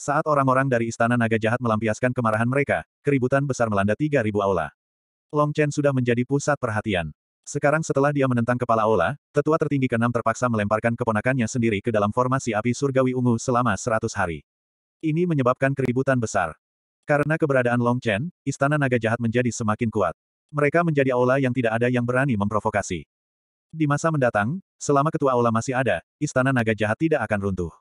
Saat orang-orang dari Istana Naga Jahat melampiaskan kemarahan mereka, keributan besar melanda 3.000 aula. Long Chen sudah menjadi pusat perhatian. Sekarang setelah dia menentang kepala aula, tetua tertinggi keenam terpaksa melemparkan keponakannya sendiri ke dalam formasi api surgawi ungu selama 100 hari. Ini menyebabkan keributan besar. Karena keberadaan Long Chen, Istana Naga Jahat menjadi semakin kuat. Mereka menjadi aula yang tidak ada yang berani memprovokasi. Di masa mendatang, selama ketua aula masih ada, Istana Naga Jahat tidak akan runtuh.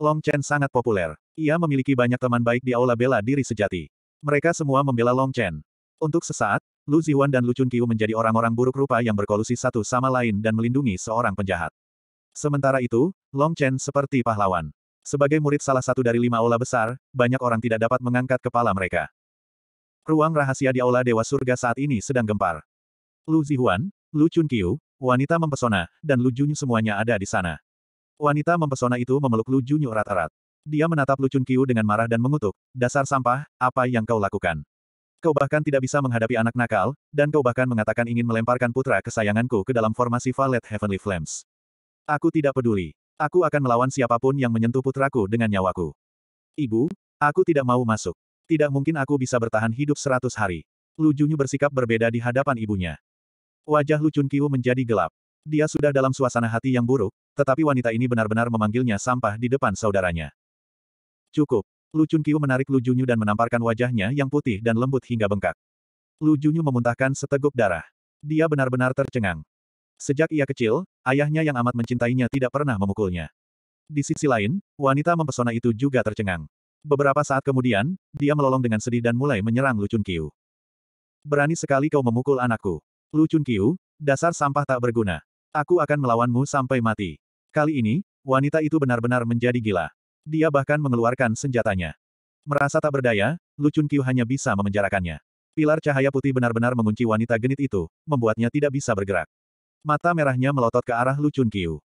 Long Chen sangat populer. Ia memiliki banyak teman baik di aula bela diri sejati. Mereka semua membela Long Chen. Untuk sesaat, Lu Ziwan dan Lu Chunqiu menjadi orang-orang buruk rupa yang berkolusi satu sama lain dan melindungi seorang penjahat. Sementara itu, Long Chen seperti pahlawan. Sebagai murid salah satu dari lima aula besar, banyak orang tidak dapat mengangkat kepala mereka. Ruang rahasia di aula Dewa Surga saat ini sedang gempar. Lu Zihuan, Lu Chunqiu, wanita mempesona, dan Lu Jun semuanya ada di sana. Wanita mempesona itu memeluk Lu Junyu erat-erat. Dia menatap Lu Chun dengan marah dan mengutuk, dasar sampah, apa yang kau lakukan? Kau bahkan tidak bisa menghadapi anak nakal, dan kau bahkan mengatakan ingin melemparkan putra kesayanganku ke dalam formasi Valet Heavenly Flames. Aku tidak peduli. Aku akan melawan siapapun yang menyentuh putraku dengan nyawaku. Ibu, aku tidak mau masuk. Tidak mungkin aku bisa bertahan hidup seratus hari. Lu Junyu bersikap berbeda di hadapan ibunya. Wajah Lu Chun menjadi gelap. Dia sudah dalam suasana hati yang buruk, tetapi wanita ini benar-benar memanggilnya sampah di depan saudaranya. Cukup. Lu chun menarik Lu Junyu dan menamparkan wajahnya yang putih dan lembut hingga bengkak. Lu Junyu memuntahkan seteguk darah. Dia benar-benar tercengang. Sejak ia kecil, ayahnya yang amat mencintainya tidak pernah memukulnya. Di sisi lain, wanita mempesona itu juga tercengang. Beberapa saat kemudian, dia melolong dengan sedih dan mulai menyerang Lu chun Berani sekali kau memukul anakku. Lu chun dasar sampah tak berguna. Aku akan melawanmu sampai mati. Kali ini, wanita itu benar-benar menjadi gila. Dia bahkan mengeluarkan senjatanya. Merasa tak berdaya, Lucun Kiu hanya bisa memenjarakannya. Pilar cahaya putih benar-benar mengunci wanita genit itu, membuatnya tidak bisa bergerak. Mata merahnya melotot ke arah Lucun Kiu.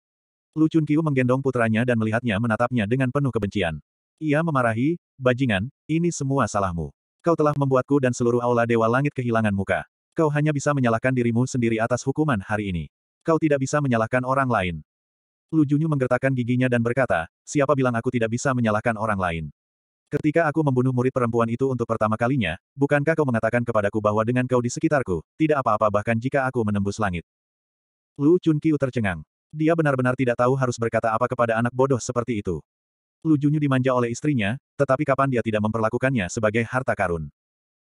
Lucun Kiu menggendong putranya dan melihatnya menatapnya dengan penuh kebencian. Ia memarahi, bajingan, ini semua salahmu. Kau telah membuatku dan seluruh aula Dewa Langit kehilangan muka. Kau hanya bisa menyalahkan dirimu sendiri atas hukuman hari ini. Kau tidak bisa menyalahkan orang lain. Lu Junyu menggertakkan giginya dan berkata, siapa bilang aku tidak bisa menyalahkan orang lain? Ketika aku membunuh murid perempuan itu untuk pertama kalinya, bukankah kau mengatakan kepadaku bahwa dengan kau di sekitarku, tidak apa-apa bahkan jika aku menembus langit? Lu Kiu tercengang. Dia benar-benar tidak tahu harus berkata apa kepada anak bodoh seperti itu. Lu Junyu dimanja oleh istrinya, tetapi kapan dia tidak memperlakukannya sebagai harta karun?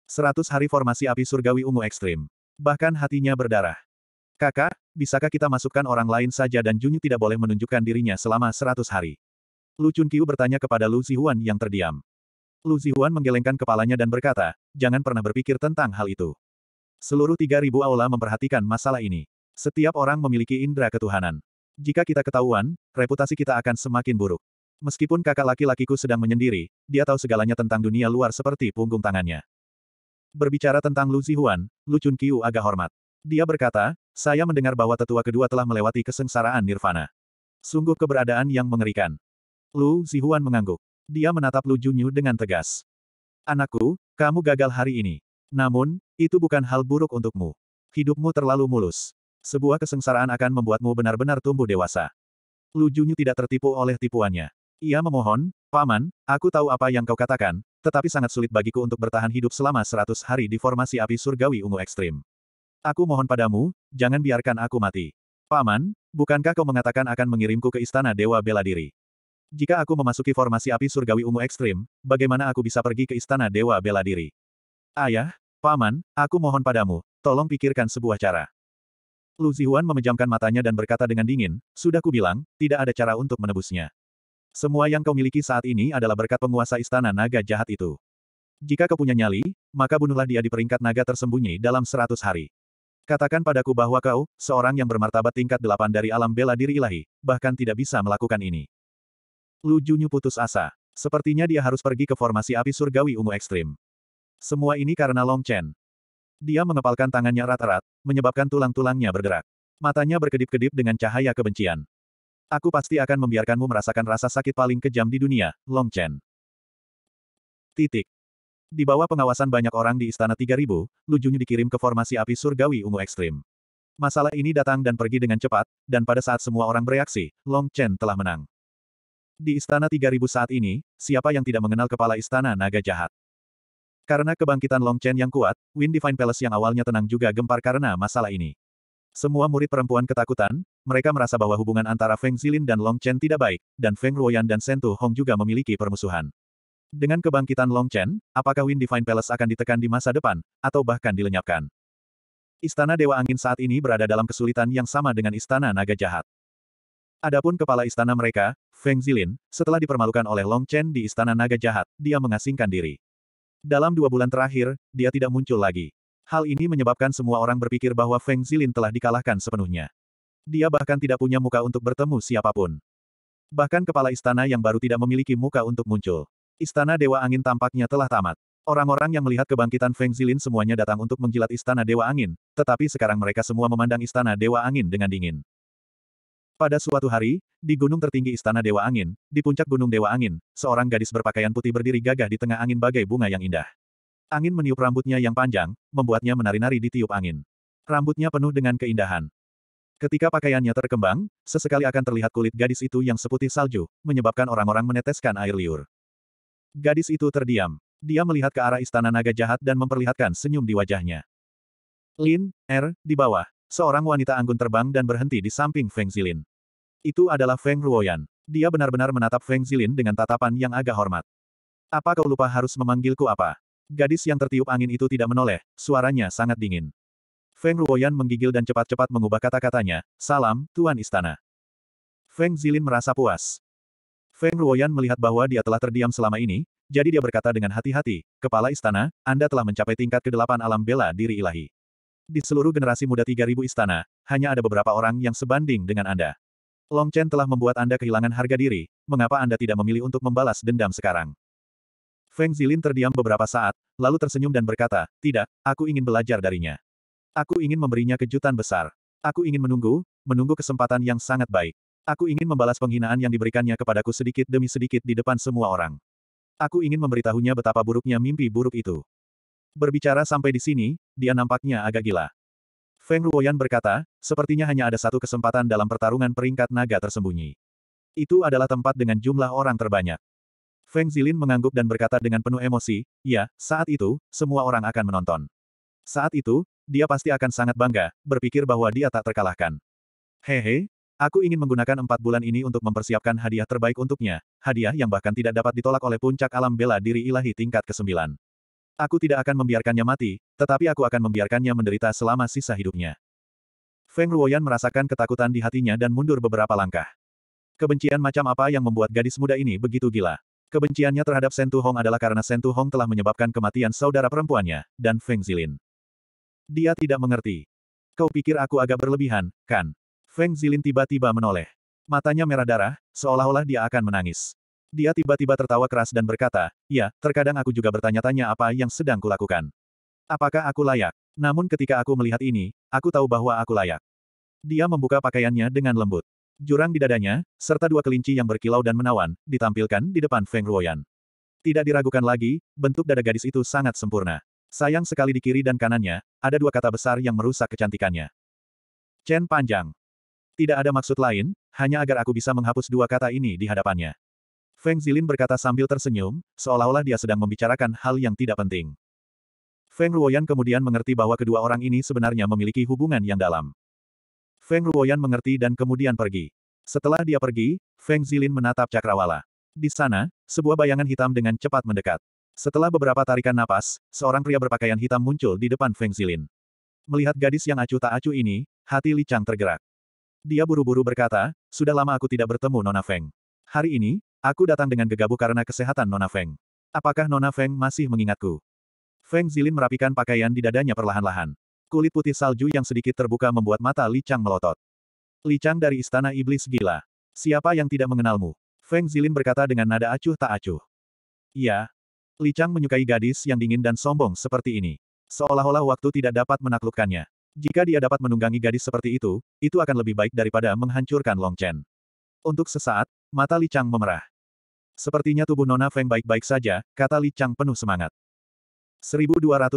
Seratus hari formasi api surgawi ungu ekstrim. Bahkan hatinya berdarah. Kakak, bisakah kita masukkan orang lain saja dan Junyu tidak boleh menunjukkan dirinya selama seratus hari? Lu Chunqiu bertanya kepada Lu Zihuan yang terdiam. Lu Zihuan menggelengkan kepalanya dan berkata, jangan pernah berpikir tentang hal itu. Seluruh tiga ribu aula memperhatikan masalah ini. Setiap orang memiliki indera ketuhanan. Jika kita ketahuan, reputasi kita akan semakin buruk. Meskipun kakak laki-lakiku sedang menyendiri, dia tahu segalanya tentang dunia luar seperti punggung tangannya. Berbicara tentang Lu Zihuan, Lu Chun agak hormat. Dia berkata, saya mendengar bahwa tetua kedua telah melewati kesengsaraan nirvana. Sungguh keberadaan yang mengerikan. Lu Zihuan mengangguk. Dia menatap Lu Junyu dengan tegas. Anakku, kamu gagal hari ini. Namun, itu bukan hal buruk untukmu. Hidupmu terlalu mulus. Sebuah kesengsaraan akan membuatmu benar-benar tumbuh dewasa. Lu Junyu tidak tertipu oleh tipuannya. Ia memohon, Paman, aku tahu apa yang kau katakan, tetapi sangat sulit bagiku untuk bertahan hidup selama seratus hari di formasi api surgawi ungu ekstrim. Aku mohon padamu, jangan biarkan aku mati. Paman, bukankah kau mengatakan akan mengirimku ke istana Dewa Bela Diri? Jika aku memasuki formasi api surgawi ungu ekstrim, bagaimana aku bisa pergi ke istana Dewa Bela Diri? Ayah, Paman, aku mohon padamu, tolong pikirkan sebuah cara. Lu Zihuan memejamkan matanya dan berkata dengan dingin, sudah kubilang, tidak ada cara untuk menebusnya. Semua yang kau miliki saat ini adalah berkat penguasa istana naga jahat itu. Jika kau punya nyali, maka bunuhlah dia di peringkat naga tersembunyi dalam seratus hari. Katakan padaku bahwa kau, seorang yang bermartabat tingkat delapan dari alam bela diri ilahi, bahkan tidak bisa melakukan ini. Lu Junyu putus asa. Sepertinya dia harus pergi ke formasi api surgawi ungu ekstrim. Semua ini karena Long Chen. Dia mengepalkan tangannya rata rat menyebabkan tulang-tulangnya bergerak. Matanya berkedip-kedip dengan cahaya kebencian. Aku pasti akan membiarkanmu merasakan rasa sakit paling kejam di dunia, Long Chen. Titik. Di bawah pengawasan banyak orang di Istana 3000, Junyu dikirim ke formasi api surgawi ungu ekstrim. Masalah ini datang dan pergi dengan cepat, dan pada saat semua orang bereaksi, Long Chen telah menang. Di Istana 3000 saat ini, siapa yang tidak mengenal kepala Istana Naga Jahat? Karena kebangkitan Long Chen yang kuat, Wind Divine Palace yang awalnya tenang juga gempar karena masalah ini. Semua murid perempuan ketakutan, mereka merasa bahwa hubungan antara Feng Zilin dan Long Chen tidak baik, dan Feng Ruoyan dan Sentu Hong juga memiliki permusuhan. Dengan kebangkitan Long Chen, apakah Wind Divine Palace akan ditekan di masa depan, atau bahkan dilenyapkan? Istana Dewa Angin saat ini berada dalam kesulitan yang sama dengan Istana Naga Jahat. Adapun kepala istana mereka, Feng Zilin, setelah dipermalukan oleh Long Chen di Istana Naga Jahat, dia mengasingkan diri. Dalam dua bulan terakhir, dia tidak muncul lagi. Hal ini menyebabkan semua orang berpikir bahwa Feng Zilin telah dikalahkan sepenuhnya. Dia bahkan tidak punya muka untuk bertemu siapapun. Bahkan kepala istana yang baru tidak memiliki muka untuk muncul. Istana Dewa Angin tampaknya telah tamat. Orang-orang yang melihat kebangkitan Feng Zilin semuanya datang untuk menjilat Istana Dewa Angin, tetapi sekarang mereka semua memandang Istana Dewa Angin dengan dingin. Pada suatu hari, di gunung tertinggi Istana Dewa Angin, di puncak Gunung Dewa Angin, seorang gadis berpakaian putih berdiri gagah di tengah angin bagai bunga yang indah. Angin meniup rambutnya yang panjang, membuatnya menari-nari di tiup angin. Rambutnya penuh dengan keindahan. Ketika pakaiannya terkembang, sesekali akan terlihat kulit gadis itu yang seputih salju, menyebabkan orang-orang meneteskan air liur. Gadis itu terdiam. Dia melihat ke arah istana naga jahat dan memperlihatkan senyum di wajahnya. Lin, Er di bawah. Seorang wanita anggun terbang dan berhenti di samping Feng Zilin. Itu adalah Feng Ruoyan. Dia benar-benar menatap Feng Zilin dengan tatapan yang agak hormat. Apa kau lupa harus memanggilku apa? Gadis yang tertiup angin itu tidak menoleh, suaranya sangat dingin. Feng Ruoyan menggigil dan cepat-cepat mengubah kata-katanya, Salam, Tuan Istana. Feng Zilin merasa puas. Feng Ruoyan melihat bahwa dia telah terdiam selama ini, jadi dia berkata dengan hati-hati, Kepala Istana, Anda telah mencapai tingkat ke-8 alam bela diri ilahi. Di seluruh generasi muda 3000 istana, hanya ada beberapa orang yang sebanding dengan Anda. Long Chen telah membuat Anda kehilangan harga diri, mengapa Anda tidak memilih untuk membalas dendam sekarang? Feng Zilin terdiam beberapa saat, lalu tersenyum dan berkata, Tidak, aku ingin belajar darinya. Aku ingin memberinya kejutan besar. Aku ingin menunggu, menunggu kesempatan yang sangat baik. Aku ingin membalas penghinaan yang diberikannya kepadaku sedikit demi sedikit di depan semua orang. Aku ingin memberitahunya betapa buruknya mimpi buruk itu. Berbicara sampai di sini, dia nampaknya agak gila. Feng Ruoyan berkata, sepertinya hanya ada satu kesempatan dalam pertarungan peringkat naga tersembunyi. Itu adalah tempat dengan jumlah orang terbanyak. Feng Zilin mengangguk dan berkata dengan penuh emosi, ya, saat itu, semua orang akan menonton. Saat itu, dia pasti akan sangat bangga, berpikir bahwa dia tak terkalahkan. Hehe, Aku ingin menggunakan empat bulan ini untuk mempersiapkan hadiah terbaik untuknya, hadiah yang bahkan tidak dapat ditolak oleh puncak alam bela diri ilahi tingkat ke-9. Aku tidak akan membiarkannya mati, tetapi aku akan membiarkannya menderita selama sisa hidupnya. Feng Ruoyan merasakan ketakutan di hatinya dan mundur beberapa langkah. Kebencian macam apa yang membuat gadis muda ini begitu gila? Kebenciannya terhadap Sentu Hong adalah karena Sentu Hong telah menyebabkan kematian saudara perempuannya, dan Feng Zilin. Dia tidak mengerti. Kau pikir aku agak berlebihan, kan? Feng Zilin tiba-tiba menoleh. Matanya merah darah, seolah-olah dia akan menangis. Dia tiba-tiba tertawa keras dan berkata, Ya, terkadang aku juga bertanya-tanya apa yang sedang kulakukan. Apakah aku layak? Namun ketika aku melihat ini, aku tahu bahwa aku layak. Dia membuka pakaiannya dengan lembut. Jurang di dadanya, serta dua kelinci yang berkilau dan menawan, ditampilkan di depan Feng Ruoyan. Tidak diragukan lagi, bentuk dada gadis itu sangat sempurna. Sayang sekali di kiri dan kanannya, ada dua kata besar yang merusak kecantikannya. Chen Panjang. Tidak ada maksud lain, hanya agar aku bisa menghapus dua kata ini di hadapannya. Feng Zilin berkata sambil tersenyum, seolah-olah dia sedang membicarakan hal yang tidak penting. Feng Ruoyan kemudian mengerti bahwa kedua orang ini sebenarnya memiliki hubungan yang dalam. Feng Ruoyan mengerti dan kemudian pergi. Setelah dia pergi, Feng Zilin menatap cakrawala. Di sana, sebuah bayangan hitam dengan cepat mendekat. Setelah beberapa tarikan napas, seorang pria berpakaian hitam muncul di depan Feng Zilin. Melihat gadis yang acuh tak acuh ini, hati Li Chang tergerak. Dia buru-buru berkata, sudah lama aku tidak bertemu Nona Feng. Hari ini, aku datang dengan gegabah karena kesehatan Nona Feng. Apakah Nona Feng masih mengingatku? Feng Zilin merapikan pakaian di dadanya perlahan-lahan. Kulit putih salju yang sedikit terbuka membuat mata Li Chang melotot. Li Chang dari Istana Iblis Gila. Siapa yang tidak mengenalmu? Feng Zilin berkata dengan nada acuh tak acuh. Iya. Li Chang menyukai gadis yang dingin dan sombong seperti ini. Seolah-olah waktu tidak dapat menaklukkannya. Jika dia dapat menunggangi gadis seperti itu, itu akan lebih baik daripada menghancurkan Long Chen. Untuk sesaat, mata Li Chang memerah. Sepertinya tubuh Nona Feng baik-baik saja, kata Li Chang penuh semangat. 1252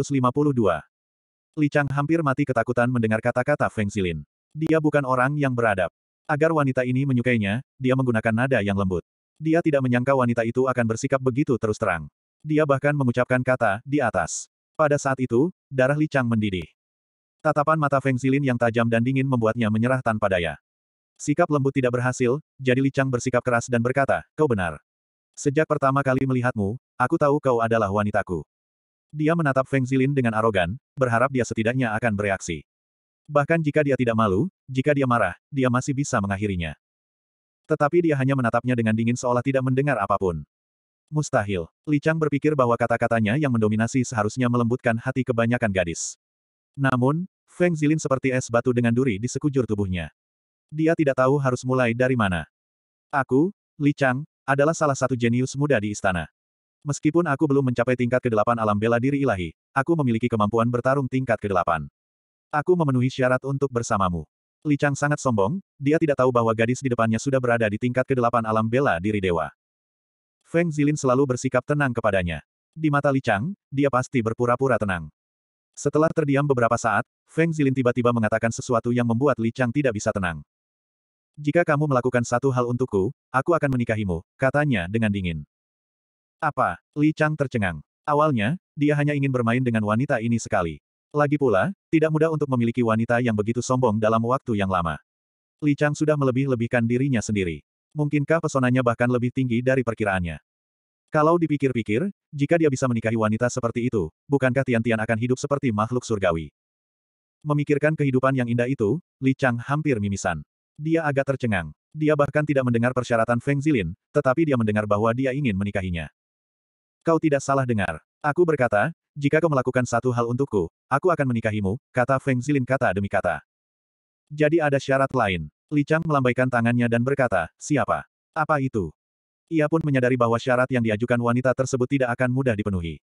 Li Chang hampir mati ketakutan mendengar kata-kata Feng Zilin. Dia bukan orang yang beradab. Agar wanita ini menyukainya, dia menggunakan nada yang lembut. Dia tidak menyangka wanita itu akan bersikap begitu terus terang. Dia bahkan mengucapkan kata, di atas. Pada saat itu, darah Li Chang mendidih. Tatapan mata Feng Zilin yang tajam dan dingin membuatnya menyerah tanpa daya. Sikap lembut tidak berhasil, jadi Licang bersikap keras dan berkata, kau benar. Sejak pertama kali melihatmu, aku tahu kau adalah wanitaku. Dia menatap Feng Zilin dengan arogan, berharap dia setidaknya akan bereaksi. Bahkan jika dia tidak malu, jika dia marah, dia masih bisa mengakhirinya. Tetapi dia hanya menatapnya dengan dingin seolah tidak mendengar apapun. Mustahil. Li Chang berpikir bahwa kata-katanya yang mendominasi seharusnya melembutkan hati kebanyakan gadis. Namun, Feng Zilin seperti es batu dengan duri di sekujur tubuhnya. Dia tidak tahu harus mulai dari mana. Aku, Li Chang, adalah salah satu jenius muda di istana. Meskipun aku belum mencapai tingkat ke-8 alam bela diri ilahi, aku memiliki kemampuan bertarung tingkat ke-8. Aku memenuhi syarat untuk bersamamu. Li Chang sangat sombong, dia tidak tahu bahwa gadis di depannya sudah berada di tingkat ke-8 alam bela diri dewa. Feng Zilin selalu bersikap tenang kepadanya. Di mata Li Chang, dia pasti berpura-pura tenang. Setelah terdiam beberapa saat, Feng Zilin tiba-tiba mengatakan sesuatu yang membuat Li Chang tidak bisa tenang. Jika kamu melakukan satu hal untukku, aku akan menikahimu, katanya dengan dingin. Apa? Li Chang tercengang. Awalnya, dia hanya ingin bermain dengan wanita ini sekali. Lagi pula, tidak mudah untuk memiliki wanita yang begitu sombong dalam waktu yang lama. Li Chang sudah melebih-lebihkan dirinya sendiri. Mungkinkah pesonanya bahkan lebih tinggi dari perkiraannya? Kalau dipikir-pikir, jika dia bisa menikahi wanita seperti itu, bukankah Tian-Tian akan hidup seperti makhluk surgawi? Memikirkan kehidupan yang indah itu, Li Chang hampir mimisan. Dia agak tercengang. Dia bahkan tidak mendengar persyaratan Feng Zilin, tetapi dia mendengar bahwa dia ingin menikahinya. Kau tidak salah dengar. Aku berkata, jika kau melakukan satu hal untukku, aku akan menikahimu, kata Feng Zilin kata demi kata. Jadi ada syarat lain. Li Chang melambaikan tangannya dan berkata, siapa? Apa itu? Ia pun menyadari bahwa syarat yang diajukan wanita tersebut tidak akan mudah dipenuhi.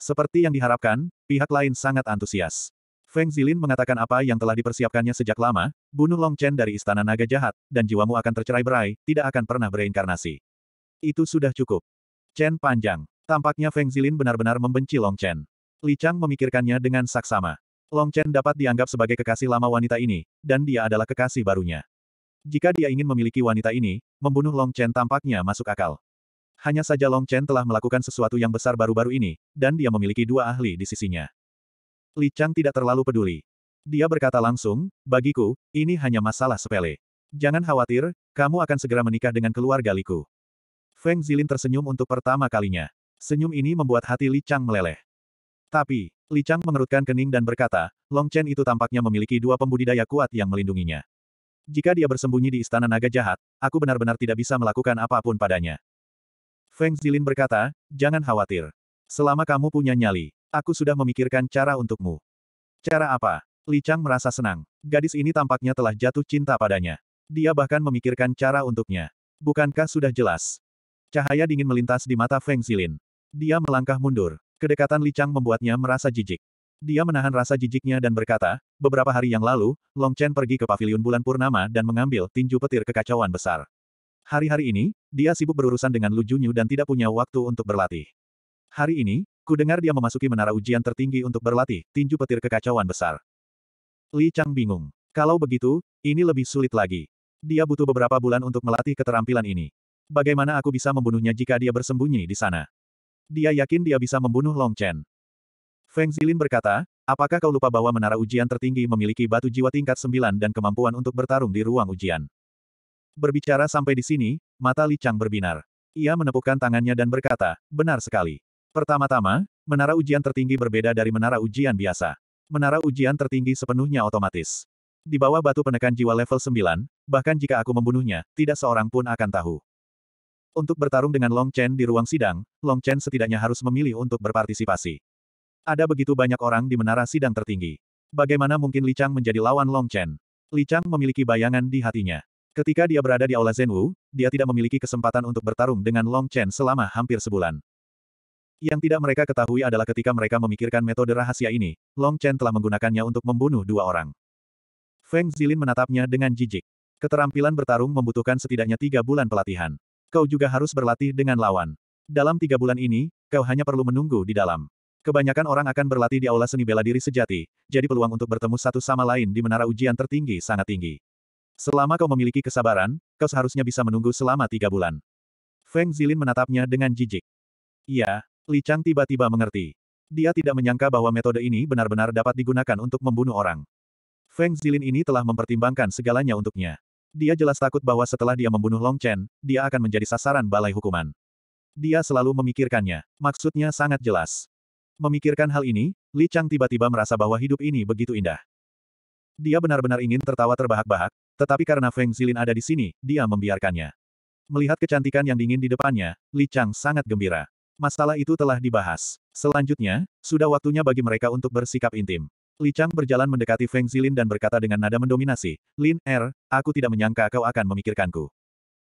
Seperti yang diharapkan, pihak lain sangat antusias. Feng Zilin mengatakan apa yang telah dipersiapkannya sejak lama, bunuh Long Chen dari istana naga jahat, dan jiwamu akan tercerai berai, tidak akan pernah bereinkarnasi. Itu sudah cukup. Chen panjang. Tampaknya Feng Zilin benar-benar membenci Long Chen. Li Chang memikirkannya dengan saksama. Long Chen dapat dianggap sebagai kekasih lama wanita ini, dan dia adalah kekasih barunya. Jika dia ingin memiliki wanita ini, membunuh Long Chen tampaknya masuk akal. Hanya saja Long Chen telah melakukan sesuatu yang besar baru-baru ini, dan dia memiliki dua ahli di sisinya. Li Chang tidak terlalu peduli. Dia berkata langsung, bagiku, ini hanya masalah sepele. Jangan khawatir, kamu akan segera menikah dengan keluarga Liku. Feng Zilin tersenyum untuk pertama kalinya. Senyum ini membuat hati Li Chang meleleh. Tapi, Li Chang mengerutkan kening dan berkata, Long Chen itu tampaknya memiliki dua pembudidaya kuat yang melindunginya. Jika dia bersembunyi di istana naga jahat, aku benar-benar tidak bisa melakukan apapun padanya. Feng Zilin berkata, jangan khawatir. Selama kamu punya nyali, aku sudah memikirkan cara untukmu. Cara apa? Li Chang merasa senang. Gadis ini tampaknya telah jatuh cinta padanya. Dia bahkan memikirkan cara untuknya. Bukankah sudah jelas? Cahaya dingin melintas di mata Feng Zilin. Dia melangkah mundur. Kedekatan Li Chang membuatnya merasa jijik. Dia menahan rasa jijiknya dan berkata, beberapa hari yang lalu, Long Chen pergi ke paviliun bulan purnama dan mengambil tinju petir kekacauan besar. Hari-hari ini, dia sibuk berurusan dengan Lu Junyu dan tidak punya waktu untuk berlatih. Hari ini, ku dengar dia memasuki menara ujian tertinggi untuk berlatih, tinju petir kekacauan besar. Li Chang bingung. Kalau begitu, ini lebih sulit lagi. Dia butuh beberapa bulan untuk melatih keterampilan ini. Bagaimana aku bisa membunuhnya jika dia bersembunyi di sana? Dia yakin dia bisa membunuh Long Chen. Feng Zilin berkata, apakah kau lupa bahwa menara ujian tertinggi memiliki batu jiwa tingkat 9 dan kemampuan untuk bertarung di ruang ujian? Berbicara sampai di sini, mata Li Chang berbinar. Ia menepukkan tangannya dan berkata, benar sekali. Pertama-tama, menara ujian tertinggi berbeda dari menara ujian biasa. Menara ujian tertinggi sepenuhnya otomatis. Di bawah batu penekan jiwa level 9, bahkan jika aku membunuhnya, tidak seorang pun akan tahu. Untuk bertarung dengan Long Chen di ruang sidang, Long Chen setidaknya harus memilih untuk berpartisipasi. Ada begitu banyak orang di menara sidang tertinggi. Bagaimana mungkin Li Chang menjadi lawan Long Chen? Li Chang memiliki bayangan di hatinya. Ketika dia berada di Aula Zhenwu, dia tidak memiliki kesempatan untuk bertarung dengan Long Chen selama hampir sebulan. Yang tidak mereka ketahui adalah ketika mereka memikirkan metode rahasia ini, Long Chen telah menggunakannya untuk membunuh dua orang. Feng Zilin menatapnya dengan jijik. Keterampilan bertarung membutuhkan setidaknya tiga bulan pelatihan. Kau juga harus berlatih dengan lawan. Dalam tiga bulan ini, kau hanya perlu menunggu di dalam. Kebanyakan orang akan berlatih di aula seni bela diri sejati, jadi peluang untuk bertemu satu sama lain di menara ujian tertinggi sangat tinggi. Selama kau memiliki kesabaran, kau seharusnya bisa menunggu selama tiga bulan. Feng Zilin menatapnya dengan jijik. Iya, Li Chang tiba-tiba mengerti. Dia tidak menyangka bahwa metode ini benar-benar dapat digunakan untuk membunuh orang. Feng Zilin ini telah mempertimbangkan segalanya untuknya. Dia jelas takut bahwa setelah dia membunuh Long Chen, dia akan menjadi sasaran balai hukuman. Dia selalu memikirkannya. Maksudnya sangat jelas. Memikirkan hal ini, Li Chang tiba-tiba merasa bahwa hidup ini begitu indah. Dia benar-benar ingin tertawa terbahak-bahak, tetapi karena Feng Zilin ada di sini, dia membiarkannya. Melihat kecantikan yang dingin di depannya, Li Chang sangat gembira. Masalah itu telah dibahas. Selanjutnya, sudah waktunya bagi mereka untuk bersikap intim. Li Chang berjalan mendekati Feng Zilin dan berkata dengan nada mendominasi, Lin Er, aku tidak menyangka kau akan memikirkanku.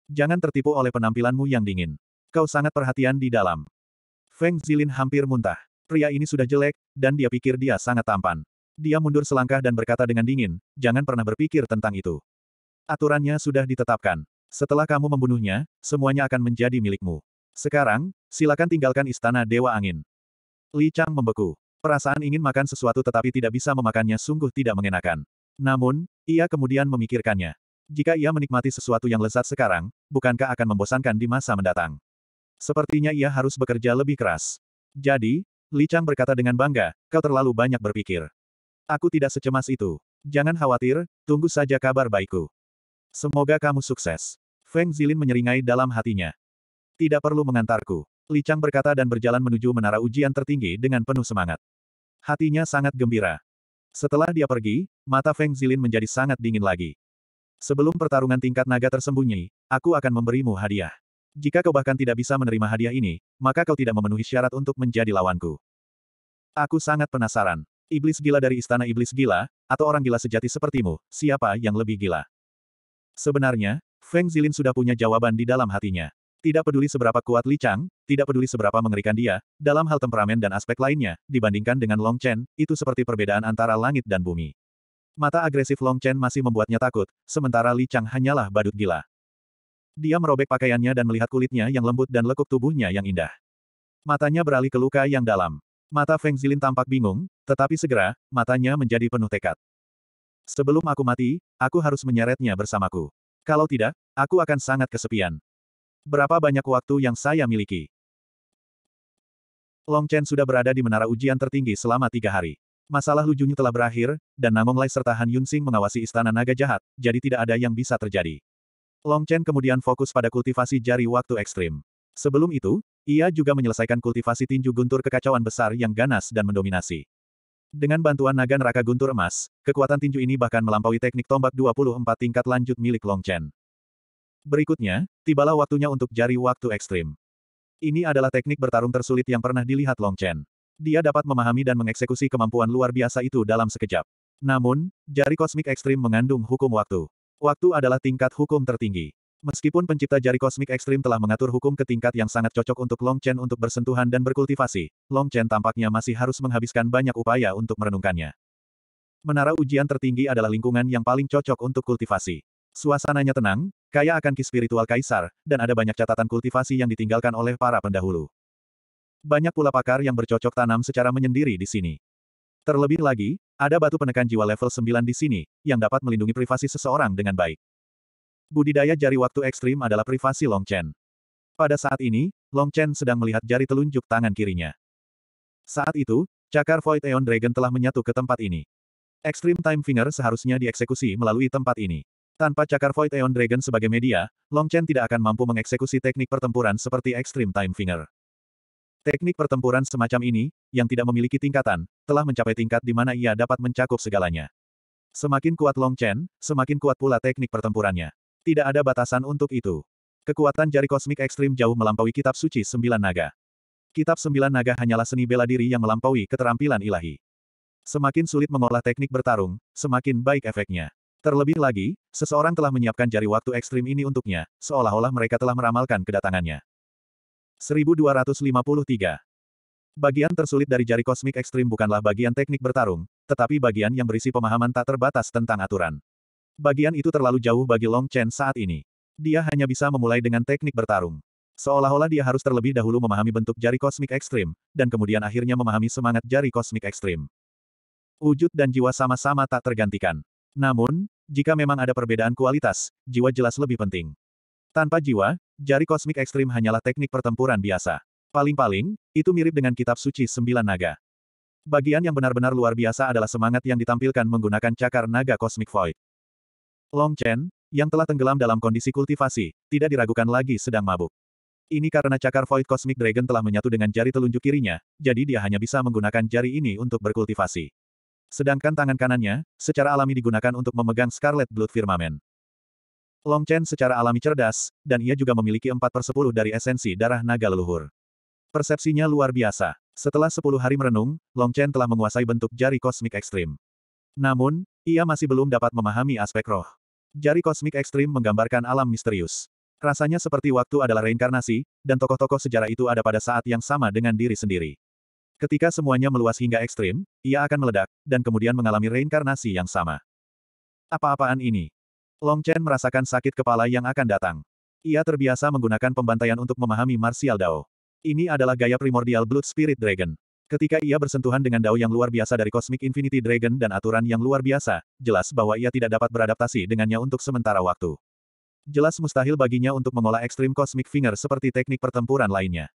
Jangan tertipu oleh penampilanmu yang dingin. Kau sangat perhatian di dalam. Feng Zilin hampir muntah. Pria ini sudah jelek, dan dia pikir dia sangat tampan. Dia mundur selangkah dan berkata dengan dingin, jangan pernah berpikir tentang itu. Aturannya sudah ditetapkan. Setelah kamu membunuhnya, semuanya akan menjadi milikmu. Sekarang, silakan tinggalkan istana Dewa Angin. Li Chang membeku. Perasaan ingin makan sesuatu tetapi tidak bisa memakannya sungguh tidak mengenakan. Namun, ia kemudian memikirkannya. Jika ia menikmati sesuatu yang lezat sekarang, bukankah akan membosankan di masa mendatang? Sepertinya ia harus bekerja lebih keras. Jadi, Li Chang berkata dengan bangga, kau terlalu banyak berpikir. Aku tidak secemas itu. Jangan khawatir, tunggu saja kabar baikku. Semoga kamu sukses. Feng Zilin menyeringai dalam hatinya. Tidak perlu mengantarku. Li Chang berkata dan berjalan menuju menara ujian tertinggi dengan penuh semangat. Hatinya sangat gembira. Setelah dia pergi, mata Feng Zilin menjadi sangat dingin lagi. Sebelum pertarungan tingkat naga tersembunyi, aku akan memberimu hadiah. Jika kau bahkan tidak bisa menerima hadiah ini, maka kau tidak memenuhi syarat untuk menjadi lawanku. Aku sangat penasaran. Iblis gila dari istana iblis gila, atau orang gila sejati sepertimu, siapa yang lebih gila? Sebenarnya, Feng Zilin sudah punya jawaban di dalam hatinya. Tidak peduli seberapa kuat Li Chang, tidak peduli seberapa mengerikan dia, dalam hal temperamen dan aspek lainnya, dibandingkan dengan Long Chen, itu seperti perbedaan antara langit dan bumi. Mata agresif Long Chen masih membuatnya takut, sementara Li Chang hanyalah badut gila. Dia merobek pakaiannya dan melihat kulitnya yang lembut dan lekuk tubuhnya yang indah. Matanya beralih ke luka yang dalam. Mata Feng Zilin tampak bingung, tetapi segera, matanya menjadi penuh tekad. Sebelum aku mati, aku harus menyeretnya bersamaku. Kalau tidak, aku akan sangat kesepian. Berapa banyak waktu yang saya miliki? Long Chen sudah berada di menara ujian tertinggi selama tiga hari. Masalah lujunya telah berakhir, dan Namong Lai serta Han Yunsing mengawasi istana naga jahat, jadi tidak ada yang bisa terjadi. Long Chen kemudian fokus pada kultivasi jari waktu ekstrim. Sebelum itu, ia juga menyelesaikan kultivasi tinju guntur kekacauan besar yang ganas dan mendominasi. Dengan bantuan naga neraka guntur emas, kekuatan tinju ini bahkan melampaui teknik tombak 24 tingkat lanjut milik Long Chen. Berikutnya, tibalah waktunya untuk jari waktu ekstrim. Ini adalah teknik bertarung tersulit yang pernah dilihat Long Chen. Dia dapat memahami dan mengeksekusi kemampuan luar biasa itu dalam sekejap. Namun, jari kosmik ekstrim mengandung hukum waktu. Waktu adalah tingkat hukum tertinggi. Meskipun pencipta jari kosmik ekstrim telah mengatur hukum ke tingkat yang sangat cocok untuk Long Chen untuk bersentuhan dan berkultivasi, Long Chen tampaknya masih harus menghabiskan banyak upaya untuk merenungkannya. Menara ujian tertinggi adalah lingkungan yang paling cocok untuk kultivasi. Suasananya tenang, kaya akan ki spiritual kaisar, dan ada banyak catatan kultivasi yang ditinggalkan oleh para pendahulu. Banyak pula pakar yang bercocok tanam secara menyendiri di sini. Terlebih lagi, ada batu penekan jiwa level 9 di sini, yang dapat melindungi privasi seseorang dengan baik. Budidaya jari waktu ekstrim adalah privasi Long Chen. Pada saat ini, Long Chen sedang melihat jari telunjuk tangan kirinya. Saat itu, cakar Void Eon Dragon telah menyatu ke tempat ini. Extreme Time Finger seharusnya dieksekusi melalui tempat ini. Tanpa cakar Void Eon Dragon sebagai media, Long Chen tidak akan mampu mengeksekusi teknik pertempuran seperti Extreme Time Finger. Teknik pertempuran semacam ini, yang tidak memiliki tingkatan, telah mencapai tingkat di mana ia dapat mencakup segalanya. Semakin kuat Long Chen, semakin kuat pula teknik pertempurannya. Tidak ada batasan untuk itu. Kekuatan jari kosmik ekstrim jauh melampaui kitab suci sembilan naga. Kitab sembilan naga hanyalah seni bela diri yang melampaui keterampilan ilahi. Semakin sulit mengolah teknik bertarung, semakin baik efeknya. Terlebih lagi, seseorang telah menyiapkan jari waktu ekstrim ini untuknya, seolah-olah mereka telah meramalkan kedatangannya. 1253. Bagian tersulit dari jari kosmik ekstrim bukanlah bagian teknik bertarung, tetapi bagian yang berisi pemahaman tak terbatas tentang aturan. Bagian itu terlalu jauh bagi Long Chen saat ini. Dia hanya bisa memulai dengan teknik bertarung. Seolah-olah dia harus terlebih dahulu memahami bentuk jari kosmik ekstrim, dan kemudian akhirnya memahami semangat jari kosmik ekstrim. Wujud dan jiwa sama-sama tak tergantikan. Namun, jika memang ada perbedaan kualitas, jiwa jelas lebih penting. Tanpa jiwa, jari kosmik ekstrim hanyalah teknik pertempuran biasa. Paling-paling, itu mirip dengan kitab suci sembilan naga. Bagian yang benar-benar luar biasa adalah semangat yang ditampilkan menggunakan cakar naga kosmik void. Long Chen, yang telah tenggelam dalam kondisi kultivasi, tidak diragukan lagi sedang mabuk. Ini karena cakar void kosmik dragon telah menyatu dengan jari telunjuk kirinya, jadi dia hanya bisa menggunakan jari ini untuk berkultivasi. Sedangkan tangan kanannya, secara alami digunakan untuk memegang Scarlet Blood Firmament. Long Chen secara alami cerdas, dan ia juga memiliki 4 per 10 dari esensi darah naga leluhur. Persepsinya luar biasa. Setelah 10 hari merenung, Long Chen telah menguasai bentuk jari kosmik ekstrim. Namun, ia masih belum dapat memahami aspek roh. Jari kosmik ekstrim menggambarkan alam misterius. Rasanya seperti waktu adalah reinkarnasi, dan tokoh-tokoh sejarah itu ada pada saat yang sama dengan diri sendiri. Ketika semuanya meluas hingga ekstrim, ia akan meledak, dan kemudian mengalami reinkarnasi yang sama. Apa-apaan ini? Long Chen merasakan sakit kepala yang akan datang. Ia terbiasa menggunakan pembantaian untuk memahami martial Dao. Ini adalah gaya primordial Blood Spirit Dragon. Ketika ia bersentuhan dengan dao yang luar biasa dari Cosmic Infinity Dragon dan aturan yang luar biasa, jelas bahwa ia tidak dapat beradaptasi dengannya untuk sementara waktu. Jelas mustahil baginya untuk mengolah ekstrim Cosmic Finger seperti teknik pertempuran lainnya.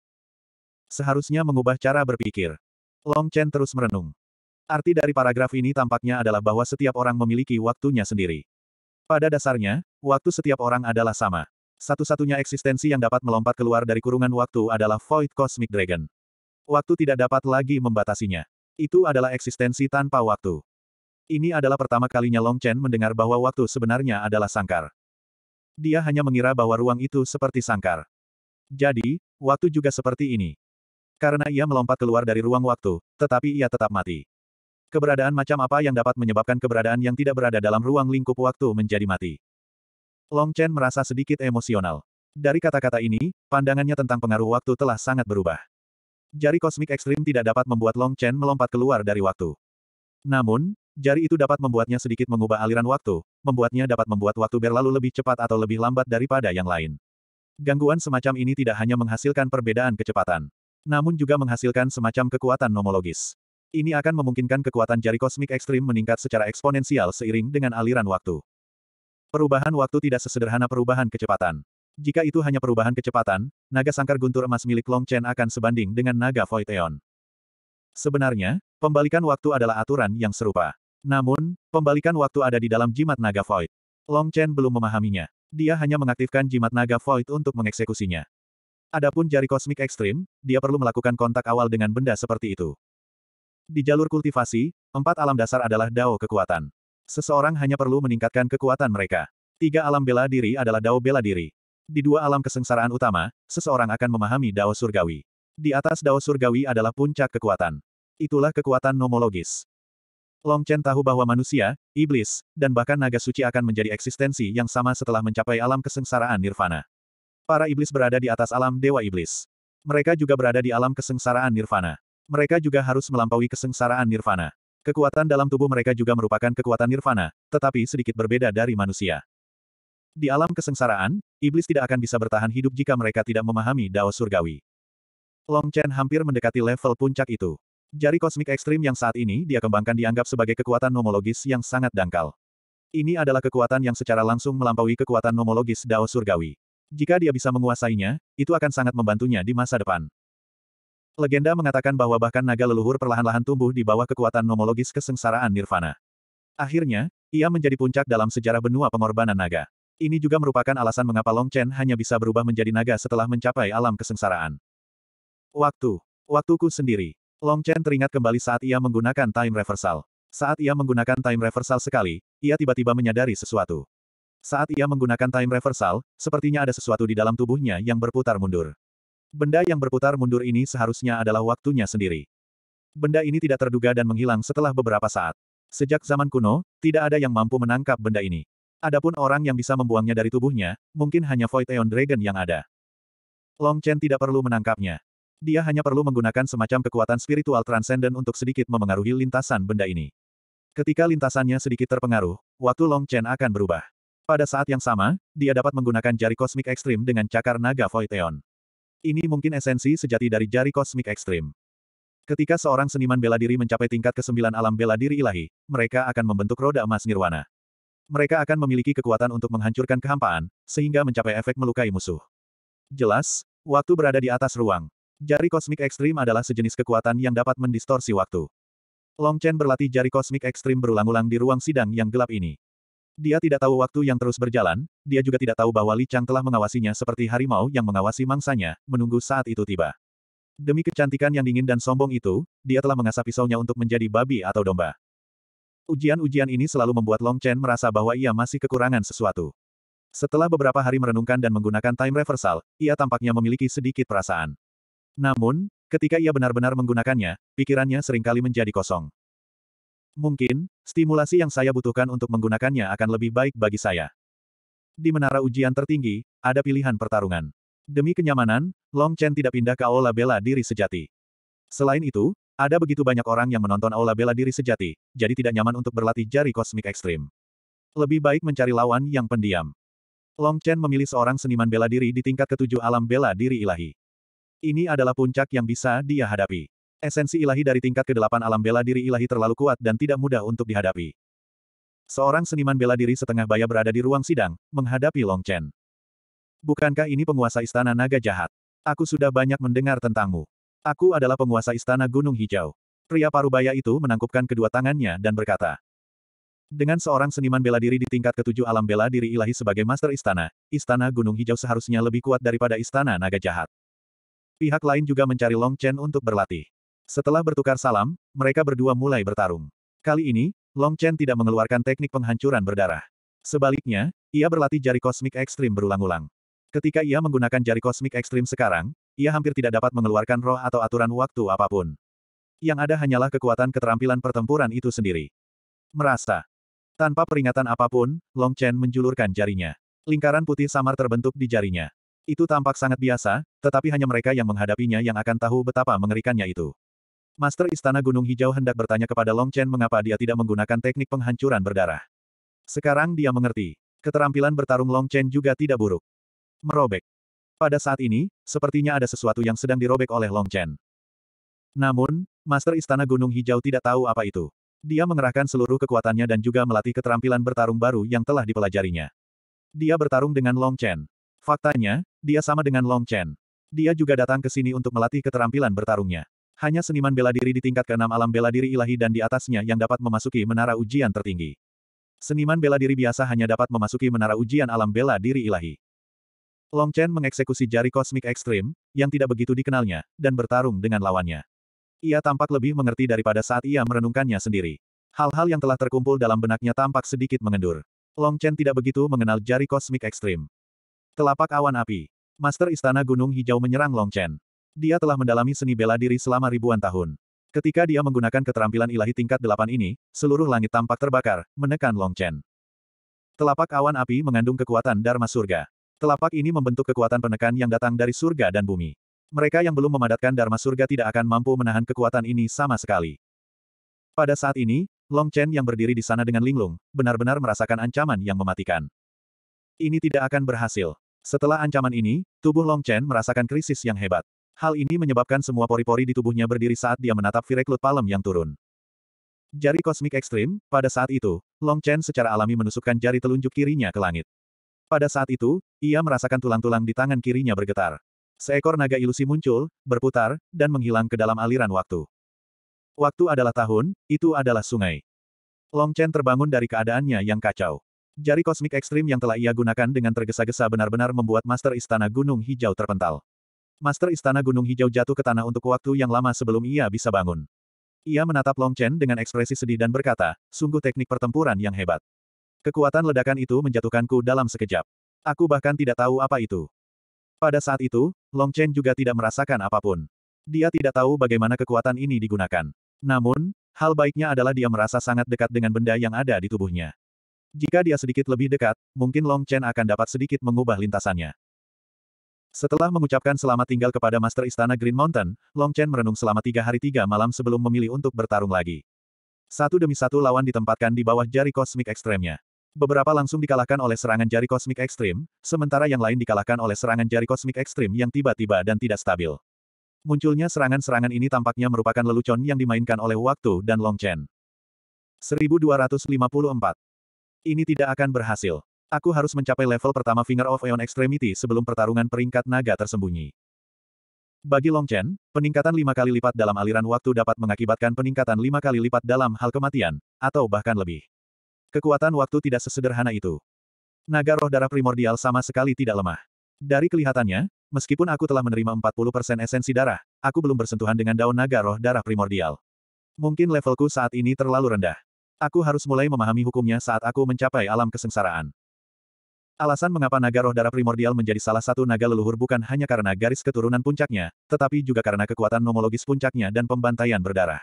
Seharusnya mengubah cara berpikir. Long Chen terus merenung. Arti dari paragraf ini tampaknya adalah bahwa setiap orang memiliki waktunya sendiri. Pada dasarnya, waktu setiap orang adalah sama. Satu-satunya eksistensi yang dapat melompat keluar dari kurungan waktu adalah Void Cosmic Dragon. Waktu tidak dapat lagi membatasinya. Itu adalah eksistensi tanpa waktu. Ini adalah pertama kalinya Long Chen mendengar bahwa waktu sebenarnya adalah sangkar. Dia hanya mengira bahwa ruang itu seperti sangkar. Jadi, waktu juga seperti ini. Karena ia melompat keluar dari ruang waktu, tetapi ia tetap mati. Keberadaan macam apa yang dapat menyebabkan keberadaan yang tidak berada dalam ruang lingkup waktu menjadi mati? Long Chen merasa sedikit emosional. Dari kata-kata ini, pandangannya tentang pengaruh waktu telah sangat berubah. Jari kosmik ekstrim tidak dapat membuat Long Chen melompat keluar dari waktu. Namun, jari itu dapat membuatnya sedikit mengubah aliran waktu, membuatnya dapat membuat waktu berlalu lebih cepat atau lebih lambat daripada yang lain. Gangguan semacam ini tidak hanya menghasilkan perbedaan kecepatan, namun juga menghasilkan semacam kekuatan nomologis. Ini akan memungkinkan kekuatan jari kosmik ekstrim meningkat secara eksponensial seiring dengan aliran waktu. Perubahan waktu tidak sesederhana perubahan kecepatan. Jika itu hanya perubahan kecepatan, naga sangkar guntur emas milik Long Chen akan sebanding dengan naga Void Eon. Sebenarnya, pembalikan waktu adalah aturan yang serupa. Namun, pembalikan waktu ada di dalam jimat naga Void. Long Chen belum memahaminya. Dia hanya mengaktifkan jimat naga Void untuk mengeksekusinya. Adapun jari kosmik ekstrim, dia perlu melakukan kontak awal dengan benda seperti itu. Di jalur kultivasi, empat alam dasar adalah dao kekuatan. Seseorang hanya perlu meningkatkan kekuatan mereka. Tiga alam bela diri adalah dao bela diri. Di dua alam kesengsaraan utama, seseorang akan memahami dao surgawi. Di atas dao surgawi adalah puncak kekuatan. Itulah kekuatan nomologis. Long Chen tahu bahwa manusia, iblis, dan bahkan naga suci akan menjadi eksistensi yang sama setelah mencapai alam kesengsaraan nirvana. Para iblis berada di atas alam dewa iblis. Mereka juga berada di alam kesengsaraan nirvana mereka juga harus melampaui kesengsaraan nirvana. Kekuatan dalam tubuh mereka juga merupakan kekuatan nirvana, tetapi sedikit berbeda dari manusia. Di alam kesengsaraan, iblis tidak akan bisa bertahan hidup jika mereka tidak memahami Dao Surgawi. Long Chen hampir mendekati level puncak itu. Jari kosmik ekstrim yang saat ini dia kembangkan dianggap sebagai kekuatan nomologis yang sangat dangkal. Ini adalah kekuatan yang secara langsung melampaui kekuatan nomologis Dao Surgawi. Jika dia bisa menguasainya, itu akan sangat membantunya di masa depan. Legenda mengatakan bahwa bahkan naga leluhur perlahan-lahan tumbuh di bawah kekuatan nomologis kesengsaraan nirvana. Akhirnya, ia menjadi puncak dalam sejarah benua pengorbanan naga. Ini juga merupakan alasan mengapa Long Chen hanya bisa berubah menjadi naga setelah mencapai alam kesengsaraan. Waktu. Waktuku sendiri. Long Chen teringat kembali saat ia menggunakan time reversal. Saat ia menggunakan time reversal sekali, ia tiba-tiba menyadari sesuatu. Saat ia menggunakan time reversal, sepertinya ada sesuatu di dalam tubuhnya yang berputar mundur. Benda yang berputar mundur ini seharusnya adalah waktunya sendiri. Benda ini tidak terduga dan menghilang setelah beberapa saat. Sejak zaman kuno, tidak ada yang mampu menangkap benda ini. Adapun orang yang bisa membuangnya dari tubuhnya, mungkin hanya Void Aeon Dragon yang ada. Long Chen tidak perlu menangkapnya. Dia hanya perlu menggunakan semacam kekuatan spiritual transcendent untuk sedikit memengaruhi lintasan benda ini. Ketika lintasannya sedikit terpengaruh, waktu Long Chen akan berubah. Pada saat yang sama, dia dapat menggunakan jari kosmik ekstrim dengan cakar naga Void Aeon. Ini mungkin esensi sejati dari jari kosmik ekstrim. Ketika seorang seniman bela diri mencapai tingkat kesembilan alam bela diri ilahi, mereka akan membentuk roda emas nirwana. Mereka akan memiliki kekuatan untuk menghancurkan kehampaan, sehingga mencapai efek melukai musuh. Jelas, waktu berada di atas ruang. Jari kosmik ekstrim adalah sejenis kekuatan yang dapat mendistorsi waktu. Long Chen berlatih jari kosmik ekstrim berulang-ulang di ruang sidang yang gelap ini. Dia tidak tahu waktu yang terus berjalan, dia juga tidak tahu bahwa Li Chang telah mengawasinya seperti harimau yang mengawasi mangsanya, menunggu saat itu tiba. Demi kecantikan yang dingin dan sombong itu, dia telah mengasah pisaunya untuk menjadi babi atau domba. Ujian-ujian ini selalu membuat Long Chen merasa bahwa ia masih kekurangan sesuatu. Setelah beberapa hari merenungkan dan menggunakan time reversal, ia tampaknya memiliki sedikit perasaan. Namun, ketika ia benar-benar menggunakannya, pikirannya seringkali menjadi kosong. Mungkin, stimulasi yang saya butuhkan untuk menggunakannya akan lebih baik bagi saya. Di menara ujian tertinggi, ada pilihan pertarungan. Demi kenyamanan, Long Chen tidak pindah ke aula bela diri sejati. Selain itu, ada begitu banyak orang yang menonton aula bela diri sejati, jadi tidak nyaman untuk berlatih jari kosmik ekstrim. Lebih baik mencari lawan yang pendiam. Long Chen memilih seorang seniman bela diri di tingkat ketujuh alam bela diri ilahi. Ini adalah puncak yang bisa dia hadapi. Esensi ilahi dari tingkat ke-8 alam bela diri ilahi terlalu kuat dan tidak mudah untuk dihadapi. Seorang seniman bela diri setengah baya berada di ruang sidang, menghadapi Long Chen. Bukankah ini penguasa istana naga jahat? Aku sudah banyak mendengar tentangmu. Aku adalah penguasa istana Gunung Hijau. Pria parubaya itu menangkupkan kedua tangannya dan berkata, dengan seorang seniman bela diri di tingkat ketujuh alam bela diri ilahi sebagai master istana, istana Gunung Hijau seharusnya lebih kuat daripada istana naga jahat. Pihak lain juga mencari Long Chen untuk berlatih. Setelah bertukar salam, mereka berdua mulai bertarung. Kali ini, Long Chen tidak mengeluarkan teknik penghancuran berdarah. Sebaliknya, ia berlatih jari kosmik ekstrim berulang-ulang. Ketika ia menggunakan jari kosmik ekstrim sekarang, ia hampir tidak dapat mengeluarkan roh atau aturan waktu apapun. Yang ada hanyalah kekuatan keterampilan pertempuran itu sendiri. Merasa. Tanpa peringatan apapun, Long Chen menjulurkan jarinya. Lingkaran putih samar terbentuk di jarinya. Itu tampak sangat biasa, tetapi hanya mereka yang menghadapinya yang akan tahu betapa mengerikannya itu. Master Istana Gunung Hijau hendak bertanya kepada Long Chen mengapa dia tidak menggunakan teknik penghancuran berdarah. Sekarang dia mengerti. Keterampilan bertarung Long Chen juga tidak buruk. Merobek. Pada saat ini, sepertinya ada sesuatu yang sedang dirobek oleh Long Chen. Namun, Master Istana Gunung Hijau tidak tahu apa itu. Dia mengerahkan seluruh kekuatannya dan juga melatih keterampilan bertarung baru yang telah dipelajarinya. Dia bertarung dengan Long Chen. Faktanya, dia sama dengan Long Chen. Dia juga datang ke sini untuk melatih keterampilan bertarungnya. Hanya seniman bela diri di tingkat keenam alam bela diri ilahi dan di atasnya yang dapat memasuki menara ujian tertinggi. Seniman bela diri biasa hanya dapat memasuki menara ujian alam bela diri ilahi. Long Chen mengeksekusi jari kosmik ekstrim, yang tidak begitu dikenalnya, dan bertarung dengan lawannya. Ia tampak lebih mengerti daripada saat ia merenungkannya sendiri. Hal-hal yang telah terkumpul dalam benaknya tampak sedikit mengendur. Long Chen tidak begitu mengenal jari kosmik ekstrim. Telapak awan api. Master Istana Gunung Hijau menyerang Long Chen. Dia telah mendalami seni bela diri selama ribuan tahun. Ketika dia menggunakan keterampilan ilahi tingkat delapan ini, seluruh langit tampak terbakar, menekan Long Chen. Telapak awan api mengandung kekuatan Dharma Surga. Telapak ini membentuk kekuatan penekan yang datang dari surga dan bumi. Mereka yang belum memadatkan Dharma Surga tidak akan mampu menahan kekuatan ini sama sekali. Pada saat ini, Long Chen yang berdiri di sana dengan linglung, benar-benar merasakan ancaman yang mematikan. Ini tidak akan berhasil. Setelah ancaman ini, tubuh Long Chen merasakan krisis yang hebat. Hal ini menyebabkan semua pori-pori di tubuhnya berdiri saat dia menatap Vireklut Palem yang turun. Jari kosmik ekstrim, pada saat itu, Long Chen secara alami menusukkan jari telunjuk kirinya ke langit. Pada saat itu, ia merasakan tulang-tulang di tangan kirinya bergetar. Seekor naga ilusi muncul, berputar, dan menghilang ke dalam aliran waktu. Waktu adalah tahun, itu adalah sungai. Long Chen terbangun dari keadaannya yang kacau. Jari kosmik ekstrim yang telah ia gunakan dengan tergesa-gesa benar-benar membuat Master Istana Gunung Hijau terpental. Master Istana Gunung Hijau jatuh ke tanah untuk waktu yang lama sebelum ia bisa bangun. Ia menatap Long Chen dengan ekspresi sedih dan berkata, sungguh teknik pertempuran yang hebat. Kekuatan ledakan itu menjatuhkanku dalam sekejap. Aku bahkan tidak tahu apa itu. Pada saat itu, Long Chen juga tidak merasakan apapun. Dia tidak tahu bagaimana kekuatan ini digunakan. Namun, hal baiknya adalah dia merasa sangat dekat dengan benda yang ada di tubuhnya. Jika dia sedikit lebih dekat, mungkin Long Chen akan dapat sedikit mengubah lintasannya. Setelah mengucapkan selamat tinggal kepada Master Istana Green Mountain, Long Chen merenung selama tiga hari tiga malam sebelum memilih untuk bertarung lagi. Satu demi satu lawan ditempatkan di bawah jari kosmik ekstremnya. Beberapa langsung dikalahkan oleh serangan jari kosmik ekstrim, sementara yang lain dikalahkan oleh serangan jari kosmik ekstrim yang tiba-tiba dan tidak stabil. Munculnya serangan-serangan ini tampaknya merupakan lelucon yang dimainkan oleh waktu dan Long Chen. 1254. Ini tidak akan berhasil. Aku harus mencapai level pertama Finger of Eon Extremity sebelum pertarungan peringkat naga tersembunyi. Bagi Long Chen, peningkatan lima kali lipat dalam aliran waktu dapat mengakibatkan peningkatan lima kali lipat dalam hal kematian, atau bahkan lebih. Kekuatan waktu tidak sesederhana itu. Naga roh darah primordial sama sekali tidak lemah. Dari kelihatannya, meskipun aku telah menerima 40% esensi darah, aku belum bersentuhan dengan daun naga roh darah primordial. Mungkin levelku saat ini terlalu rendah. Aku harus mulai memahami hukumnya saat aku mencapai alam kesengsaraan. Alasan mengapa naga roh darah primordial menjadi salah satu naga leluhur bukan hanya karena garis keturunan puncaknya, tetapi juga karena kekuatan nomologis puncaknya dan pembantaian berdarah.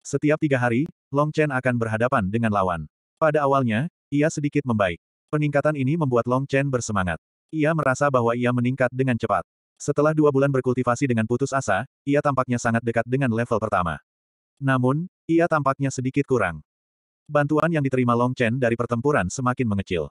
Setiap tiga hari, Long Chen akan berhadapan dengan lawan. Pada awalnya, ia sedikit membaik. Peningkatan ini membuat Long Chen bersemangat. Ia merasa bahwa ia meningkat dengan cepat. Setelah dua bulan berkultivasi dengan putus asa, ia tampaknya sangat dekat dengan level pertama. Namun, ia tampaknya sedikit kurang. Bantuan yang diterima Long Chen dari pertempuran semakin mengecil.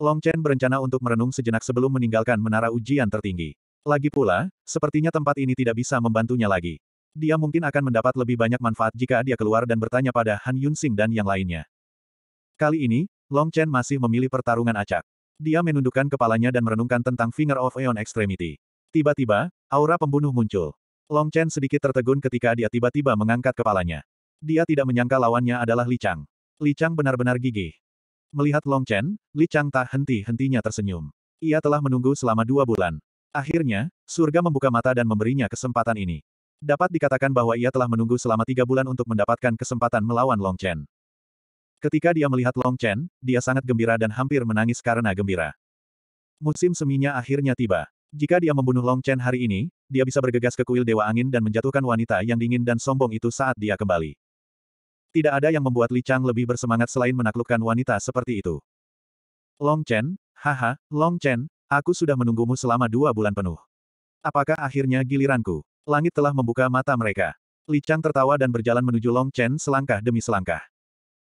Long Chen berencana untuk merenung sejenak sebelum meninggalkan menara ujian tertinggi. Lagi pula, sepertinya tempat ini tidak bisa membantunya lagi. Dia mungkin akan mendapat lebih banyak manfaat jika dia keluar dan bertanya pada Han Yunsing dan yang lainnya. Kali ini, Long Chen masih memilih pertarungan acak. Dia menundukkan kepalanya dan merenungkan tentang Finger of Aeon Extremity. Tiba-tiba, aura pembunuh muncul. Long Chen sedikit tertegun ketika dia tiba-tiba mengangkat kepalanya. Dia tidak menyangka lawannya adalah Li Chang. Li Chang benar-benar gigih. Melihat Long Chen, Li Chang tak henti-hentinya tersenyum. Ia telah menunggu selama dua bulan. Akhirnya, surga membuka mata dan memberinya kesempatan ini. Dapat dikatakan bahwa ia telah menunggu selama tiga bulan untuk mendapatkan kesempatan melawan Long Chen. Ketika dia melihat Long Chen, dia sangat gembira dan hampir menangis karena gembira. Musim seminya akhirnya tiba. Jika dia membunuh Long Chen hari ini, dia bisa bergegas ke kuil Dewa Angin dan menjatuhkan wanita yang dingin dan sombong itu saat dia kembali. Tidak ada yang membuat Li Chang lebih bersemangat selain menaklukkan wanita seperti itu. Long Chen, haha, Long Chen, aku sudah menunggumu selama dua bulan penuh. Apakah akhirnya giliranku? Langit telah membuka mata mereka. Li Chang tertawa dan berjalan menuju Long Chen selangkah demi selangkah.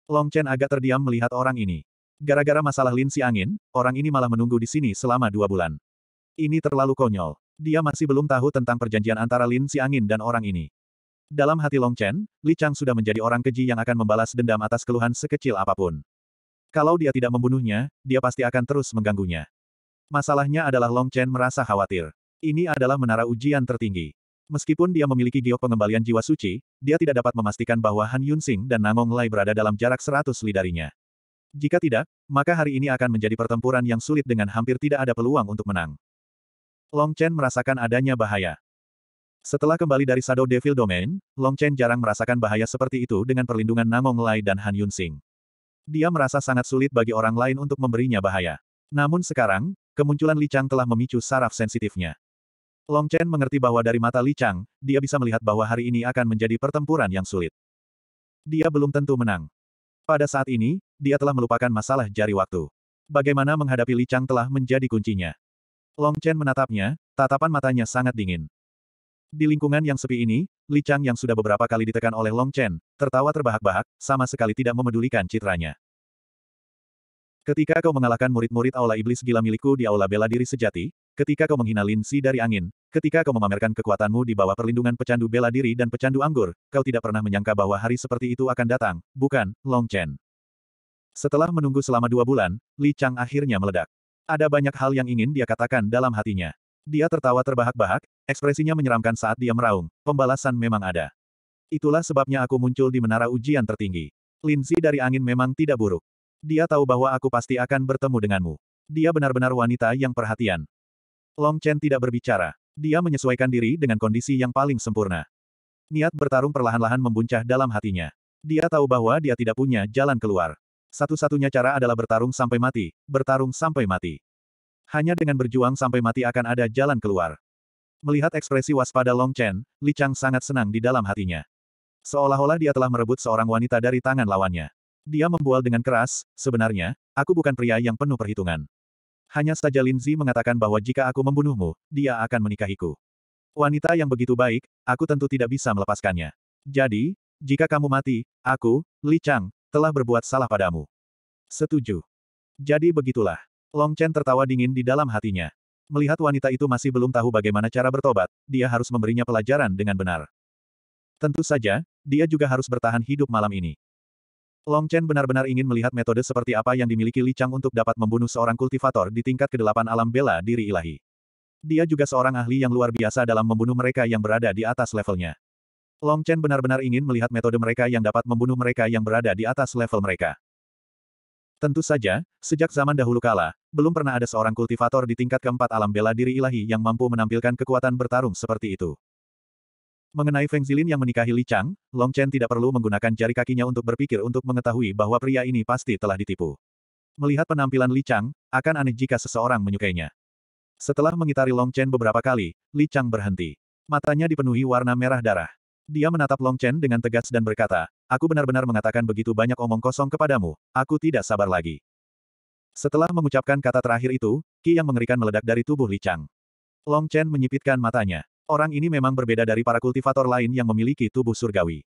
Long Chen agak terdiam melihat orang ini. Gara-gara masalah Lin Si Angin, orang ini malah menunggu di sini selama dua bulan. Ini terlalu konyol. Dia masih belum tahu tentang perjanjian antara Lin Si Angin dan orang ini. Dalam hati Long Chen, Li Chang sudah menjadi orang keji yang akan membalas dendam atas keluhan sekecil apapun. Kalau dia tidak membunuhnya, dia pasti akan terus mengganggunya. Masalahnya adalah Long Chen merasa khawatir. Ini adalah menara ujian tertinggi. Meskipun dia memiliki giok pengembalian jiwa suci, dia tidak dapat memastikan bahwa Han Yun Sing dan Nangong Lai berada dalam jarak seratus lidarinya. Jika tidak, maka hari ini akan menjadi pertempuran yang sulit dengan hampir tidak ada peluang untuk menang. Long Chen merasakan adanya bahaya. Setelah kembali dari Shadow Devil Domain, Long Chen jarang merasakan bahaya seperti itu dengan perlindungan Namong Lai dan Han Yun Sing. Dia merasa sangat sulit bagi orang lain untuk memberinya bahaya. Namun sekarang, kemunculan Li Chang telah memicu saraf sensitifnya. Long Chen mengerti bahwa dari mata Li Chang, dia bisa melihat bahwa hari ini akan menjadi pertempuran yang sulit. Dia belum tentu menang. Pada saat ini, dia telah melupakan masalah jari waktu. Bagaimana menghadapi Li Chang telah menjadi kuncinya. Long Chen menatapnya, tatapan matanya sangat dingin. Di lingkungan yang sepi ini, Li Chang yang sudah beberapa kali ditekan oleh Long Chen, tertawa terbahak-bahak, sama sekali tidak memedulikan citranya. Ketika kau mengalahkan murid-murid aula iblis gila milikku di aula bela diri sejati, ketika kau menghina Lin Si dari angin, ketika kau memamerkan kekuatanmu di bawah perlindungan pecandu bela diri dan pecandu anggur, kau tidak pernah menyangka bahwa hari seperti itu akan datang, bukan, Long Chen. Setelah menunggu selama dua bulan, Li Chang akhirnya meledak. Ada banyak hal yang ingin dia katakan dalam hatinya. Dia tertawa terbahak-bahak, ekspresinya menyeramkan saat dia meraung, pembalasan memang ada. Itulah sebabnya aku muncul di menara ujian tertinggi. Lindsay dari angin memang tidak buruk. Dia tahu bahwa aku pasti akan bertemu denganmu. Dia benar-benar wanita yang perhatian. Long Chen tidak berbicara. Dia menyesuaikan diri dengan kondisi yang paling sempurna. Niat bertarung perlahan-lahan membuncah dalam hatinya. Dia tahu bahwa dia tidak punya jalan keluar. Satu-satunya cara adalah bertarung sampai mati, bertarung sampai mati. Hanya dengan berjuang sampai mati akan ada jalan keluar. Melihat ekspresi waspada Long Chen, Li Chang sangat senang di dalam hatinya. Seolah-olah dia telah merebut seorang wanita dari tangan lawannya. Dia membual dengan keras, sebenarnya, aku bukan pria yang penuh perhitungan. Hanya saja Lin Zi mengatakan bahwa jika aku membunuhmu, dia akan menikahiku. Wanita yang begitu baik, aku tentu tidak bisa melepaskannya. Jadi, jika kamu mati, aku, Li Chang, telah berbuat salah padamu. Setuju. Jadi begitulah. Long Chen tertawa dingin di dalam hatinya. Melihat wanita itu masih belum tahu bagaimana cara bertobat, dia harus memberinya pelajaran dengan benar. Tentu saja, dia juga harus bertahan hidup malam ini. Long Chen benar-benar ingin melihat metode seperti apa yang dimiliki Li Chang untuk dapat membunuh seorang kultivator di tingkat kedelapan alam bela diri ilahi. Dia juga seorang ahli yang luar biasa dalam membunuh mereka yang berada di atas levelnya. Long Chen benar-benar ingin melihat metode mereka yang dapat membunuh mereka yang berada di atas level mereka. Tentu saja, sejak zaman dahulu kala, belum pernah ada seorang kultivator di tingkat keempat alam bela diri ilahi yang mampu menampilkan kekuatan bertarung seperti itu. Mengenai Feng Zilin yang menikahi Li Chang, Long Chen tidak perlu menggunakan jari kakinya untuk berpikir untuk mengetahui bahwa pria ini pasti telah ditipu. Melihat penampilan Li Chang, akan aneh jika seseorang menyukainya. Setelah mengitari Long Chen beberapa kali, Li Chang berhenti. Matanya dipenuhi warna merah darah. Dia menatap Long Chen dengan tegas dan berkata, Aku benar-benar mengatakan begitu banyak omong kosong kepadamu, aku tidak sabar lagi. Setelah mengucapkan kata terakhir itu, Ki yang mengerikan meledak dari tubuh Li Chang. Long Chen menyipitkan matanya. Orang ini memang berbeda dari para kultivator lain yang memiliki tubuh surgawi.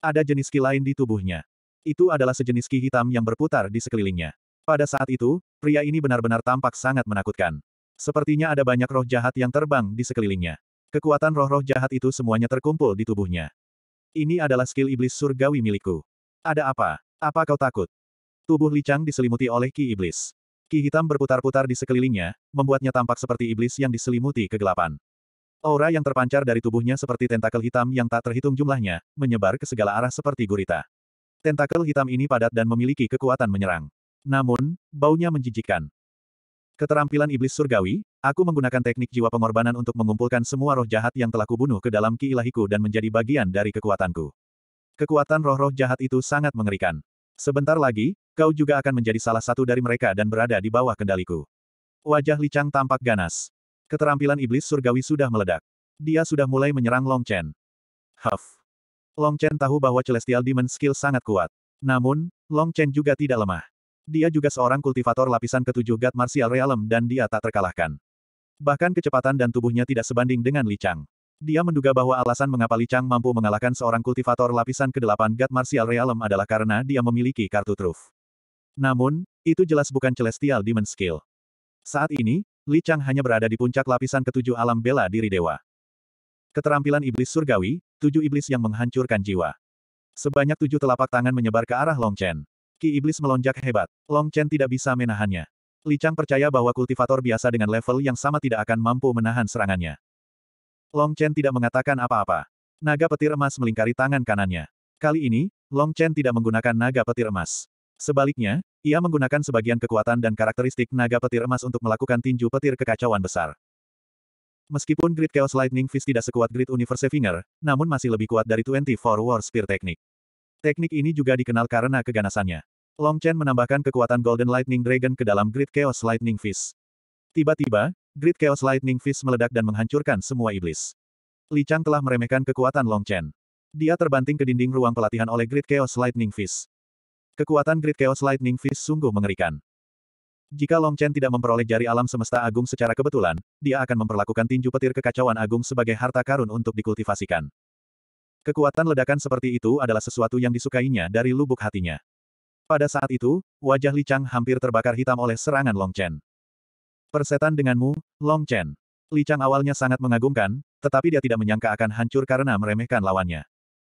Ada jenis ki lain di tubuhnya. Itu adalah sejenis ki hitam yang berputar di sekelilingnya. Pada saat itu, pria ini benar-benar tampak sangat menakutkan. Sepertinya ada banyak roh jahat yang terbang di sekelilingnya. Kekuatan roh-roh jahat itu semuanya terkumpul di tubuhnya. Ini adalah skill iblis surgawi milikku. Ada apa? Apa kau takut? Tubuh Licang diselimuti oleh Ki Iblis. Ki hitam berputar-putar di sekelilingnya, membuatnya tampak seperti iblis yang diselimuti kegelapan. Aura yang terpancar dari tubuhnya seperti tentakel hitam yang tak terhitung jumlahnya, menyebar ke segala arah seperti gurita. Tentakel hitam ini padat dan memiliki kekuatan menyerang. Namun, baunya menjijikkan. Keterampilan iblis surgawi, aku menggunakan teknik jiwa pengorbanan untuk mengumpulkan semua roh jahat yang telah kubunuh ke dalam ki ilahiku dan menjadi bagian dari kekuatanku. Kekuatan roh-roh jahat itu sangat mengerikan. Sebentar lagi, Kau juga akan menjadi salah satu dari mereka dan berada di bawah kendaliku. Wajah Li Chang tampak ganas. Keterampilan iblis surgawi sudah meledak. Dia sudah mulai menyerang Long Chen. Huff. Long Chen tahu bahwa Celestial Demon skill sangat kuat. Namun, Long Chen juga tidak lemah. Dia juga seorang kultivator lapisan ketujuh God Martial Realm dan dia tak terkalahkan. Bahkan kecepatan dan tubuhnya tidak sebanding dengan Li Chang. Dia menduga bahwa alasan mengapa Li Chang mampu mengalahkan seorang kultivator lapisan ke-8 God Martial Realm adalah karena dia memiliki kartu truf. Namun, itu jelas bukan Celestial Demon Skill. Saat ini, Li Chang hanya berada di puncak lapisan ketujuh alam bela diri dewa. Keterampilan iblis surgawi, tujuh iblis yang menghancurkan jiwa. Sebanyak tujuh telapak tangan menyebar ke arah Long Chen. Ki iblis melonjak hebat. Long Chen tidak bisa menahannya. Li Chang percaya bahwa kultivator biasa dengan level yang sama tidak akan mampu menahan serangannya. Long Chen tidak mengatakan apa-apa. Naga petir emas melingkari tangan kanannya. Kali ini, Long Chen tidak menggunakan naga petir emas. Sebaliknya, ia menggunakan sebagian kekuatan dan karakteristik naga petir emas untuk melakukan tinju petir kekacauan besar. Meskipun Grid Chaos Lightning Fist tidak sekuat Grid Universe Finger, namun masih lebih kuat dari 24 War Spear teknik. Teknik ini juga dikenal karena keganasannya. Long Chen menambahkan kekuatan Golden Lightning Dragon ke dalam Grid Chaos Lightning Fist. Tiba-tiba, Grid Chaos Lightning Fist meledak dan menghancurkan semua iblis. Li Chang telah meremehkan kekuatan Long Chen. Dia terbanting ke dinding ruang pelatihan oleh Grid Chaos Lightning Fist. Kekuatan Great Chaos Lightning Fist sungguh mengerikan. Jika Long Chen tidak memperoleh jari alam semesta agung secara kebetulan, dia akan memperlakukan tinju petir kekacauan agung sebagai harta karun untuk dikultivasikan. Kekuatan ledakan seperti itu adalah sesuatu yang disukainya dari lubuk hatinya. Pada saat itu, wajah Li Chang hampir terbakar hitam oleh serangan Long Chen. Persetan denganmu, Long Chen. Li Chang awalnya sangat mengagumkan, tetapi dia tidak menyangka akan hancur karena meremehkan lawannya.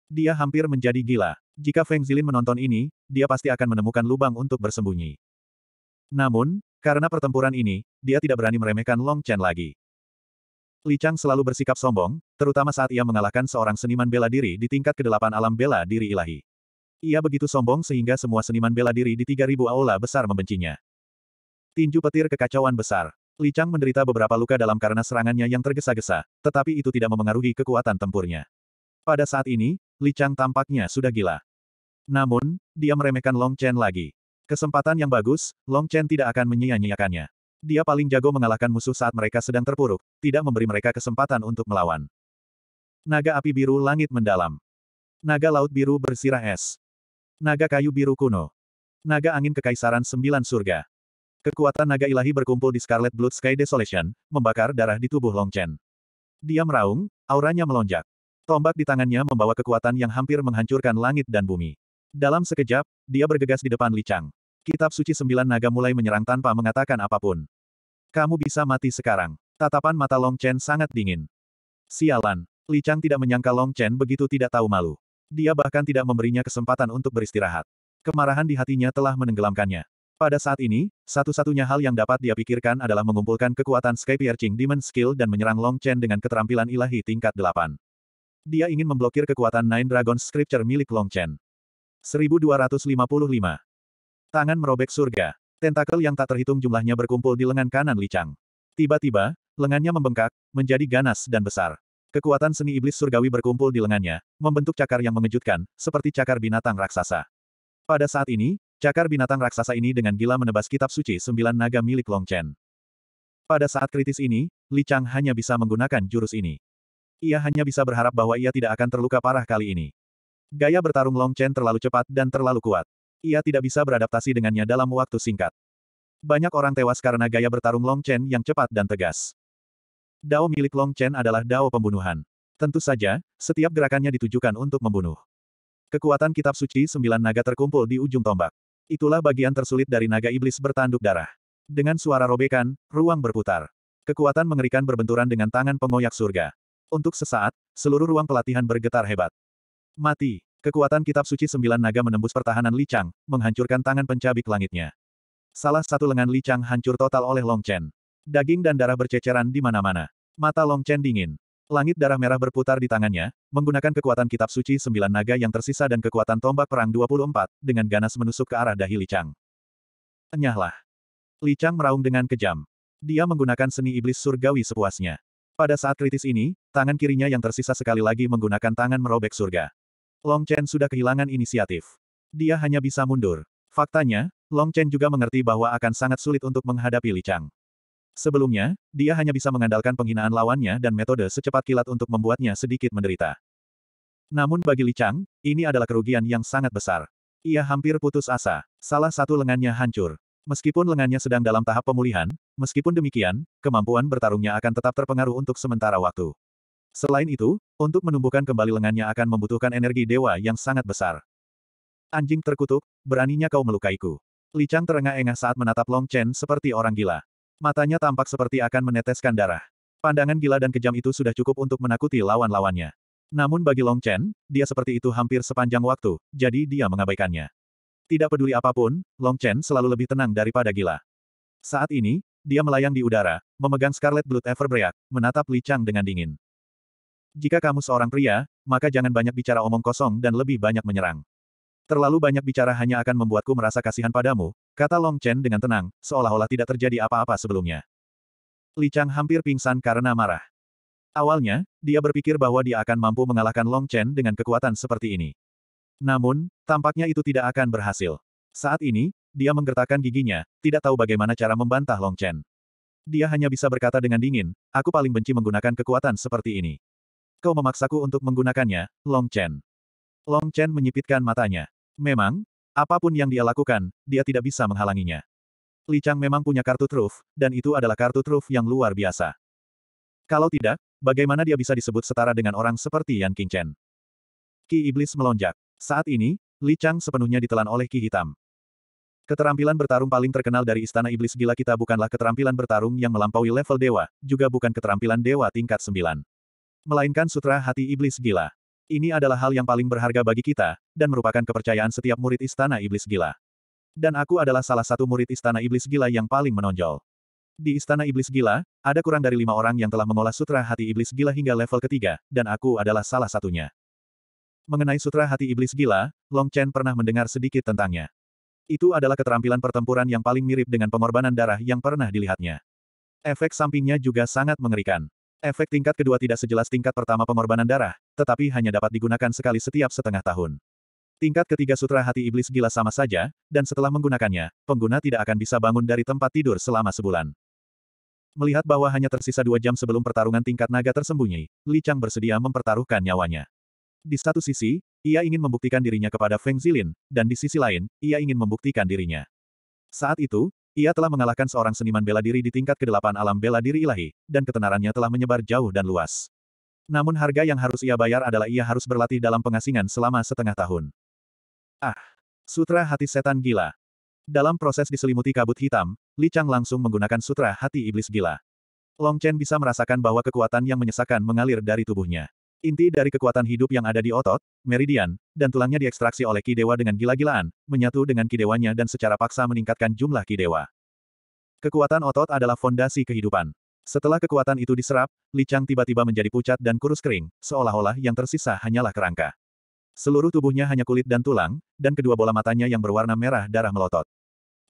Dia hampir menjadi gila. Jika Feng Zilin menonton ini, dia pasti akan menemukan lubang untuk bersembunyi. Namun, karena pertempuran ini, dia tidak berani meremehkan Long Chen lagi. Li Chang selalu bersikap sombong, terutama saat ia mengalahkan seorang seniman bela diri di tingkat kedelapan alam bela diri ilahi. Ia begitu sombong sehingga semua seniman bela diri di 3000 aula besar membencinya. Tinju petir kekacauan besar. Li Chang menderita beberapa luka dalam karena serangannya yang tergesa-gesa, tetapi itu tidak memengaruhi kekuatan tempurnya. Pada saat ini, Li Chang tampaknya sudah gila. Namun, dia meremehkan Long Chen lagi. Kesempatan yang bagus, Long Chen tidak akan menyia-nyiakannya. Dia paling jago mengalahkan musuh saat mereka sedang terpuruk, tidak memberi mereka kesempatan untuk melawan. Naga api biru langit mendalam. Naga laut biru bersirah es. Naga kayu biru kuno. Naga angin kekaisaran sembilan surga. Kekuatan naga ilahi berkumpul di Scarlet Blood Sky Desolation, membakar darah di tubuh Long Chen. Dia meraung, auranya melonjak. Tombak di tangannya membawa kekuatan yang hampir menghancurkan langit dan bumi. Dalam sekejap, dia bergegas di depan Li Chang. Kitab suci sembilan naga mulai menyerang tanpa mengatakan apapun. Kamu bisa mati sekarang. Tatapan mata Long Chen sangat dingin. Sialan. Li Chang tidak menyangka Long Chen begitu tidak tahu malu. Dia bahkan tidak memberinya kesempatan untuk beristirahat. Kemarahan di hatinya telah menenggelamkannya. Pada saat ini, satu-satunya hal yang dapat dia pikirkan adalah mengumpulkan kekuatan Sky Piercing Demon Skill dan menyerang Long Chen dengan keterampilan ilahi tingkat 8. Dia ingin memblokir kekuatan Nine Dragon Scripture milik Long Chen. 1255. Tangan merobek surga. Tentakel yang tak terhitung jumlahnya berkumpul di lengan kanan Li Chang. Tiba-tiba, lengannya membengkak, menjadi ganas dan besar. Kekuatan seni iblis surgawi berkumpul di lengannya, membentuk cakar yang mengejutkan, seperti cakar binatang raksasa. Pada saat ini, cakar binatang raksasa ini dengan gila menebas kitab suci sembilan naga milik Long Chen. Pada saat kritis ini, Li Chang hanya bisa menggunakan jurus ini. Ia hanya bisa berharap bahwa ia tidak akan terluka parah kali ini. Gaya bertarung Long Chen terlalu cepat dan terlalu kuat. Ia tidak bisa beradaptasi dengannya dalam waktu singkat. Banyak orang tewas karena gaya bertarung Long Chen yang cepat dan tegas. Dao milik Long Chen adalah dao pembunuhan. Tentu saja, setiap gerakannya ditujukan untuk membunuh. Kekuatan kitab suci sembilan naga terkumpul di ujung tombak. Itulah bagian tersulit dari naga iblis bertanduk darah. Dengan suara robekan, ruang berputar. Kekuatan mengerikan berbenturan dengan tangan pengoyak surga. Untuk sesaat, seluruh ruang pelatihan bergetar hebat. Mati. Kekuatan kitab suci sembilan naga menembus pertahanan Li Chang, menghancurkan tangan pencabik langitnya. Salah satu lengan Li Chang hancur total oleh Long Chen. Daging dan darah berceceran di mana-mana. Mata Long Chen dingin. Langit darah merah berputar di tangannya, menggunakan kekuatan kitab suci sembilan naga yang tersisa dan kekuatan tombak perang 24, dengan ganas menusuk ke arah dahi Li Chang. Enyahlah. Li Chang meraung dengan kejam. Dia menggunakan seni iblis surgawi sepuasnya. Pada saat kritis ini, Tangan kirinya yang tersisa sekali lagi menggunakan tangan merobek surga. Long Chen sudah kehilangan inisiatif. Dia hanya bisa mundur. Faktanya, Long Chen juga mengerti bahwa akan sangat sulit untuk menghadapi Li Chang. Sebelumnya, dia hanya bisa mengandalkan penghinaan lawannya dan metode secepat kilat untuk membuatnya sedikit menderita. Namun bagi Li Chang, ini adalah kerugian yang sangat besar. Ia hampir putus asa. Salah satu lengannya hancur. Meskipun lengannya sedang dalam tahap pemulihan, meskipun demikian, kemampuan bertarungnya akan tetap terpengaruh untuk sementara waktu. Selain itu, untuk menumbuhkan kembali lengannya akan membutuhkan energi dewa yang sangat besar. Anjing terkutuk, beraninya kau melukaiku. Li Chang terengah-engah saat menatap Long Chen seperti orang gila. Matanya tampak seperti akan meneteskan darah. Pandangan gila dan kejam itu sudah cukup untuk menakuti lawan-lawannya. Namun bagi Long Chen, dia seperti itu hampir sepanjang waktu, jadi dia mengabaikannya. Tidak peduli apapun, Long Chen selalu lebih tenang daripada gila. Saat ini, dia melayang di udara, memegang Scarlet Blood Everbreak, menatap Li Chang dengan dingin. Jika kamu seorang pria, maka jangan banyak bicara omong kosong dan lebih banyak menyerang. Terlalu banyak bicara hanya akan membuatku merasa kasihan padamu, kata Long Chen dengan tenang, seolah-olah tidak terjadi apa-apa sebelumnya. Li Chang hampir pingsan karena marah. Awalnya, dia berpikir bahwa dia akan mampu mengalahkan Long Chen dengan kekuatan seperti ini. Namun, tampaknya itu tidak akan berhasil. Saat ini, dia menggertakkan giginya, tidak tahu bagaimana cara membantah Long Chen. Dia hanya bisa berkata dengan dingin, aku paling benci menggunakan kekuatan seperti ini. Kau memaksaku untuk menggunakannya, Long Chen. Long Chen menyipitkan matanya. Memang, apapun yang dia lakukan, dia tidak bisa menghalanginya. Li Chang memang punya kartu truf, dan itu adalah kartu truf yang luar biasa. Kalau tidak, bagaimana dia bisa disebut setara dengan orang seperti Yan King Chen? Ki Iblis melonjak. Saat ini, Li Chang sepenuhnya ditelan oleh Ki Hitam. Keterampilan bertarung paling terkenal dari Istana Iblis Gila kita bukanlah keterampilan bertarung yang melampaui level dewa, juga bukan keterampilan dewa tingkat 9 melainkan sutra hati iblis gila. Ini adalah hal yang paling berharga bagi kita, dan merupakan kepercayaan setiap murid istana iblis gila. Dan aku adalah salah satu murid istana iblis gila yang paling menonjol. Di istana iblis gila, ada kurang dari lima orang yang telah mengolah sutra hati iblis gila hingga level ketiga, dan aku adalah salah satunya. Mengenai sutra hati iblis gila, Long Chen pernah mendengar sedikit tentangnya. Itu adalah keterampilan pertempuran yang paling mirip dengan pengorbanan darah yang pernah dilihatnya. Efek sampingnya juga sangat mengerikan. Efek tingkat kedua tidak sejelas tingkat pertama pengorbanan darah, tetapi hanya dapat digunakan sekali setiap setengah tahun. Tingkat ketiga sutra hati iblis gila sama saja, dan setelah menggunakannya, pengguna tidak akan bisa bangun dari tempat tidur selama sebulan. Melihat bahwa hanya tersisa dua jam sebelum pertarungan tingkat naga tersembunyi, Li Chang bersedia mempertaruhkan nyawanya. Di satu sisi, ia ingin membuktikan dirinya kepada Feng Zilin, dan di sisi lain, ia ingin membuktikan dirinya. Saat itu, ia telah mengalahkan seorang seniman bela diri di tingkat kedelapan alam bela diri ilahi, dan ketenarannya telah menyebar jauh dan luas. Namun harga yang harus ia bayar adalah ia harus berlatih dalam pengasingan selama setengah tahun. Ah! Sutra Hati Setan Gila. Dalam proses diselimuti kabut hitam, Li Chang langsung menggunakan Sutra Hati Iblis Gila. Long Chen bisa merasakan bahwa kekuatan yang menyesakkan mengalir dari tubuhnya. Inti dari kekuatan hidup yang ada di otot, meridian, dan tulangnya diekstraksi oleh Kidewa dengan gila-gilaan, menyatu dengan Kidewanya dan secara paksa meningkatkan jumlah Kidewa. Kekuatan otot adalah fondasi kehidupan. Setelah kekuatan itu diserap, Licang tiba-tiba menjadi pucat dan kurus kering, seolah-olah yang tersisa hanyalah kerangka. Seluruh tubuhnya hanya kulit dan tulang, dan kedua bola matanya yang berwarna merah darah melotot.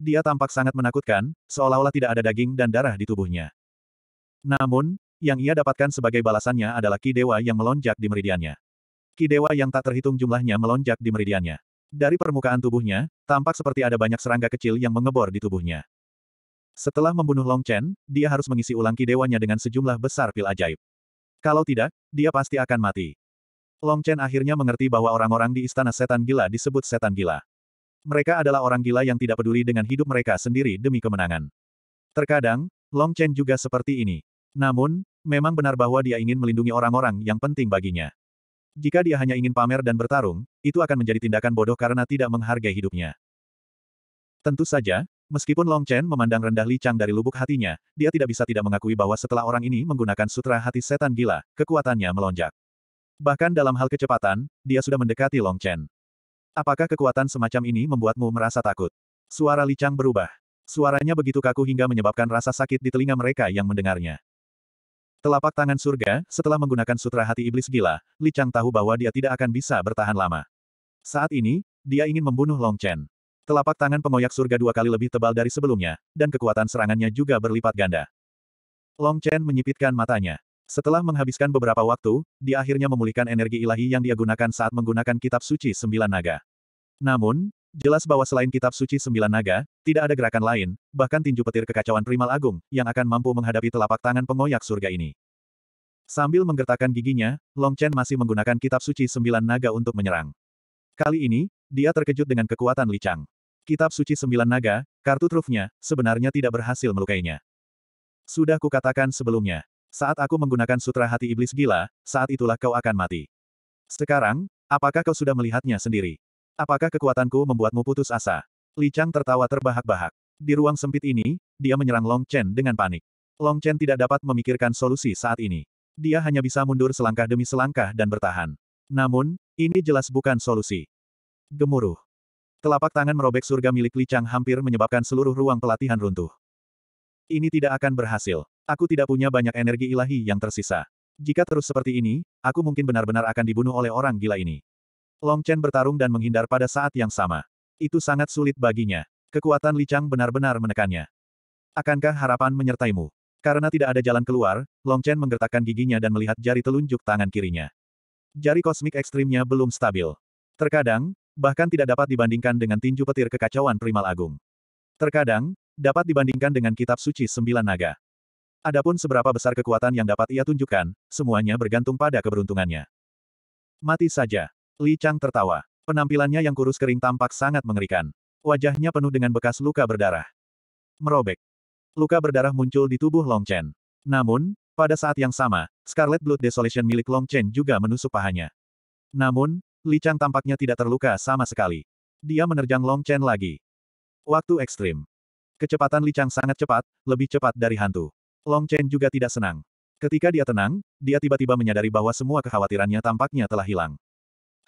Dia tampak sangat menakutkan, seolah-olah tidak ada daging dan darah di tubuhnya. Namun, yang ia dapatkan sebagai balasannya adalah ki dewa yang melonjak di meridiannya. Ki dewa yang tak terhitung jumlahnya melonjak di meridiannya. Dari permukaan tubuhnya, tampak seperti ada banyak serangga kecil yang mengebor di tubuhnya. Setelah membunuh Long Chen, dia harus mengisi ulang ki dewanya dengan sejumlah besar pil ajaib. Kalau tidak, dia pasti akan mati. Long Chen akhirnya mengerti bahwa orang-orang di istana setan gila disebut setan gila. Mereka adalah orang gila yang tidak peduli dengan hidup mereka sendiri demi kemenangan. Terkadang, Long Chen juga seperti ini. Namun, memang benar bahwa dia ingin melindungi orang-orang yang penting baginya. Jika dia hanya ingin pamer dan bertarung, itu akan menjadi tindakan bodoh karena tidak menghargai hidupnya. Tentu saja, meskipun Long Chen memandang rendah Li Chang dari lubuk hatinya, dia tidak bisa tidak mengakui bahwa setelah orang ini menggunakan sutra hati setan gila, kekuatannya melonjak. Bahkan dalam hal kecepatan, dia sudah mendekati Long Chen. Apakah kekuatan semacam ini membuatmu merasa takut? Suara Li Chang berubah. Suaranya begitu kaku hingga menyebabkan rasa sakit di telinga mereka yang mendengarnya. Telapak tangan surga, setelah menggunakan sutra hati iblis gila, Li Chang tahu bahwa dia tidak akan bisa bertahan lama. Saat ini, dia ingin membunuh Long Chen. Telapak tangan pengoyak surga dua kali lebih tebal dari sebelumnya, dan kekuatan serangannya juga berlipat ganda. Long Chen menyipitkan matanya. Setelah menghabiskan beberapa waktu, dia akhirnya memulihkan energi ilahi yang dia gunakan saat menggunakan kitab suci sembilan naga. Namun, Jelas bahwa selain kitab suci sembilan naga, tidak ada gerakan lain, bahkan tinju petir kekacauan primal agung, yang akan mampu menghadapi telapak tangan pengoyak surga ini. Sambil menggertakkan giginya, Long Chen masih menggunakan kitab suci sembilan naga untuk menyerang. Kali ini, dia terkejut dengan kekuatan Li Chang. Kitab suci sembilan naga, kartu trufnya, sebenarnya tidak berhasil melukainya. Sudah kukatakan sebelumnya. Saat aku menggunakan sutra hati iblis gila, saat itulah kau akan mati. Sekarang, apakah kau sudah melihatnya sendiri? Apakah kekuatanku membuatmu putus asa? Li Chang tertawa terbahak-bahak. Di ruang sempit ini, dia menyerang Long Chen dengan panik. Long Chen tidak dapat memikirkan solusi saat ini. Dia hanya bisa mundur selangkah demi selangkah dan bertahan. Namun, ini jelas bukan solusi. Gemuruh. Telapak tangan merobek surga milik Li Chang hampir menyebabkan seluruh ruang pelatihan runtuh. Ini tidak akan berhasil. Aku tidak punya banyak energi ilahi yang tersisa. Jika terus seperti ini, aku mungkin benar-benar akan dibunuh oleh orang gila ini. Long Chen bertarung dan menghindar pada saat yang sama. Itu sangat sulit baginya. Kekuatan Li Chang benar-benar menekannya. Akankah harapan menyertaimu? Karena tidak ada jalan keluar, Long Chen menggertakkan giginya dan melihat jari telunjuk tangan kirinya. Jari kosmik ekstrimnya belum stabil. Terkadang, bahkan tidak dapat dibandingkan dengan tinju petir kekacauan primal agung. Terkadang, dapat dibandingkan dengan kitab suci sembilan naga. Adapun seberapa besar kekuatan yang dapat ia tunjukkan, semuanya bergantung pada keberuntungannya. Mati saja. Li Chang tertawa. Penampilannya yang kurus kering tampak sangat mengerikan. Wajahnya penuh dengan bekas luka berdarah. Merobek. Luka berdarah muncul di tubuh Long Chen. Namun, pada saat yang sama, Scarlet Blood Desolation milik Long Chen juga menusuk pahanya. Namun, Li Chang tampaknya tidak terluka sama sekali. Dia menerjang Long Chen lagi. Waktu ekstrim. Kecepatan Li Chang sangat cepat, lebih cepat dari hantu. Long Chen juga tidak senang. Ketika dia tenang, dia tiba-tiba menyadari bahwa semua kekhawatirannya tampaknya telah hilang.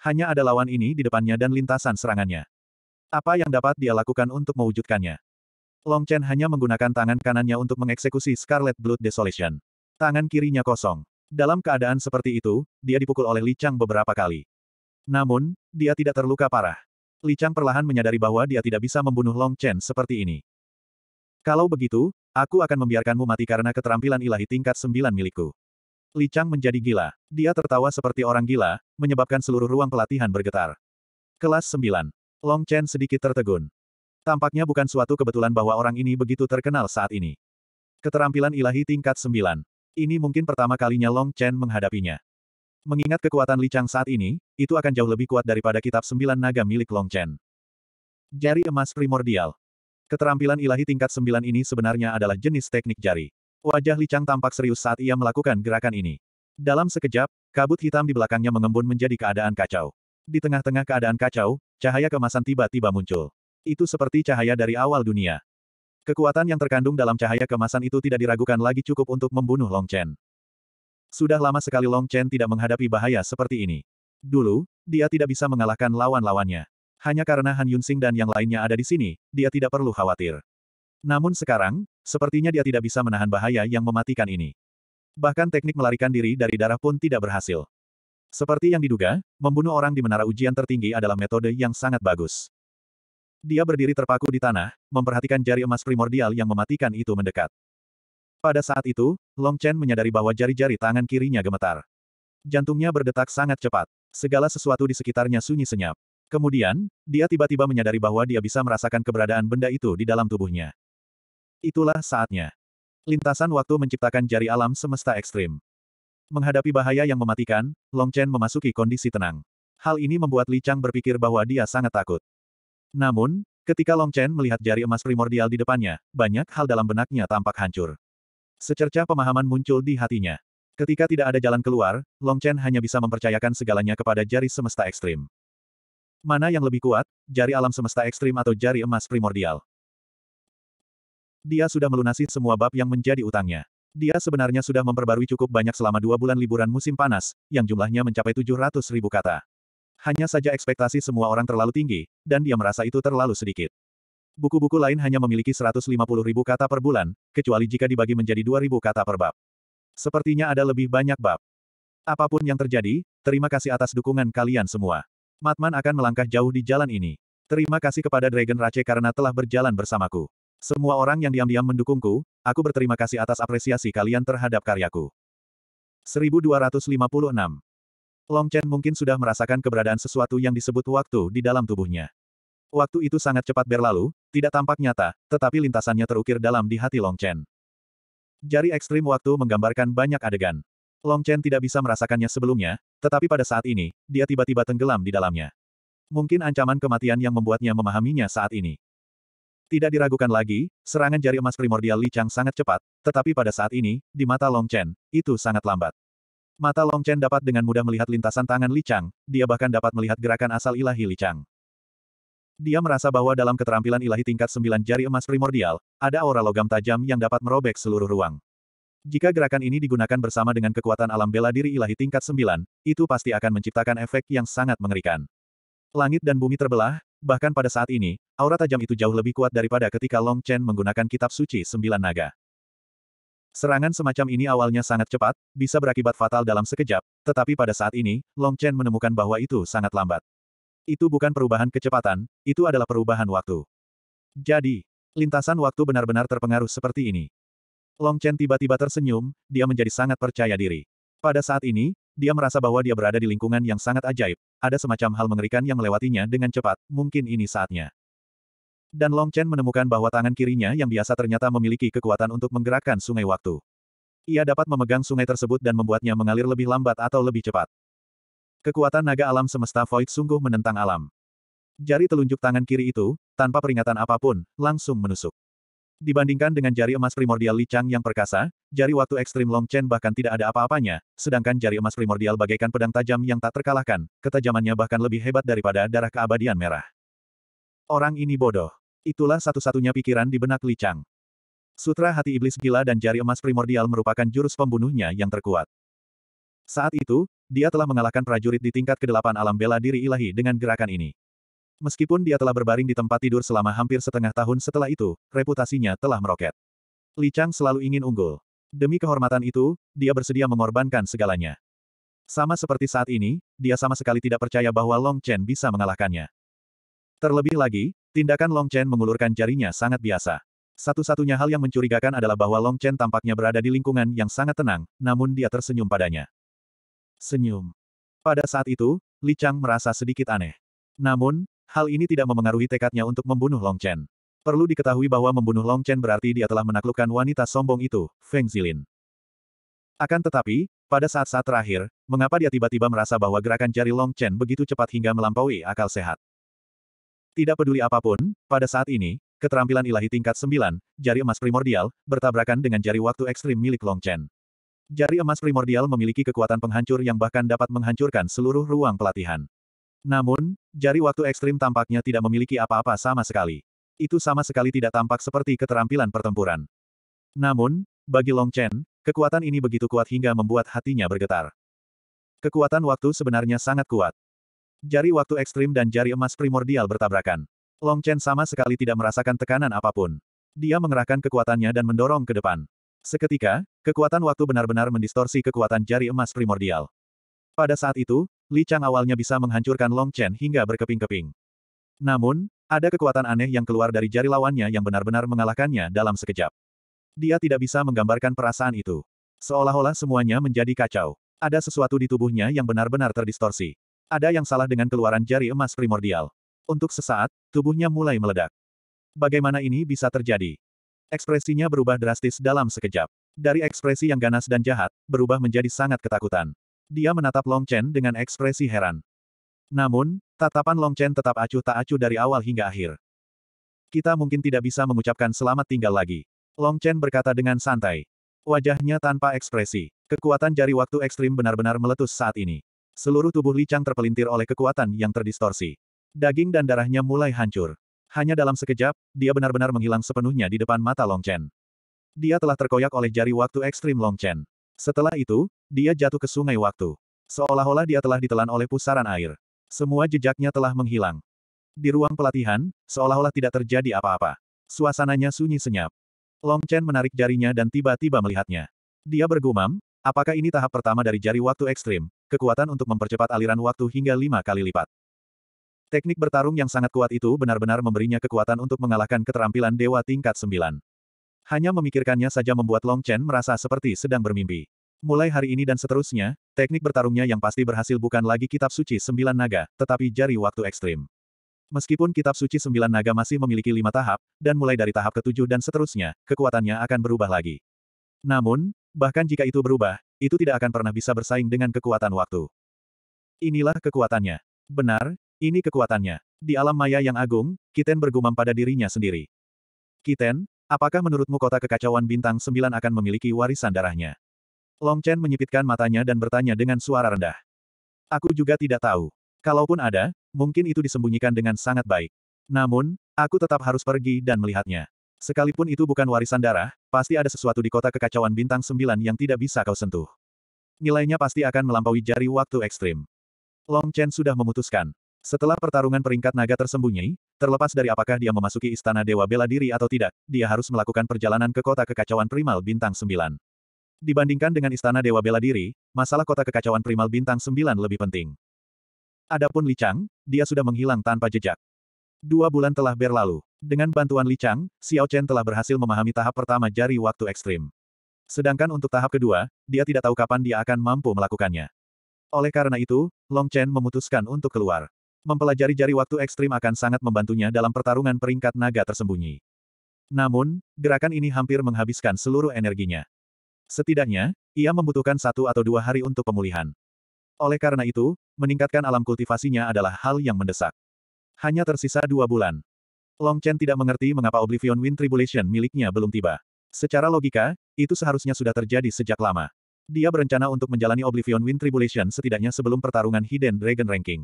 Hanya ada lawan ini di depannya dan lintasan serangannya. Apa yang dapat dia lakukan untuk mewujudkannya? Long Chen hanya menggunakan tangan kanannya untuk mengeksekusi Scarlet Blood Desolation. Tangan kirinya kosong. Dalam keadaan seperti itu, dia dipukul oleh Li Chang beberapa kali. Namun, dia tidak terluka parah. Li Chang perlahan menyadari bahwa dia tidak bisa membunuh Long Chen seperti ini. Kalau begitu, aku akan membiarkanmu mati karena keterampilan ilahi tingkat 9 milikku. Li Chang menjadi gila. Dia tertawa seperti orang gila, menyebabkan seluruh ruang pelatihan bergetar. Kelas 9. Long Chen sedikit tertegun. Tampaknya bukan suatu kebetulan bahwa orang ini begitu terkenal saat ini. Keterampilan ilahi tingkat 9. Ini mungkin pertama kalinya Long Chen menghadapinya. Mengingat kekuatan Li Chang saat ini, itu akan jauh lebih kuat daripada kitab 9 naga milik Long Chen. Jari emas primordial. Keterampilan ilahi tingkat 9 ini sebenarnya adalah jenis teknik jari. Wajah Licang tampak serius saat ia melakukan gerakan ini. Dalam sekejap, kabut hitam di belakangnya mengembun menjadi keadaan kacau. Di tengah-tengah keadaan kacau, cahaya kemasan tiba-tiba muncul. Itu seperti cahaya dari awal dunia. Kekuatan yang terkandung dalam cahaya kemasan itu tidak diragukan lagi cukup untuk membunuh Long Chen. Sudah lama sekali Long Chen tidak menghadapi bahaya seperti ini. Dulu, dia tidak bisa mengalahkan lawan-lawannya. Hanya karena Han Yunxing dan yang lainnya ada di sini, dia tidak perlu khawatir. Namun sekarang, sepertinya dia tidak bisa menahan bahaya yang mematikan ini. Bahkan teknik melarikan diri dari darah pun tidak berhasil. Seperti yang diduga, membunuh orang di menara ujian tertinggi adalah metode yang sangat bagus. Dia berdiri terpaku di tanah, memperhatikan jari emas primordial yang mematikan itu mendekat. Pada saat itu, Long Chen menyadari bahwa jari-jari tangan kirinya gemetar. Jantungnya berdetak sangat cepat. Segala sesuatu di sekitarnya sunyi senyap. Kemudian, dia tiba-tiba menyadari bahwa dia bisa merasakan keberadaan benda itu di dalam tubuhnya. Itulah saatnya. Lintasan waktu menciptakan jari alam semesta ekstrim. Menghadapi bahaya yang mematikan, Long Chen memasuki kondisi tenang. Hal ini membuat Li Chang berpikir bahwa dia sangat takut. Namun, ketika Long Chen melihat jari emas primordial di depannya, banyak hal dalam benaknya tampak hancur. Secercah pemahaman muncul di hatinya. Ketika tidak ada jalan keluar, Long Chen hanya bisa mempercayakan segalanya kepada jari semesta ekstrim. Mana yang lebih kuat, jari alam semesta ekstrim atau jari emas primordial? Dia sudah melunasi semua bab yang menjadi utangnya. Dia sebenarnya sudah memperbarui cukup banyak selama dua bulan liburan musim panas, yang jumlahnya mencapai 700 ribu kata. Hanya saja ekspektasi semua orang terlalu tinggi, dan dia merasa itu terlalu sedikit. Buku-buku lain hanya memiliki 150 ribu kata per bulan, kecuali jika dibagi menjadi 2000 kata per bab. Sepertinya ada lebih banyak bab. Apapun yang terjadi, terima kasih atas dukungan kalian semua. Matman akan melangkah jauh di jalan ini. Terima kasih kepada Dragon Rache karena telah berjalan bersamaku. Semua orang yang diam-diam mendukungku, aku berterima kasih atas apresiasi kalian terhadap karyaku. 1256. Long Chen mungkin sudah merasakan keberadaan sesuatu yang disebut waktu di dalam tubuhnya. Waktu itu sangat cepat berlalu, tidak tampak nyata, tetapi lintasannya terukir dalam di hati Long Chen. Jari ekstrim waktu menggambarkan banyak adegan. Long Chen tidak bisa merasakannya sebelumnya, tetapi pada saat ini, dia tiba-tiba tenggelam di dalamnya. Mungkin ancaman kematian yang membuatnya memahaminya saat ini. Tidak diragukan lagi, serangan jari emas primordial Li Chang sangat cepat, tetapi pada saat ini, di mata Long Chen, itu sangat lambat. Mata Long Chen dapat dengan mudah melihat lintasan tangan Li Chang, dia bahkan dapat melihat gerakan asal ilahi Li Chang. Dia merasa bahwa dalam keterampilan ilahi tingkat sembilan jari emas primordial, ada aura logam tajam yang dapat merobek seluruh ruang. Jika gerakan ini digunakan bersama dengan kekuatan alam bela diri ilahi tingkat sembilan, itu pasti akan menciptakan efek yang sangat mengerikan. Langit dan bumi terbelah, Bahkan pada saat ini, aura tajam itu jauh lebih kuat daripada ketika Long Chen menggunakan kitab suci sembilan naga. Serangan semacam ini awalnya sangat cepat, bisa berakibat fatal dalam sekejap, tetapi pada saat ini, Long Chen menemukan bahwa itu sangat lambat. Itu bukan perubahan kecepatan, itu adalah perubahan waktu. Jadi, lintasan waktu benar-benar terpengaruh seperti ini. Long Chen tiba-tiba tersenyum, dia menjadi sangat percaya diri. Pada saat ini, dia merasa bahwa dia berada di lingkungan yang sangat ajaib, ada semacam hal mengerikan yang melewatinya dengan cepat, mungkin ini saatnya. Dan Long Chen menemukan bahwa tangan kirinya yang biasa ternyata memiliki kekuatan untuk menggerakkan sungai waktu. Ia dapat memegang sungai tersebut dan membuatnya mengalir lebih lambat atau lebih cepat. Kekuatan naga alam semesta Void sungguh menentang alam. Jari telunjuk tangan kiri itu, tanpa peringatan apapun, langsung menusuk. Dibandingkan dengan jari emas primordial Li Chang yang perkasa, jari waktu ekstrim Long Chen bahkan tidak ada apa-apanya, sedangkan jari emas primordial bagaikan pedang tajam yang tak terkalahkan, ketajamannya bahkan lebih hebat daripada darah keabadian merah. Orang ini bodoh. Itulah satu-satunya pikiran di benak Li Chang. Sutra hati iblis gila dan jari emas primordial merupakan jurus pembunuhnya yang terkuat. Saat itu, dia telah mengalahkan prajurit di tingkat kedelapan alam bela diri ilahi dengan gerakan ini. Meskipun dia telah berbaring di tempat tidur selama hampir setengah tahun setelah itu, reputasinya telah meroket. Li Chang selalu ingin unggul. Demi kehormatan itu, dia bersedia mengorbankan segalanya. Sama seperti saat ini, dia sama sekali tidak percaya bahwa Long Chen bisa mengalahkannya. Terlebih lagi, tindakan Long Chen mengulurkan jarinya sangat biasa. Satu-satunya hal yang mencurigakan adalah bahwa Long Chen tampaknya berada di lingkungan yang sangat tenang, namun dia tersenyum padanya. Senyum. Pada saat itu, Li Chang merasa sedikit aneh. Namun, Hal ini tidak memengaruhi tekadnya untuk membunuh Long Chen. Perlu diketahui bahwa membunuh Long Chen berarti dia telah menaklukkan wanita sombong itu, Feng Zilin. Akan tetapi, pada saat-saat terakhir, mengapa dia tiba-tiba merasa bahwa gerakan jari Long Chen begitu cepat hingga melampaui akal sehat? Tidak peduli apapun, pada saat ini, keterampilan ilahi tingkat 9, jari emas primordial, bertabrakan dengan jari waktu ekstrim milik Long Chen. Jari emas primordial memiliki kekuatan penghancur yang bahkan dapat menghancurkan seluruh ruang pelatihan. Namun, jari waktu ekstrim tampaknya tidak memiliki apa-apa sama sekali. Itu sama sekali tidak tampak seperti keterampilan pertempuran. Namun, bagi Long Chen, kekuatan ini begitu kuat hingga membuat hatinya bergetar. Kekuatan waktu sebenarnya sangat kuat. Jari waktu ekstrim dan jari emas primordial bertabrakan. Long Chen sama sekali tidak merasakan tekanan apapun. Dia mengerahkan kekuatannya dan mendorong ke depan. Seketika, kekuatan waktu benar-benar mendistorsi kekuatan jari emas primordial. Pada saat itu, Li Chang awalnya bisa menghancurkan Long Chen hingga berkeping-keping. Namun, ada kekuatan aneh yang keluar dari jari lawannya yang benar-benar mengalahkannya dalam sekejap. Dia tidak bisa menggambarkan perasaan itu. Seolah-olah semuanya menjadi kacau. Ada sesuatu di tubuhnya yang benar-benar terdistorsi. Ada yang salah dengan keluaran jari emas primordial. Untuk sesaat, tubuhnya mulai meledak. Bagaimana ini bisa terjadi? Ekspresinya berubah drastis dalam sekejap. Dari ekspresi yang ganas dan jahat, berubah menjadi sangat ketakutan. Dia menatap Long Chen dengan ekspresi heran. Namun, tatapan Long Chen tetap acuh tak acuh dari awal hingga akhir. Kita mungkin tidak bisa mengucapkan selamat tinggal lagi. Long Chen berkata dengan santai. Wajahnya tanpa ekspresi. Kekuatan jari waktu ekstrim benar-benar meletus saat ini. Seluruh tubuh Li Chang terpelintir oleh kekuatan yang terdistorsi. Daging dan darahnya mulai hancur. Hanya dalam sekejap, dia benar-benar menghilang sepenuhnya di depan mata Long Chen. Dia telah terkoyak oleh jari waktu ekstrim Long Chen. Setelah itu, dia jatuh ke sungai waktu. Seolah-olah dia telah ditelan oleh pusaran air. Semua jejaknya telah menghilang. Di ruang pelatihan, seolah-olah tidak terjadi apa-apa. Suasananya sunyi senyap. Long Chen menarik jarinya dan tiba-tiba melihatnya. Dia bergumam, apakah ini tahap pertama dari jari waktu ekstrim, kekuatan untuk mempercepat aliran waktu hingga lima kali lipat. Teknik bertarung yang sangat kuat itu benar-benar memberinya kekuatan untuk mengalahkan keterampilan dewa tingkat sembilan. Hanya memikirkannya saja membuat Long Chen merasa seperti sedang bermimpi. Mulai hari ini dan seterusnya, teknik bertarungnya yang pasti berhasil bukan lagi kitab suci sembilan naga, tetapi jari waktu ekstrim. Meskipun kitab suci sembilan naga masih memiliki lima tahap, dan mulai dari tahap ketujuh dan seterusnya, kekuatannya akan berubah lagi. Namun, bahkan jika itu berubah, itu tidak akan pernah bisa bersaing dengan kekuatan waktu. Inilah kekuatannya. Benar, ini kekuatannya. Di alam maya yang agung, Kiten bergumam pada dirinya sendiri. Kiten, Apakah menurutmu kota kekacauan bintang sembilan akan memiliki warisan darahnya? Long Chen menyipitkan matanya dan bertanya dengan suara rendah. Aku juga tidak tahu. Kalaupun ada, mungkin itu disembunyikan dengan sangat baik. Namun, aku tetap harus pergi dan melihatnya. Sekalipun itu bukan warisan darah, pasti ada sesuatu di kota kekacauan bintang sembilan yang tidak bisa kau sentuh. Nilainya pasti akan melampaui jari waktu ekstrim. Long Chen sudah memutuskan. Setelah pertarungan peringkat naga tersembunyi, terlepas dari apakah dia memasuki istana Dewa Bela Diri atau tidak, dia harus melakukan perjalanan ke kota kekacauan primal bintang 9. Dibandingkan dengan istana Dewa Bela Diri, masalah kota kekacauan primal bintang 9 lebih penting. Adapun Li Chang, dia sudah menghilang tanpa jejak. Dua bulan telah berlalu. Dengan bantuan Li Chang, Xiao Chen telah berhasil memahami tahap pertama jari waktu ekstrim. Sedangkan untuk tahap kedua, dia tidak tahu kapan dia akan mampu melakukannya. Oleh karena itu, Long Chen memutuskan untuk keluar mempelajari jari waktu ekstrim akan sangat membantunya dalam pertarungan peringkat naga tersembunyi. Namun, gerakan ini hampir menghabiskan seluruh energinya. Setidaknya, ia membutuhkan satu atau dua hari untuk pemulihan. Oleh karena itu, meningkatkan alam kultivasinya adalah hal yang mendesak. Hanya tersisa dua bulan. Long Chen tidak mengerti mengapa Oblivion Wind Tribulation miliknya belum tiba. Secara logika, itu seharusnya sudah terjadi sejak lama. Dia berencana untuk menjalani Oblivion Wind Tribulation setidaknya sebelum pertarungan Hidden Dragon Ranking.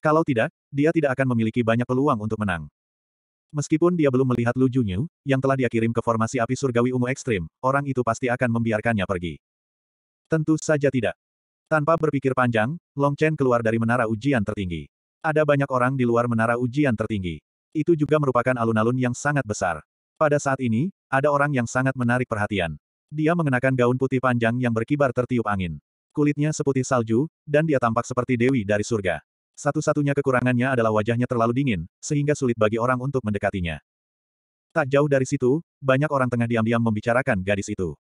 Kalau tidak, dia tidak akan memiliki banyak peluang untuk menang. Meskipun dia belum melihat Lu Junyu, yang telah dia kirim ke formasi api surgawi ungu ekstrim, orang itu pasti akan membiarkannya pergi. Tentu saja tidak. Tanpa berpikir panjang, Long Chen keluar dari menara ujian tertinggi. Ada banyak orang di luar menara ujian tertinggi. Itu juga merupakan alun-alun yang sangat besar. Pada saat ini, ada orang yang sangat menarik perhatian. Dia mengenakan gaun putih panjang yang berkibar tertiup angin. Kulitnya seputih salju, dan dia tampak seperti dewi dari surga. Satu-satunya kekurangannya adalah wajahnya terlalu dingin, sehingga sulit bagi orang untuk mendekatinya. Tak jauh dari situ, banyak orang tengah diam-diam membicarakan gadis itu.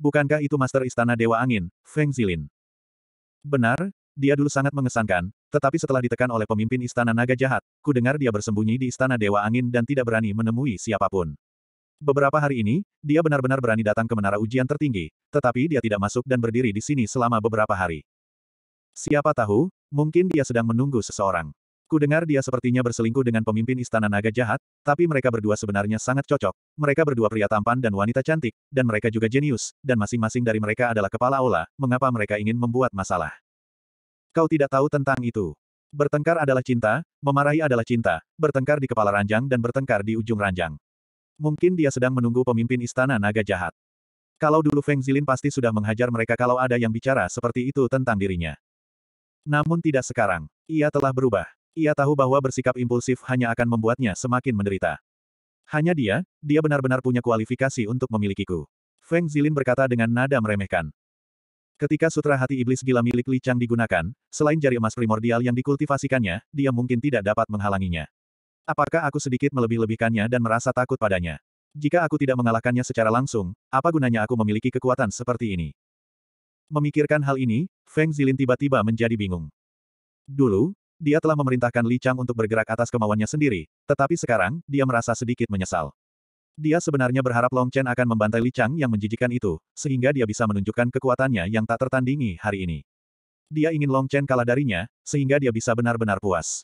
Bukankah itu Master Istana Dewa Angin, Feng Zilin? Benar, dia dulu sangat mengesankan, tetapi setelah ditekan oleh pemimpin Istana Naga Jahat, ku dengar dia bersembunyi di Istana Dewa Angin dan tidak berani menemui siapapun. Beberapa hari ini, dia benar-benar berani datang ke menara ujian tertinggi, tetapi dia tidak masuk dan berdiri di sini selama beberapa hari. Siapa tahu, Mungkin dia sedang menunggu seseorang. Kudengar dia sepertinya berselingkuh dengan pemimpin istana naga jahat, tapi mereka berdua sebenarnya sangat cocok. Mereka berdua pria tampan dan wanita cantik, dan mereka juga jenius, dan masing-masing dari mereka adalah kepala aula, mengapa mereka ingin membuat masalah. Kau tidak tahu tentang itu. Bertengkar adalah cinta, memarahi adalah cinta, bertengkar di kepala ranjang dan bertengkar di ujung ranjang. Mungkin dia sedang menunggu pemimpin istana naga jahat. Kalau dulu Feng Zilin pasti sudah menghajar mereka kalau ada yang bicara seperti itu tentang dirinya. Namun tidak sekarang. Ia telah berubah. Ia tahu bahwa bersikap impulsif hanya akan membuatnya semakin menderita. Hanya dia, dia benar-benar punya kualifikasi untuk memilikiku. Feng Zilin berkata dengan nada meremehkan. Ketika sutra hati iblis gila milik Li Chang digunakan, selain jari emas primordial yang dikultivasikannya, dia mungkin tidak dapat menghalanginya. Apakah aku sedikit melebih-lebihkannya dan merasa takut padanya? Jika aku tidak mengalahkannya secara langsung, apa gunanya aku memiliki kekuatan seperti ini? Memikirkan hal ini, Feng Zilin tiba-tiba menjadi bingung. Dulu, dia telah memerintahkan Li Chang untuk bergerak atas kemauannya sendiri, tetapi sekarang, dia merasa sedikit menyesal. Dia sebenarnya berharap Long Chen akan membantai Li Chang yang menjijikan itu, sehingga dia bisa menunjukkan kekuatannya yang tak tertandingi hari ini. Dia ingin Long Chen kalah darinya, sehingga dia bisa benar-benar puas.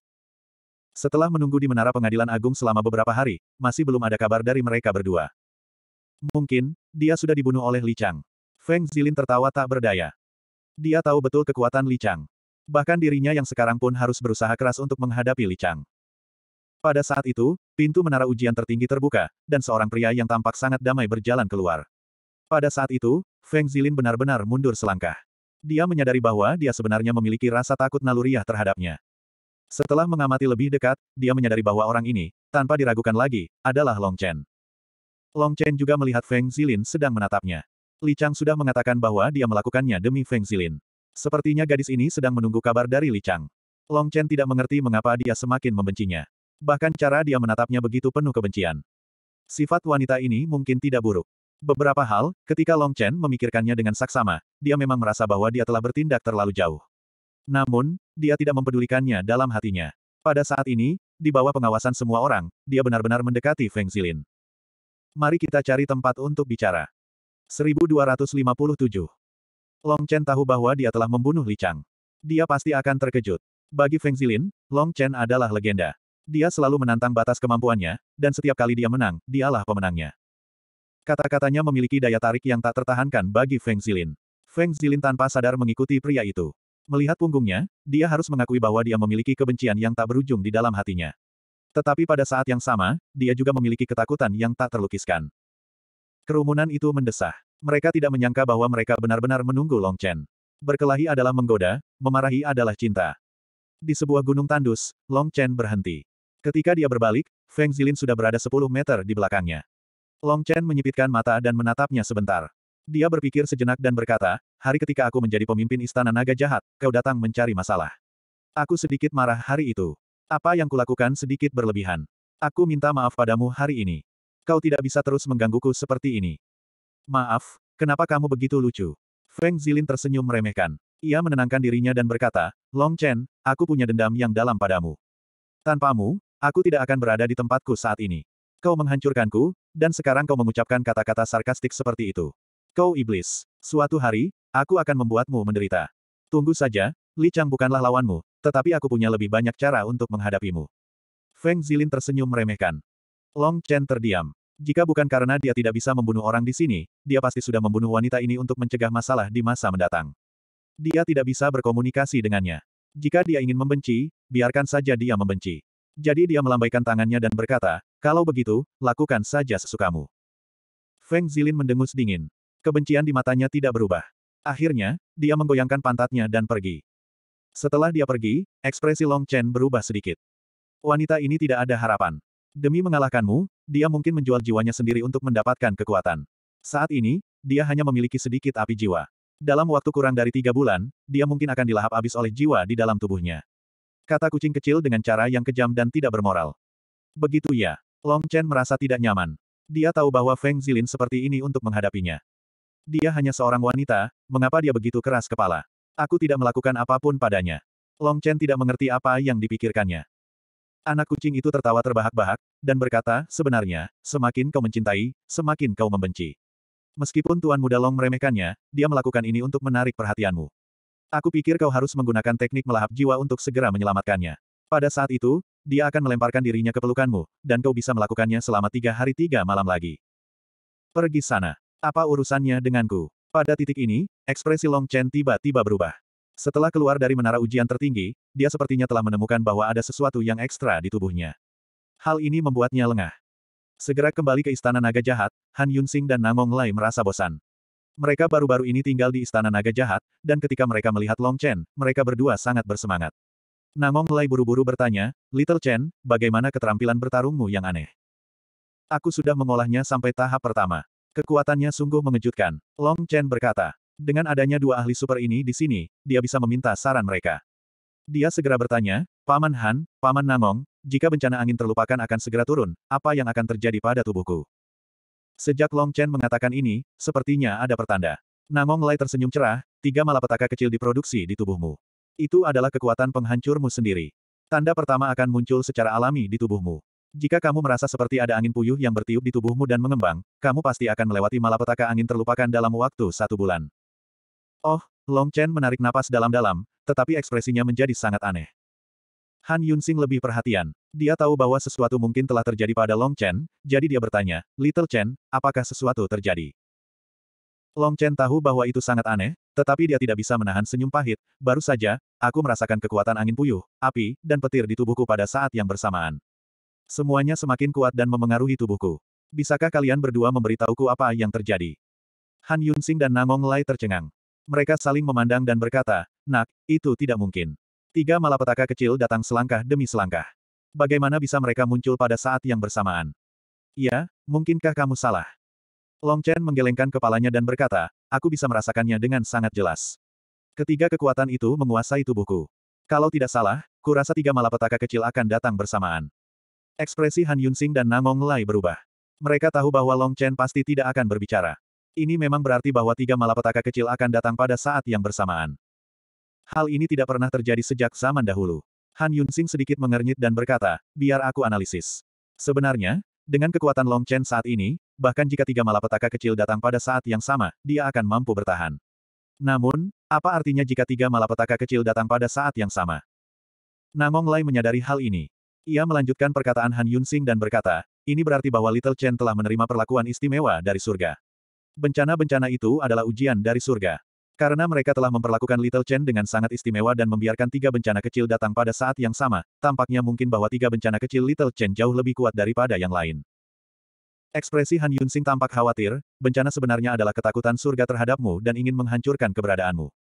Setelah menunggu di Menara Pengadilan Agung selama beberapa hari, masih belum ada kabar dari mereka berdua. Mungkin, dia sudah dibunuh oleh Li Chang. Feng Zilin tertawa tak berdaya. Dia tahu betul kekuatan Li Chang. Bahkan dirinya yang sekarang pun harus berusaha keras untuk menghadapi Li Chang. Pada saat itu, pintu menara ujian tertinggi terbuka, dan seorang pria yang tampak sangat damai berjalan keluar. Pada saat itu, Feng Zilin benar-benar mundur selangkah. Dia menyadari bahwa dia sebenarnya memiliki rasa takut naluriah terhadapnya. Setelah mengamati lebih dekat, dia menyadari bahwa orang ini, tanpa diragukan lagi, adalah Long Chen. Long Chen juga melihat Feng Zilin sedang menatapnya. Li Chang sudah mengatakan bahwa dia melakukannya demi Feng Zilin. Sepertinya gadis ini sedang menunggu kabar dari Li Chang. Long Chen tidak mengerti mengapa dia semakin membencinya. Bahkan cara dia menatapnya begitu penuh kebencian. Sifat wanita ini mungkin tidak buruk. Beberapa hal, ketika Long Chen memikirkannya dengan saksama, dia memang merasa bahwa dia telah bertindak terlalu jauh. Namun, dia tidak mempedulikannya dalam hatinya. Pada saat ini, di bawah pengawasan semua orang, dia benar-benar mendekati Feng Zilin. Mari kita cari tempat untuk bicara. 1257. Long Chen tahu bahwa dia telah membunuh Li Chang. Dia pasti akan terkejut. Bagi Feng Zilin, Long Chen adalah legenda. Dia selalu menantang batas kemampuannya, dan setiap kali dia menang, dialah pemenangnya. Kata-katanya memiliki daya tarik yang tak tertahankan bagi Feng Zilin. Feng Zilin tanpa sadar mengikuti pria itu. Melihat punggungnya, dia harus mengakui bahwa dia memiliki kebencian yang tak berujung di dalam hatinya. Tetapi pada saat yang sama, dia juga memiliki ketakutan yang tak terlukiskan. Kerumunan itu mendesah. Mereka tidak menyangka bahwa mereka benar-benar menunggu Long Chen. Berkelahi adalah menggoda, memarahi adalah cinta. Di sebuah gunung tandus, Long Chen berhenti. Ketika dia berbalik, Feng Zilin sudah berada 10 meter di belakangnya. Long Chen menyipitkan mata dan menatapnya sebentar. Dia berpikir sejenak dan berkata, hari ketika aku menjadi pemimpin istana naga jahat, kau datang mencari masalah. Aku sedikit marah hari itu. Apa yang kulakukan sedikit berlebihan. Aku minta maaf padamu hari ini. Kau tidak bisa terus menggangguku seperti ini. Maaf, kenapa kamu begitu lucu? Feng Zilin tersenyum meremehkan. Ia menenangkan dirinya dan berkata, Long Chen, aku punya dendam yang dalam padamu. Tanpamu, aku tidak akan berada di tempatku saat ini. Kau menghancurkanku, dan sekarang kau mengucapkan kata-kata sarkastik seperti itu. Kau iblis. Suatu hari, aku akan membuatmu menderita. Tunggu saja, Li Chang bukanlah lawanmu, tetapi aku punya lebih banyak cara untuk menghadapimu. Feng Zilin tersenyum meremehkan. Long Chen terdiam. Jika bukan karena dia tidak bisa membunuh orang di sini, dia pasti sudah membunuh wanita ini untuk mencegah masalah di masa mendatang. Dia tidak bisa berkomunikasi dengannya. Jika dia ingin membenci, biarkan saja dia membenci. Jadi dia melambaikan tangannya dan berkata, kalau begitu, lakukan saja sesukamu. Feng Zilin mendengus dingin. Kebencian di matanya tidak berubah. Akhirnya, dia menggoyangkan pantatnya dan pergi. Setelah dia pergi, ekspresi Long Chen berubah sedikit. Wanita ini tidak ada harapan. Demi mengalahkanmu, dia mungkin menjual jiwanya sendiri untuk mendapatkan kekuatan. Saat ini, dia hanya memiliki sedikit api jiwa. Dalam waktu kurang dari tiga bulan, dia mungkin akan dilahap habis oleh jiwa di dalam tubuhnya. Kata kucing kecil dengan cara yang kejam dan tidak bermoral. Begitu ya, Long Chen merasa tidak nyaman. Dia tahu bahwa Feng Zilin seperti ini untuk menghadapinya. Dia hanya seorang wanita, mengapa dia begitu keras kepala? Aku tidak melakukan apapun padanya. Long Chen tidak mengerti apa yang dipikirkannya. Anak kucing itu tertawa terbahak-bahak, dan berkata, sebenarnya, semakin kau mencintai, semakin kau membenci. Meskipun Tuan Muda Long meremehkannya, dia melakukan ini untuk menarik perhatianmu. Aku pikir kau harus menggunakan teknik melahap jiwa untuk segera menyelamatkannya. Pada saat itu, dia akan melemparkan dirinya ke pelukanmu, dan kau bisa melakukannya selama tiga hari tiga malam lagi. Pergi sana. Apa urusannya denganku? Pada titik ini, ekspresi Long Chen tiba-tiba berubah. Setelah keluar dari menara ujian tertinggi, dia sepertinya telah menemukan bahwa ada sesuatu yang ekstra di tubuhnya. Hal ini membuatnya lengah. Segera kembali ke Istana Naga Jahat, Han Yunsing dan Namong Lai merasa bosan. Mereka baru-baru ini tinggal di Istana Naga Jahat, dan ketika mereka melihat Long Chen, mereka berdua sangat bersemangat. Namong Lai buru-buru bertanya, Little Chen, bagaimana keterampilan bertarungmu yang aneh? Aku sudah mengolahnya sampai tahap pertama. Kekuatannya sungguh mengejutkan. Long Chen berkata, dengan adanya dua ahli super ini di sini, dia bisa meminta saran mereka. Dia segera bertanya, Paman Han, Paman Nangong, jika bencana angin terlupakan akan segera turun, apa yang akan terjadi pada tubuhku? Sejak Long Chen mengatakan ini, sepertinya ada pertanda. Nangong Lai tersenyum cerah, tiga malapetaka kecil diproduksi di tubuhmu. Itu adalah kekuatan penghancurmu sendiri. Tanda pertama akan muncul secara alami di tubuhmu. Jika kamu merasa seperti ada angin puyuh yang bertiup di tubuhmu dan mengembang, kamu pasti akan melewati malapetaka angin terlupakan dalam waktu satu bulan. Oh, Long Chen menarik napas dalam-dalam, tetapi ekspresinya menjadi sangat aneh. Han Yunsing lebih perhatian. Dia tahu bahwa sesuatu mungkin telah terjadi pada Long Chen, jadi dia bertanya, Little Chen, apakah sesuatu terjadi? Long Chen tahu bahwa itu sangat aneh, tetapi dia tidak bisa menahan senyum pahit, baru saja, aku merasakan kekuatan angin puyuh, api, dan petir di tubuhku pada saat yang bersamaan. Semuanya semakin kuat dan memengaruhi tubuhku. Bisakah kalian berdua memberitahuku apa yang terjadi? Han Yunsing dan Nangong Lai tercengang. Mereka saling memandang dan berkata, Nak, itu tidak mungkin. Tiga malapetaka kecil datang selangkah demi selangkah. Bagaimana bisa mereka muncul pada saat yang bersamaan? Ya, mungkinkah kamu salah? Long Chen menggelengkan kepalanya dan berkata, aku bisa merasakannya dengan sangat jelas. Ketiga kekuatan itu menguasai tubuhku. Kalau tidak salah, kurasa tiga malapetaka kecil akan datang bersamaan. Ekspresi Han Yunsing dan Nangong Lai berubah. Mereka tahu bahwa Long Chen pasti tidak akan berbicara. Ini memang berarti bahwa tiga malapetaka kecil akan datang pada saat yang bersamaan. Hal ini tidak pernah terjadi sejak zaman dahulu. Han Yunsing sedikit mengernyit dan berkata, biar aku analisis. Sebenarnya, dengan kekuatan Long Chen saat ini, bahkan jika tiga malapetaka kecil datang pada saat yang sama, dia akan mampu bertahan. Namun, apa artinya jika tiga malapetaka kecil datang pada saat yang sama? Namong Lai menyadari hal ini. Ia melanjutkan perkataan Han Yunsing dan berkata, ini berarti bahwa Little Chen telah menerima perlakuan istimewa dari surga. Bencana-bencana itu adalah ujian dari surga. Karena mereka telah memperlakukan Little Chen dengan sangat istimewa dan membiarkan tiga bencana kecil datang pada saat yang sama, tampaknya mungkin bahwa tiga bencana kecil Little Chen jauh lebih kuat daripada yang lain. Ekspresi Han Yunsing tampak khawatir, bencana sebenarnya adalah ketakutan surga terhadapmu dan ingin menghancurkan keberadaanmu.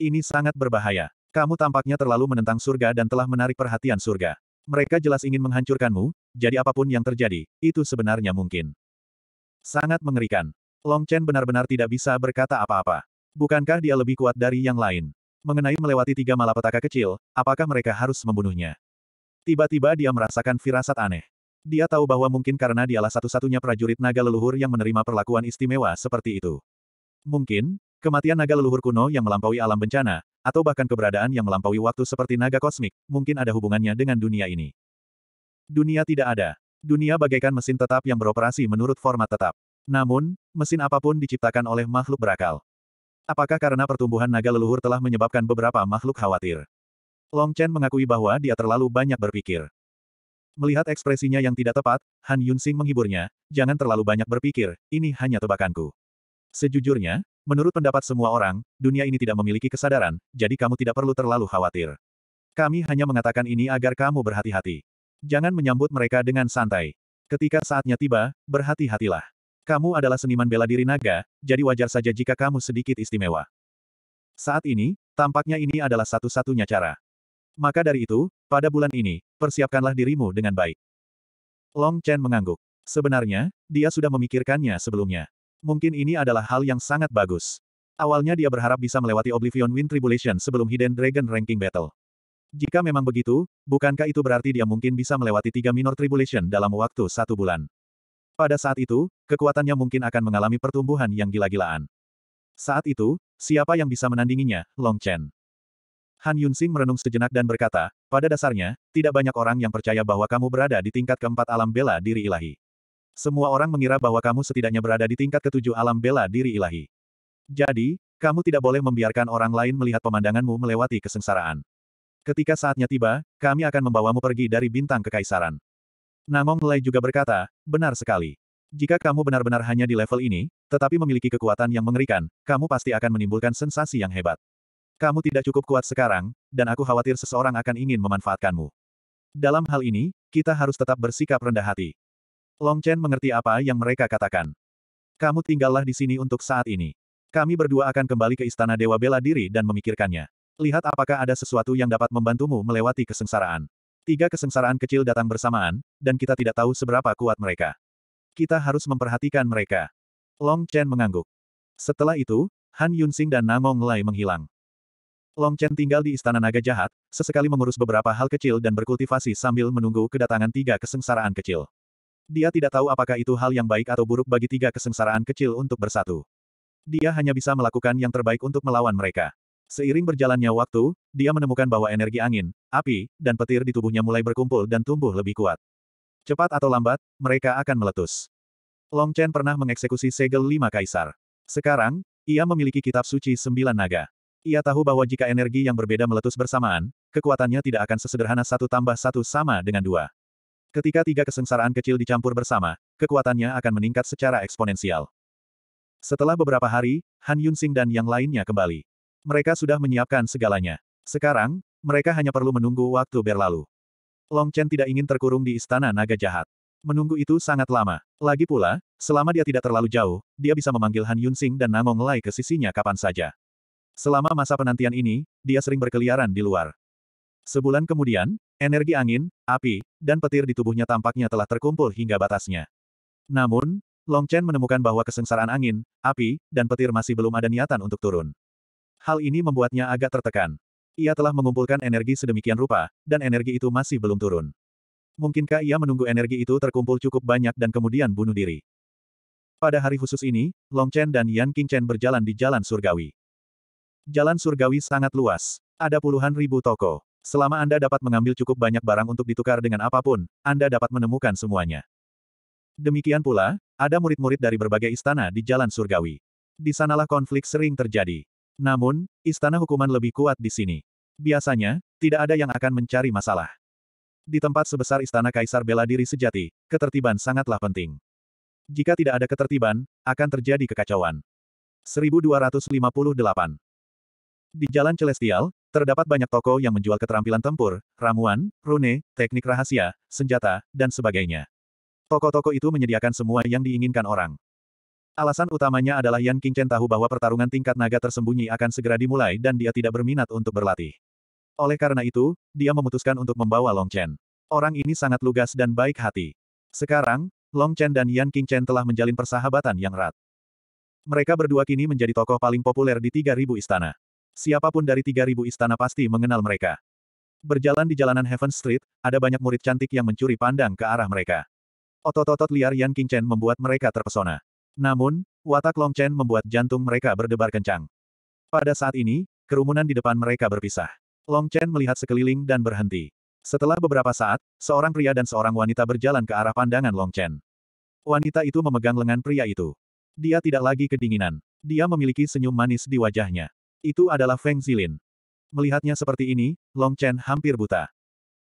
Ini sangat berbahaya. Kamu tampaknya terlalu menentang surga dan telah menarik perhatian surga. Mereka jelas ingin menghancurkanmu, jadi apapun yang terjadi, itu sebenarnya mungkin. Sangat mengerikan. Long Chen benar-benar tidak bisa berkata apa-apa. Bukankah dia lebih kuat dari yang lain? Mengenai melewati tiga malapetaka kecil, apakah mereka harus membunuhnya? Tiba-tiba dia merasakan firasat aneh. Dia tahu bahwa mungkin karena dialah satu-satunya prajurit naga leluhur yang menerima perlakuan istimewa seperti itu. Mungkin, kematian naga leluhur kuno yang melampaui alam bencana, atau bahkan keberadaan yang melampaui waktu seperti naga kosmik, mungkin ada hubungannya dengan dunia ini. Dunia tidak ada. Dunia bagaikan mesin tetap yang beroperasi menurut format tetap. Namun, mesin apapun diciptakan oleh makhluk berakal. Apakah karena pertumbuhan naga leluhur telah menyebabkan beberapa makhluk khawatir? Long Chen mengakui bahwa dia terlalu banyak berpikir. Melihat ekspresinya yang tidak tepat, Han Yunsing menghiburnya, jangan terlalu banyak berpikir, ini hanya tebakanku. Sejujurnya, menurut pendapat semua orang, dunia ini tidak memiliki kesadaran, jadi kamu tidak perlu terlalu khawatir. Kami hanya mengatakan ini agar kamu berhati-hati. Jangan menyambut mereka dengan santai. Ketika saatnya tiba, berhati-hatilah. Kamu adalah seniman bela diri naga, jadi wajar saja jika kamu sedikit istimewa. Saat ini, tampaknya ini adalah satu-satunya cara. Maka dari itu, pada bulan ini, persiapkanlah dirimu dengan baik. Long Chen mengangguk. Sebenarnya, dia sudah memikirkannya sebelumnya. Mungkin ini adalah hal yang sangat bagus. Awalnya dia berharap bisa melewati Oblivion Wind Tribulation sebelum Hidden Dragon Ranking Battle. Jika memang begitu, bukankah itu berarti dia mungkin bisa melewati tiga minor tribulation dalam waktu satu bulan? Pada saat itu, kekuatannya mungkin akan mengalami pertumbuhan yang gila-gilaan. Saat itu, siapa yang bisa menandinginya, Long Chen? Han Yunsing merenung sejenak dan berkata, pada dasarnya, tidak banyak orang yang percaya bahwa kamu berada di tingkat keempat alam bela diri ilahi. Semua orang mengira bahwa kamu setidaknya berada di tingkat ketujuh alam bela diri ilahi. Jadi, kamu tidak boleh membiarkan orang lain melihat pemandanganmu melewati kesengsaraan. Ketika saatnya tiba, kami akan membawamu pergi dari bintang kekaisaran. Namong Lei juga berkata, benar sekali. Jika kamu benar-benar hanya di level ini, tetapi memiliki kekuatan yang mengerikan, kamu pasti akan menimbulkan sensasi yang hebat. Kamu tidak cukup kuat sekarang, dan aku khawatir seseorang akan ingin memanfaatkanmu. Dalam hal ini, kita harus tetap bersikap rendah hati. Long Chen mengerti apa yang mereka katakan. Kamu tinggallah di sini untuk saat ini. Kami berdua akan kembali ke Istana Dewa Bela Diri dan memikirkannya. Lihat apakah ada sesuatu yang dapat membantumu melewati kesengsaraan. Tiga kesengsaraan kecil datang bersamaan, dan kita tidak tahu seberapa kuat mereka. Kita harus memperhatikan mereka. Long Chen mengangguk. Setelah itu, Han Yunsing dan Namong mulai menghilang. Long Chen tinggal di Istana Naga Jahat, sesekali mengurus beberapa hal kecil dan berkultivasi sambil menunggu kedatangan tiga kesengsaraan kecil. Dia tidak tahu apakah itu hal yang baik atau buruk bagi tiga kesengsaraan kecil untuk bersatu. Dia hanya bisa melakukan yang terbaik untuk melawan mereka. Seiring berjalannya waktu, dia menemukan bahwa energi angin, api, dan petir di tubuhnya mulai berkumpul dan tumbuh lebih kuat. Cepat atau lambat, mereka akan meletus. Long Chen pernah mengeksekusi segel lima kaisar. Sekarang, ia memiliki kitab suci sembilan naga. Ia tahu bahwa jika energi yang berbeda meletus bersamaan, kekuatannya tidak akan sesederhana satu tambah satu sama dengan dua. Ketika tiga kesengsaraan kecil dicampur bersama, kekuatannya akan meningkat secara eksponensial. Setelah beberapa hari, Han Yunsing dan yang lainnya kembali. Mereka sudah menyiapkan segalanya. Sekarang, mereka hanya perlu menunggu waktu berlalu. Long Chen tidak ingin terkurung di istana naga jahat. Menunggu itu sangat lama. Lagi pula, selama dia tidak terlalu jauh, dia bisa memanggil Han Yunsing dan Namong Lai ke sisinya kapan saja. Selama masa penantian ini, dia sering berkeliaran di luar. Sebulan kemudian, energi angin, api, dan petir di tubuhnya tampaknya telah terkumpul hingga batasnya. Namun, Long Chen menemukan bahwa kesengsaraan angin, api, dan petir masih belum ada niatan untuk turun. Hal ini membuatnya agak tertekan. Ia telah mengumpulkan energi sedemikian rupa, dan energi itu masih belum turun. Mungkinkah ia menunggu energi itu terkumpul cukup banyak dan kemudian bunuh diri? Pada hari khusus ini, Long Chen dan Yan King Chen berjalan di Jalan Surgawi. Jalan Surgawi sangat luas. Ada puluhan ribu toko. Selama Anda dapat mengambil cukup banyak barang untuk ditukar dengan apapun, Anda dapat menemukan semuanya. Demikian pula, ada murid-murid dari berbagai istana di Jalan Surgawi. Di sanalah konflik sering terjadi. Namun, istana hukuman lebih kuat di sini. Biasanya, tidak ada yang akan mencari masalah. Di tempat sebesar istana kaisar bela diri sejati, ketertiban sangatlah penting. Jika tidak ada ketertiban, akan terjadi kekacauan. 1258 Di Jalan Celestial, terdapat banyak toko yang menjual keterampilan tempur, ramuan, rune, teknik rahasia, senjata, dan sebagainya. Toko-toko itu menyediakan semua yang diinginkan orang. Alasan utamanya adalah Yan Qingchen tahu bahwa pertarungan tingkat naga tersembunyi akan segera dimulai dan dia tidak berminat untuk berlatih. Oleh karena itu, dia memutuskan untuk membawa Long Chen. Orang ini sangat lugas dan baik hati. Sekarang, Long Chen dan Yan Qingchen telah menjalin persahabatan yang erat. Mereka berdua kini menjadi tokoh paling populer di 3000 istana. Siapapun dari 3000 istana pasti mengenal mereka. Berjalan di jalanan Heaven Street, ada banyak murid cantik yang mencuri pandang ke arah mereka. Otot-otot liar Yan Qingchen membuat mereka terpesona. Namun, watak Long Chen membuat jantung mereka berdebar kencang. Pada saat ini, kerumunan di depan mereka berpisah. Long Chen melihat sekeliling dan berhenti. Setelah beberapa saat, seorang pria dan seorang wanita berjalan ke arah pandangan Long Chen. Wanita itu memegang lengan pria itu. Dia tidak lagi kedinginan. Dia memiliki senyum manis di wajahnya. Itu adalah Feng Zilin. Melihatnya seperti ini, Long Chen hampir buta.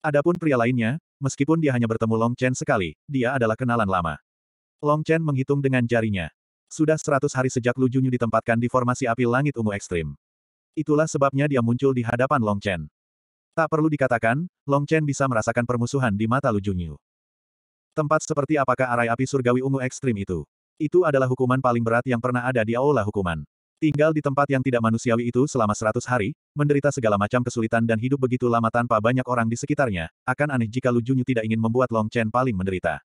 Adapun pria lainnya, meskipun dia hanya bertemu Long Chen sekali, dia adalah kenalan lama. Long Chen menghitung dengan jarinya. Sudah seratus hari sejak Lu Junyu ditempatkan di formasi api langit ungu ekstrim. Itulah sebabnya dia muncul di hadapan Long Chen. Tak perlu dikatakan, Long Chen bisa merasakan permusuhan di mata Lu Junyu. Tempat seperti apakah arai api surgawi ungu ekstrim itu? Itu adalah hukuman paling berat yang pernah ada di aula hukuman. Tinggal di tempat yang tidak manusiawi itu selama seratus hari, menderita segala macam kesulitan dan hidup begitu lama tanpa banyak orang di sekitarnya, akan aneh jika Lu Junyu tidak ingin membuat Long Chen paling menderita.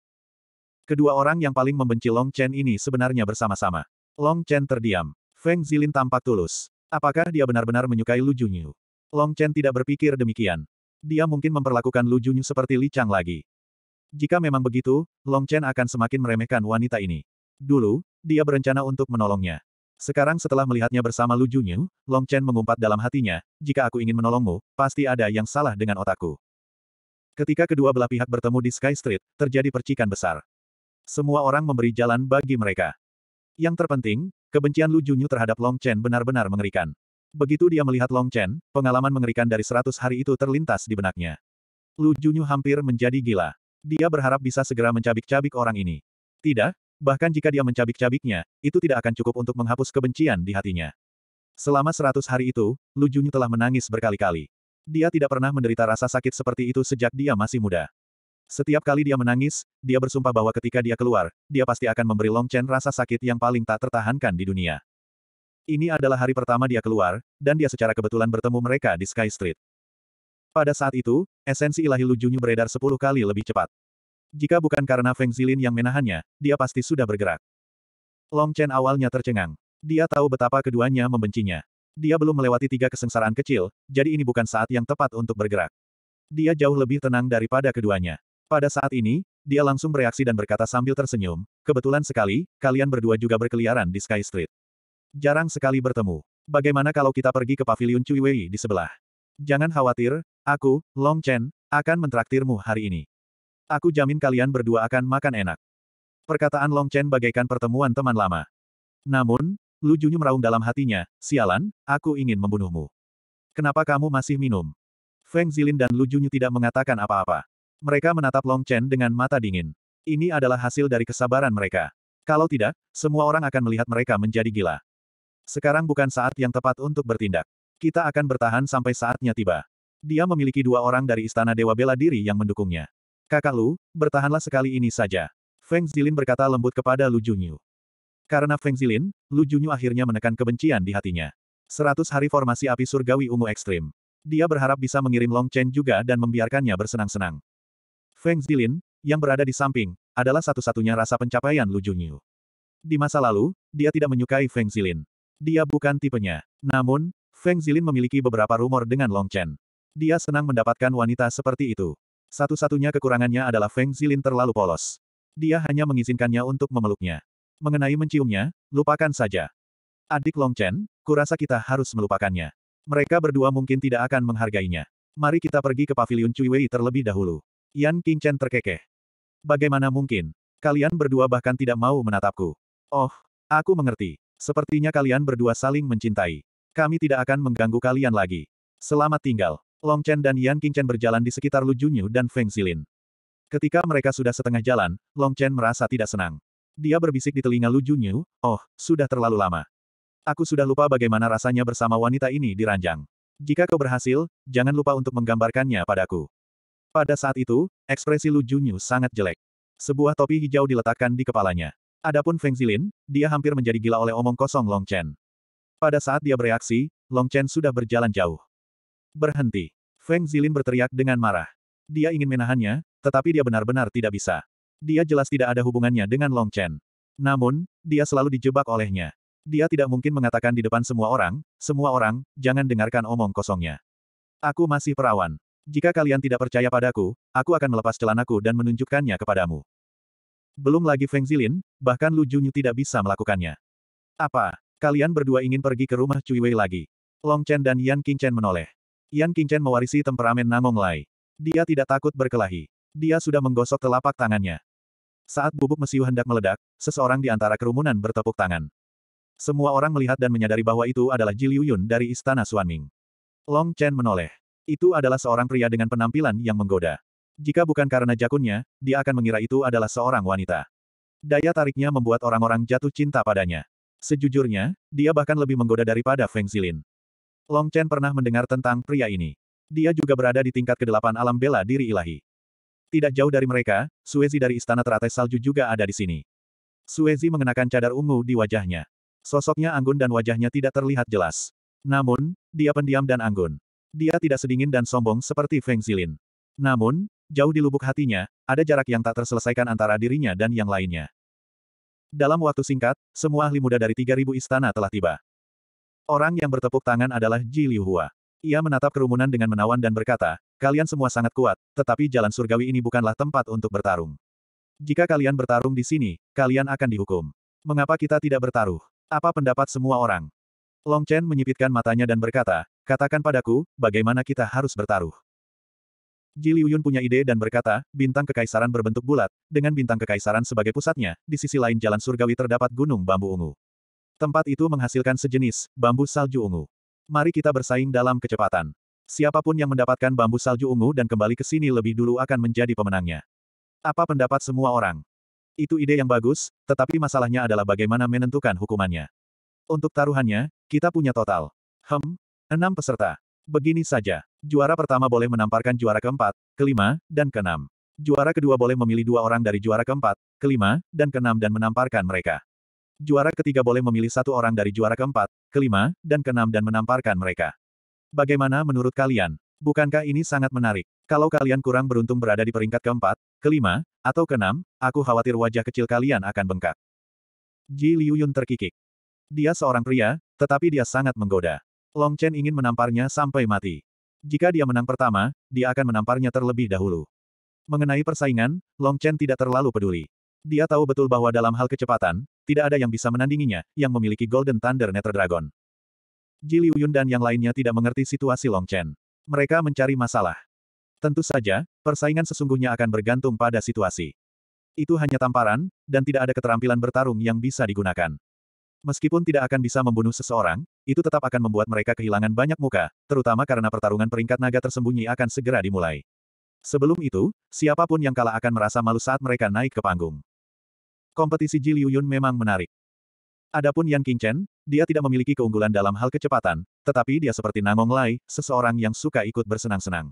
Kedua orang yang paling membenci Long Chen ini sebenarnya bersama-sama. Long Chen terdiam. Feng Zilin tampak tulus. Apakah dia benar-benar menyukai Lu Junyu? Long Chen tidak berpikir demikian. Dia mungkin memperlakukan Lu Junyu seperti Li Chang lagi. Jika memang begitu, Long Chen akan semakin meremehkan wanita ini. Dulu, dia berencana untuk menolongnya. Sekarang setelah melihatnya bersama Lu Junyu, Long Chen mengumpat dalam hatinya, jika aku ingin menolongmu, pasti ada yang salah dengan otakku. Ketika kedua belah pihak bertemu di Sky Street, terjadi percikan besar semua orang memberi jalan bagi mereka. Yang terpenting, kebencian Lu Junyu terhadap Long Chen benar-benar mengerikan. Begitu dia melihat Long Chen, pengalaman mengerikan dari seratus hari itu terlintas di benaknya. Lu Junyu hampir menjadi gila. Dia berharap bisa segera mencabik-cabik orang ini. Tidak, bahkan jika dia mencabik-cabiknya, itu tidak akan cukup untuk menghapus kebencian di hatinya. Selama seratus hari itu, Lu Junyu telah menangis berkali-kali. Dia tidak pernah menderita rasa sakit seperti itu sejak dia masih muda. Setiap kali dia menangis, dia bersumpah bahwa ketika dia keluar, dia pasti akan memberi Long Chen rasa sakit yang paling tak tertahankan di dunia. Ini adalah hari pertama dia keluar, dan dia secara kebetulan bertemu mereka di Sky Street. Pada saat itu, esensi ilahi Lu Junyu beredar sepuluh kali lebih cepat. Jika bukan karena Feng Zilin yang menahannya, dia pasti sudah bergerak. Long Chen awalnya tercengang. Dia tahu betapa keduanya membencinya. Dia belum melewati tiga kesengsaraan kecil, jadi ini bukan saat yang tepat untuk bergerak. Dia jauh lebih tenang daripada keduanya. Pada saat ini, dia langsung bereaksi dan berkata sambil tersenyum, kebetulan sekali, kalian berdua juga berkeliaran di Sky Street. Jarang sekali bertemu. Bagaimana kalau kita pergi ke pavilion Cuiwei di sebelah? Jangan khawatir, aku, Long Chen, akan mentraktirmu hari ini. Aku jamin kalian berdua akan makan enak. Perkataan Long Chen bagaikan pertemuan teman lama. Namun, Lu Junyu meraung dalam hatinya, sialan, aku ingin membunuhmu. Kenapa kamu masih minum? Feng Zilin dan Lu Junyu tidak mengatakan apa-apa. Mereka menatap Long Chen dengan mata dingin. Ini adalah hasil dari kesabaran mereka. Kalau tidak, semua orang akan melihat mereka menjadi gila. Sekarang bukan saat yang tepat untuk bertindak. Kita akan bertahan sampai saatnya tiba. Dia memiliki dua orang dari Istana Dewa Bela Diri yang mendukungnya. Kakak Lu, bertahanlah sekali ini saja. Feng Zilin berkata lembut kepada Lu Junyu. Karena Feng Zilin, Lu Junyu akhirnya menekan kebencian di hatinya. Seratus hari formasi api surgawi ungu ekstrim. Dia berharap bisa mengirim Long Chen juga dan membiarkannya bersenang-senang. Feng Zilin, yang berada di samping, adalah satu-satunya rasa pencapaian Lu Junyu. Di masa lalu, dia tidak menyukai Feng Zilin. Dia bukan tipenya. Namun, Feng Zilin memiliki beberapa rumor dengan Long Chen. Dia senang mendapatkan wanita seperti itu. Satu-satunya kekurangannya adalah Feng Zilin terlalu polos. Dia hanya mengizinkannya untuk memeluknya. Mengenai menciumnya, lupakan saja. Adik Long Chen, kurasa kita harus melupakannya. Mereka berdua mungkin tidak akan menghargainya. Mari kita pergi ke Paviliun Cui Wei terlebih dahulu. Yan Qingchen terkekeh. Bagaimana mungkin? Kalian berdua bahkan tidak mau menatapku. Oh, aku mengerti. Sepertinya kalian berdua saling mencintai. Kami tidak akan mengganggu kalian lagi. Selamat tinggal. Long Chen dan Yan Qingchen berjalan di sekitar Lu Junyu dan Feng Xilin. Ketika mereka sudah setengah jalan, Long Chen merasa tidak senang. Dia berbisik di telinga Lu Junyu, oh, sudah terlalu lama. Aku sudah lupa bagaimana rasanya bersama wanita ini di ranjang. Jika kau berhasil, jangan lupa untuk menggambarkannya padaku. Pada saat itu, ekspresi Lu Junyu sangat jelek. Sebuah topi hijau diletakkan di kepalanya. Adapun Feng Zilin, dia hampir menjadi gila oleh omong kosong Long Chen. Pada saat dia bereaksi, Long Chen sudah berjalan jauh. Berhenti. Feng Zilin berteriak dengan marah. Dia ingin menahannya, tetapi dia benar-benar tidak bisa. Dia jelas tidak ada hubungannya dengan Long Chen. Namun, dia selalu dijebak olehnya. Dia tidak mungkin mengatakan di depan semua orang, semua orang, jangan dengarkan omong kosongnya. Aku masih perawan. Jika kalian tidak percaya padaku, aku akan melepas celanaku dan menunjukkannya kepadamu. Belum lagi Feng Zilin, bahkan Lu Junyu tidak bisa melakukannya. Apa? Kalian berdua ingin pergi ke rumah Cui Wei lagi? Long Chen dan Yan King Chen menoleh. Yan King Chen mewarisi temperamen Namong Lai. Dia tidak takut berkelahi. Dia sudah menggosok telapak tangannya. Saat bubuk mesiu hendak meledak, seseorang di antara kerumunan bertepuk tangan. Semua orang melihat dan menyadari bahwa itu adalah Ji Liu Yun dari Istana Suaming. Long Chen menoleh. Itu adalah seorang pria dengan penampilan yang menggoda. Jika bukan karena jakunnya, dia akan mengira itu adalah seorang wanita. Daya tariknya membuat orang-orang jatuh cinta padanya. Sejujurnya, dia bahkan lebih menggoda daripada Feng Zilin. Long Chen pernah mendengar tentang pria ini. Dia juga berada di tingkat kedelapan alam bela diri ilahi. Tidak jauh dari mereka, Suezi dari Istana Teratai Salju juga ada di sini. Suezi mengenakan cadar ungu di wajahnya. Sosoknya anggun dan wajahnya tidak terlihat jelas. Namun, dia pendiam dan anggun. Dia tidak sedingin dan sombong seperti Feng Zilin. Namun, jauh di lubuk hatinya, ada jarak yang tak terselesaikan antara dirinya dan yang lainnya. Dalam waktu singkat, semua ahli muda dari 3.000 istana telah tiba. Orang yang bertepuk tangan adalah Ji Liuhua. Ia menatap kerumunan dengan menawan dan berkata, kalian semua sangat kuat, tetapi jalan surgawi ini bukanlah tempat untuk bertarung. Jika kalian bertarung di sini, kalian akan dihukum. Mengapa kita tidak bertaruh? Apa pendapat semua orang? Long Chen menyipitkan matanya dan berkata, Katakan padaku, bagaimana kita harus bertaruh. Ji Liuyun punya ide dan berkata, bintang kekaisaran berbentuk bulat, dengan bintang kekaisaran sebagai pusatnya, di sisi lain jalan surgawi terdapat gunung bambu ungu. Tempat itu menghasilkan sejenis, bambu salju ungu. Mari kita bersaing dalam kecepatan. Siapapun yang mendapatkan bambu salju ungu dan kembali ke sini lebih dulu akan menjadi pemenangnya. Apa pendapat semua orang? Itu ide yang bagus, tetapi masalahnya adalah bagaimana menentukan hukumannya. Untuk taruhannya, kita punya total. Hem, Enam peserta. Begini saja. Juara pertama boleh menamparkan juara keempat, kelima, dan keenam. Juara kedua boleh memilih dua orang dari juara keempat, kelima, dan keenam dan menamparkan mereka. Juara ketiga boleh memilih satu orang dari juara keempat, kelima, dan keenam dan menamparkan mereka. Bagaimana menurut kalian? Bukankah ini sangat menarik? Kalau kalian kurang beruntung berada di peringkat keempat, kelima, atau keenam, aku khawatir wajah kecil kalian akan bengkak. Ji Liu Yun terkikik. Dia seorang pria, tetapi dia sangat menggoda. Long Chen ingin menamparnya sampai mati. Jika dia menang pertama, dia akan menamparnya terlebih dahulu. Mengenai persaingan, Long Chen tidak terlalu peduli. Dia tahu betul bahwa dalam hal kecepatan, tidak ada yang bisa menandinginya, yang memiliki Golden Thunder Nether Dragon. Ji Liu Yun dan yang lainnya tidak mengerti situasi Long Chen. Mereka mencari masalah. Tentu saja, persaingan sesungguhnya akan bergantung pada situasi. Itu hanya tamparan, dan tidak ada keterampilan bertarung yang bisa digunakan. Meskipun tidak akan bisa membunuh seseorang, itu tetap akan membuat mereka kehilangan banyak muka, terutama karena pertarungan peringkat naga tersembunyi akan segera dimulai. Sebelum itu, siapapun yang kalah akan merasa malu saat mereka naik ke panggung. Kompetisi Ji Liu Yun memang menarik. Adapun Yan Qingchen, dia tidak memiliki keunggulan dalam hal kecepatan, tetapi dia seperti Nangong Lai, seseorang yang suka ikut bersenang-senang.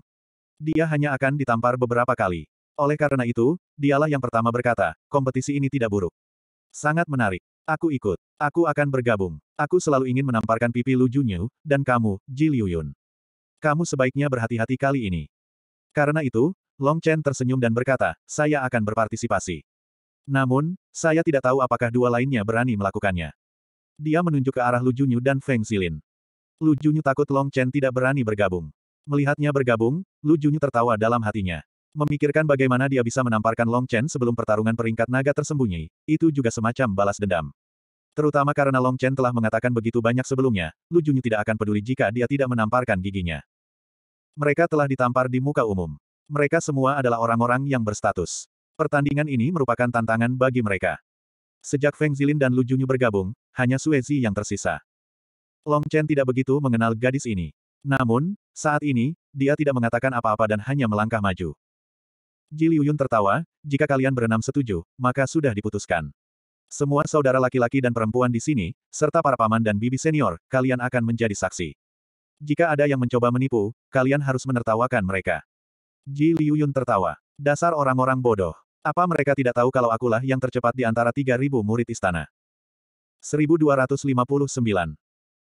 Dia hanya akan ditampar beberapa kali. Oleh karena itu, dialah yang pertama berkata, kompetisi ini tidak buruk. Sangat menarik. Aku ikut. Aku akan bergabung. Aku selalu ingin menamparkan pipi Lu Junyu dan kamu, Ji Liuyun. Kamu sebaiknya berhati-hati kali ini. Karena itu, Long Chen tersenyum dan berkata, saya akan berpartisipasi. Namun, saya tidak tahu apakah dua lainnya berani melakukannya. Dia menunjuk ke arah Lu Junyu dan Feng Xilin. Lu Junyu takut Long Chen tidak berani bergabung. Melihatnya bergabung, Lu Junyu tertawa dalam hatinya. Memikirkan bagaimana dia bisa menamparkan Long Chen sebelum pertarungan peringkat naga tersembunyi, itu juga semacam balas dendam. Terutama karena Long Chen telah mengatakan begitu banyak sebelumnya, Lu Junyu tidak akan peduli jika dia tidak menamparkan giginya. Mereka telah ditampar di muka umum. Mereka semua adalah orang-orang yang berstatus. Pertandingan ini merupakan tantangan bagi mereka. Sejak Feng Zilin dan Lu Junyu bergabung, hanya Suezi yang tersisa. Long Chen tidak begitu mengenal gadis ini. Namun, saat ini, dia tidak mengatakan apa-apa dan hanya melangkah maju. Ji Liuyun tertawa, jika kalian berenam setuju, maka sudah diputuskan. Semua saudara laki-laki dan perempuan di sini, serta para paman dan bibi senior, kalian akan menjadi saksi. Jika ada yang mencoba menipu, kalian harus menertawakan mereka. Ji Liuyun tertawa. Dasar orang-orang bodoh. Apa mereka tidak tahu kalau akulah yang tercepat di antara 3.000 murid istana? 1259.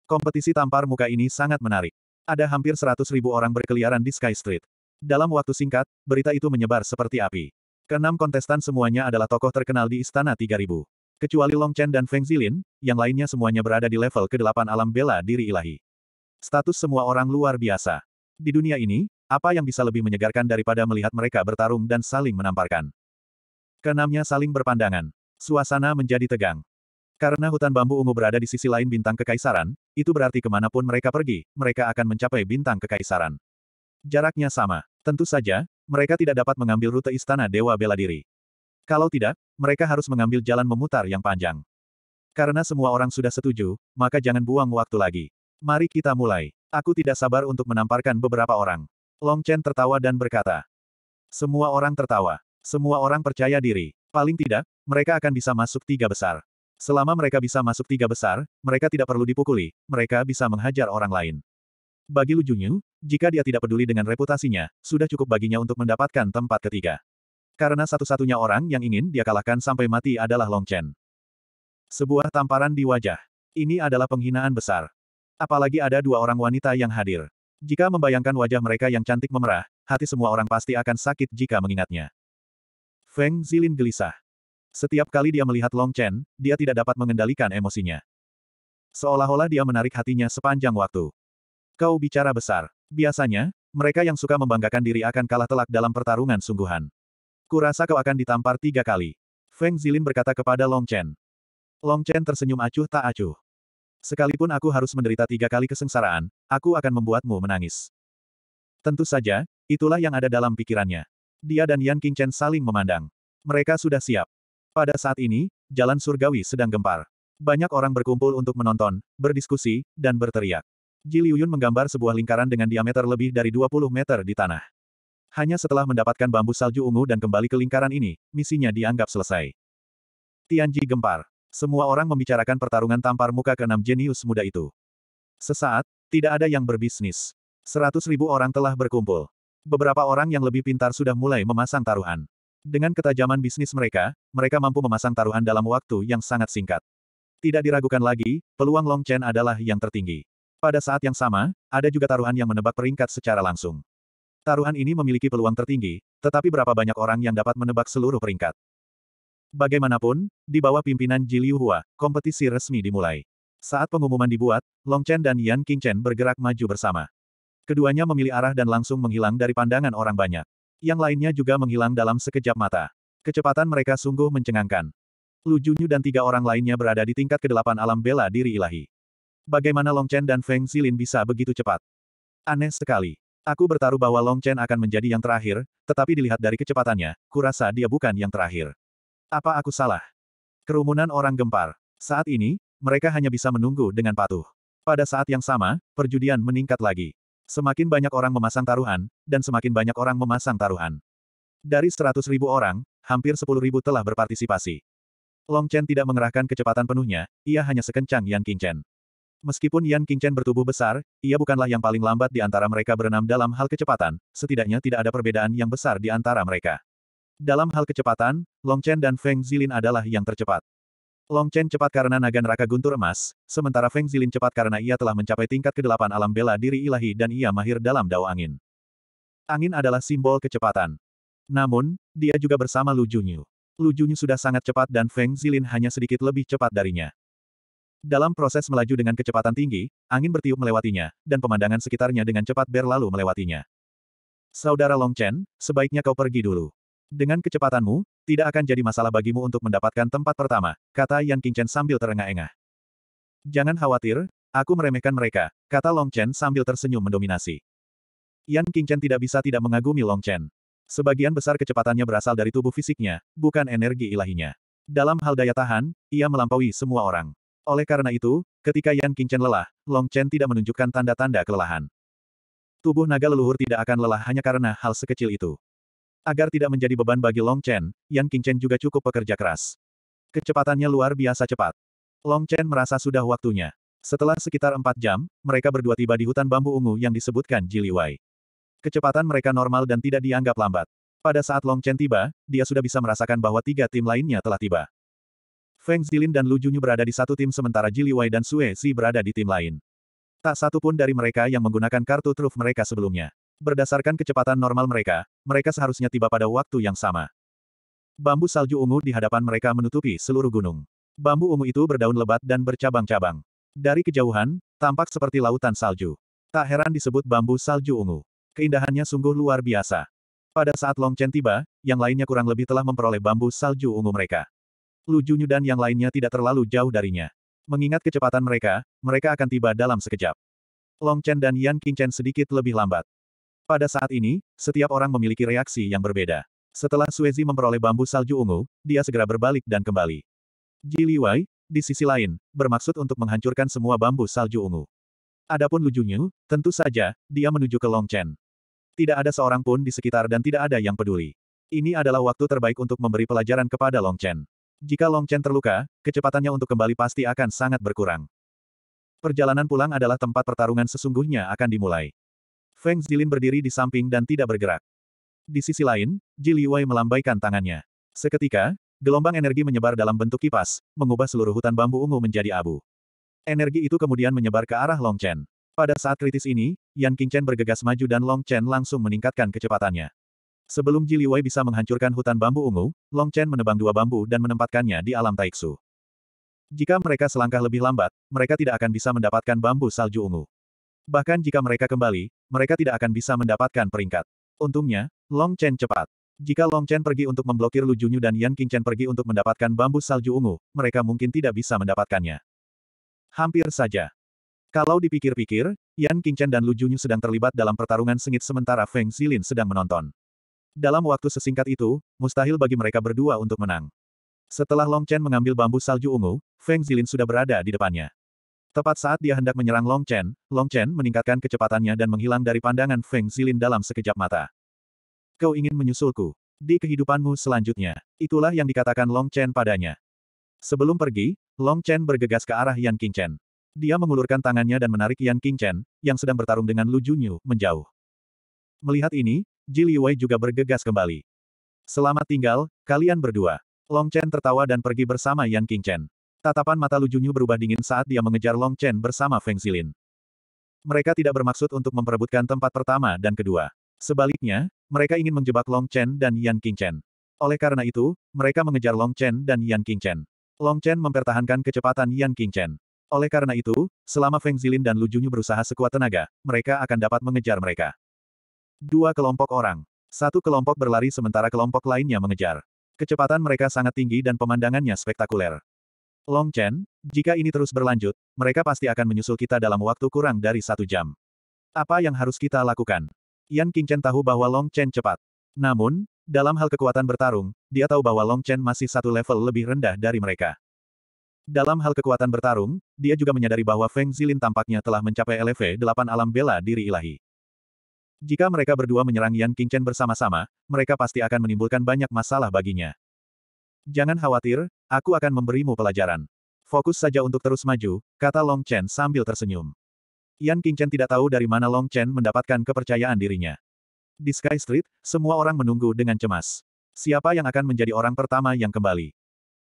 Kompetisi tampar muka ini sangat menarik. Ada hampir 100.000 orang berkeliaran di Sky Street. Dalam waktu singkat, berita itu menyebar seperti api. Keenam kontestan semuanya adalah tokoh terkenal di Istana 3000. Kecuali Long Chen dan Feng Zilin, yang lainnya semuanya berada di level ke-8 alam bela diri ilahi. Status semua orang luar biasa. Di dunia ini, apa yang bisa lebih menyegarkan daripada melihat mereka bertarung dan saling menamparkan? Keenamnya saling berpandangan. Suasana menjadi tegang. Karena hutan bambu ungu berada di sisi lain bintang kekaisaran, itu berarti kemanapun mereka pergi, mereka akan mencapai bintang kekaisaran. Jaraknya sama. Tentu saja, mereka tidak dapat mengambil rute Istana Dewa Bela Diri. Kalau tidak, mereka harus mengambil jalan memutar yang panjang. Karena semua orang sudah setuju, maka jangan buang waktu lagi. Mari kita mulai. Aku tidak sabar untuk menamparkan beberapa orang. Long Chen tertawa dan berkata. Semua orang tertawa. Semua orang percaya diri. Paling tidak, mereka akan bisa masuk tiga besar. Selama mereka bisa masuk tiga besar, mereka tidak perlu dipukuli, mereka bisa menghajar orang lain. Bagi Lu Junyu, jika dia tidak peduli dengan reputasinya, sudah cukup baginya untuk mendapatkan tempat ketiga. Karena satu-satunya orang yang ingin dia kalahkan sampai mati adalah Long Chen. Sebuah tamparan di wajah. Ini adalah penghinaan besar. Apalagi ada dua orang wanita yang hadir. Jika membayangkan wajah mereka yang cantik memerah, hati semua orang pasti akan sakit jika mengingatnya. Feng Zilin gelisah. Setiap kali dia melihat Long Chen, dia tidak dapat mengendalikan emosinya. Seolah-olah dia menarik hatinya sepanjang waktu. Kau bicara besar. Biasanya, mereka yang suka membanggakan diri akan kalah telak dalam pertarungan sungguhan. Kurasa kau akan ditampar tiga kali. Feng Zilin berkata kepada Long Chen. Long Chen tersenyum acuh tak acuh. Sekalipun aku harus menderita tiga kali kesengsaraan, aku akan membuatmu menangis. Tentu saja, itulah yang ada dalam pikirannya. Dia dan Yan King Chen saling memandang. Mereka sudah siap. Pada saat ini, jalan surgawi sedang gempar. Banyak orang berkumpul untuk menonton, berdiskusi, dan berteriak. Ji Liuyun menggambar sebuah lingkaran dengan diameter lebih dari 20 meter di tanah. Hanya setelah mendapatkan bambu salju ungu dan kembali ke lingkaran ini, misinya dianggap selesai. Tianji gempar. Semua orang membicarakan pertarungan tampar muka keenam jenius muda itu. Sesaat, tidak ada yang berbisnis. Seratus ribu orang telah berkumpul. Beberapa orang yang lebih pintar sudah mulai memasang taruhan. Dengan ketajaman bisnis mereka, mereka mampu memasang taruhan dalam waktu yang sangat singkat. Tidak diragukan lagi, peluang Long Chen adalah yang tertinggi. Pada saat yang sama, ada juga taruhan yang menebak peringkat secara langsung. Taruhan ini memiliki peluang tertinggi, tetapi berapa banyak orang yang dapat menebak seluruh peringkat? Bagaimanapun, di bawah pimpinan Ji Liu Hua, kompetisi resmi dimulai. Saat pengumuman dibuat, Long Chen dan Yan King Chen bergerak maju bersama. Keduanya memilih arah dan langsung menghilang dari pandangan orang banyak. Yang lainnya juga menghilang dalam sekejap mata. Kecepatan mereka sungguh mencengangkan. Lu Junyu dan tiga orang lainnya berada di tingkat kedelapan alam bela diri ilahi. Bagaimana Long Chen dan Feng Xilin bisa begitu cepat? Aneh sekali. Aku bertaruh bahwa Long Chen akan menjadi yang terakhir, tetapi dilihat dari kecepatannya, kurasa dia bukan yang terakhir. Apa aku salah? Kerumunan orang gempar. Saat ini, mereka hanya bisa menunggu dengan patuh. Pada saat yang sama, perjudian meningkat lagi. Semakin banyak orang memasang taruhan, dan semakin banyak orang memasang taruhan. Dari 100.000 orang, hampir sepuluh ribu telah berpartisipasi. Long Chen tidak mengerahkan kecepatan penuhnya, ia hanya sekencang Yang Chen. Meskipun Yan Qingchen bertubuh besar, ia bukanlah yang paling lambat di antara mereka berenam dalam hal kecepatan, setidaknya tidak ada perbedaan yang besar di antara mereka. Dalam hal kecepatan, Long Chen dan Feng Zilin adalah yang tercepat. Long Chen cepat karena naga neraka guntur emas, sementara Feng Zilin cepat karena ia telah mencapai tingkat ke-8 alam bela diri ilahi dan ia mahir dalam dao angin. Angin adalah simbol kecepatan. Namun, dia juga bersama Lu Junyu. Lu Junyu sudah sangat cepat dan Feng Zilin hanya sedikit lebih cepat darinya. Dalam proses melaju dengan kecepatan tinggi, angin bertiup melewatinya, dan pemandangan sekitarnya dengan cepat berlalu melewatinya. Saudara Long Chen, sebaiknya kau pergi dulu. Dengan kecepatanmu, tidak akan jadi masalah bagimu untuk mendapatkan tempat pertama, kata Yan Qingchen sambil terengah-engah. Jangan khawatir, aku meremehkan mereka, kata Long Chen sambil tersenyum mendominasi. Yan Qingchen tidak bisa tidak mengagumi Long Chen. Sebagian besar kecepatannya berasal dari tubuh fisiknya, bukan energi ilahinya. Dalam hal daya tahan, ia melampaui semua orang. Oleh karena itu, ketika Yan Qingchen lelah, Long Chen tidak menunjukkan tanda-tanda kelelahan. Tubuh naga leluhur tidak akan lelah hanya karena hal sekecil itu. Agar tidak menjadi beban bagi Long Chen, Yan Qingchen juga cukup pekerja keras. Kecepatannya luar biasa cepat. Long Chen merasa sudah waktunya. Setelah sekitar empat jam, mereka berdua tiba di hutan bambu ungu yang disebutkan Jiliwai. Kecepatan mereka normal dan tidak dianggap lambat. Pada saat Long Chen tiba, dia sudah bisa merasakan bahwa tiga tim lainnya telah tiba. Feng Zilin dan Lu Junyu berada di satu tim sementara Ji Liwei dan Sue Si berada di tim lain. Tak satu pun dari mereka yang menggunakan kartu truf mereka sebelumnya. Berdasarkan kecepatan normal mereka, mereka seharusnya tiba pada waktu yang sama. Bambu salju ungu di hadapan mereka menutupi seluruh gunung. Bambu ungu itu berdaun lebat dan bercabang-cabang. Dari kejauhan, tampak seperti lautan salju. Tak heran disebut bambu salju ungu. Keindahannya sungguh luar biasa. Pada saat Long Chen tiba, yang lainnya kurang lebih telah memperoleh bambu salju ungu mereka. Lu Junyu dan yang lainnya tidak terlalu jauh darinya. Mengingat kecepatan mereka, mereka akan tiba dalam sekejap. Long Chen dan Yan King Chen sedikit lebih lambat. Pada saat ini, setiap orang memiliki reaksi yang berbeda. Setelah Suezi memperoleh bambu salju ungu, dia segera berbalik dan kembali. Ji Liwei, di sisi lain, bermaksud untuk menghancurkan semua bambu salju ungu. Adapun Lu Junyu, tentu saja, dia menuju ke Long Chen. Tidak ada seorang pun di sekitar dan tidak ada yang peduli. Ini adalah waktu terbaik untuk memberi pelajaran kepada Long Chen. Jika Long Chen terluka, kecepatannya untuk kembali pasti akan sangat berkurang. Perjalanan pulang adalah tempat pertarungan sesungguhnya akan dimulai. Feng Zilin berdiri di samping dan tidak bergerak. Di sisi lain, Ji Liwei melambaikan tangannya. Seketika, gelombang energi menyebar dalam bentuk kipas, mengubah seluruh hutan bambu ungu menjadi abu. Energi itu kemudian menyebar ke arah Long Chen. Pada saat kritis ini, Yan Chen bergegas maju dan Long Chen langsung meningkatkan kecepatannya. Sebelum Jiliwei bisa menghancurkan hutan bambu ungu, Long Chen menebang dua bambu dan menempatkannya di alam Taiksu. Jika mereka selangkah lebih lambat, mereka tidak akan bisa mendapatkan bambu salju ungu. Bahkan jika mereka kembali, mereka tidak akan bisa mendapatkan peringkat. Untungnya, Long Chen cepat. Jika Long Chen pergi untuk memblokir Lu Junyu dan Yan Qingchen pergi untuk mendapatkan bambu salju ungu, mereka mungkin tidak bisa mendapatkannya. Hampir saja. Kalau dipikir-pikir, Yan Qingchen dan Lu Junyu sedang terlibat dalam pertarungan sengit sementara Feng Xilin sedang menonton. Dalam waktu sesingkat itu, mustahil bagi mereka berdua untuk menang. Setelah Long Chen mengambil bambu salju ungu, Feng Zilin sudah berada di depannya. Tepat saat dia hendak menyerang Long Chen, Long Chen meningkatkan kecepatannya dan menghilang dari pandangan Feng Zilin dalam sekejap mata. Kau ingin menyusulku. Di kehidupanmu selanjutnya. Itulah yang dikatakan Long Chen padanya. Sebelum pergi, Long Chen bergegas ke arah Yan King Chen. Dia mengulurkan tangannya dan menarik Yan King Chen, yang sedang bertarung dengan Lu Junyu, menjauh. Melihat ini, Ji Liwei juga bergegas kembali. Selamat tinggal, kalian berdua. Long Chen tertawa dan pergi bersama Yan King Chen. Tatapan mata Lu Junyu berubah dingin saat dia mengejar Long Chen bersama Feng Xilin. Mereka tidak bermaksud untuk memperebutkan tempat pertama dan kedua. Sebaliknya, mereka ingin menjebak Long Chen dan Yan King Chen. Oleh karena itu, mereka mengejar Long Chen dan Yan King Chen. Long Chen mempertahankan kecepatan Yan King Chen. Oleh karena itu, selama Feng Zilin dan Lu Junyu berusaha sekuat tenaga, mereka akan dapat mengejar mereka. Dua kelompok orang. Satu kelompok berlari sementara kelompok lainnya mengejar. Kecepatan mereka sangat tinggi dan pemandangannya spektakuler. Long Chen, jika ini terus berlanjut, mereka pasti akan menyusul kita dalam waktu kurang dari satu jam. Apa yang harus kita lakukan? Yan Qingchen tahu bahwa Long Chen cepat. Namun, dalam hal kekuatan bertarung, dia tahu bahwa Long Chen masih satu level lebih rendah dari mereka. Dalam hal kekuatan bertarung, dia juga menyadari bahwa Feng Zilin tampaknya telah mencapai LV 8 alam bela diri ilahi. Jika mereka berdua menyerang Yan Qingchen bersama-sama, mereka pasti akan menimbulkan banyak masalah baginya. Jangan khawatir, aku akan memberimu pelajaran. Fokus saja untuk terus maju, kata Long Chen sambil tersenyum. Yan Qingchen tidak tahu dari mana Long Chen mendapatkan kepercayaan dirinya. Di Sky Street, semua orang menunggu dengan cemas. Siapa yang akan menjadi orang pertama yang kembali?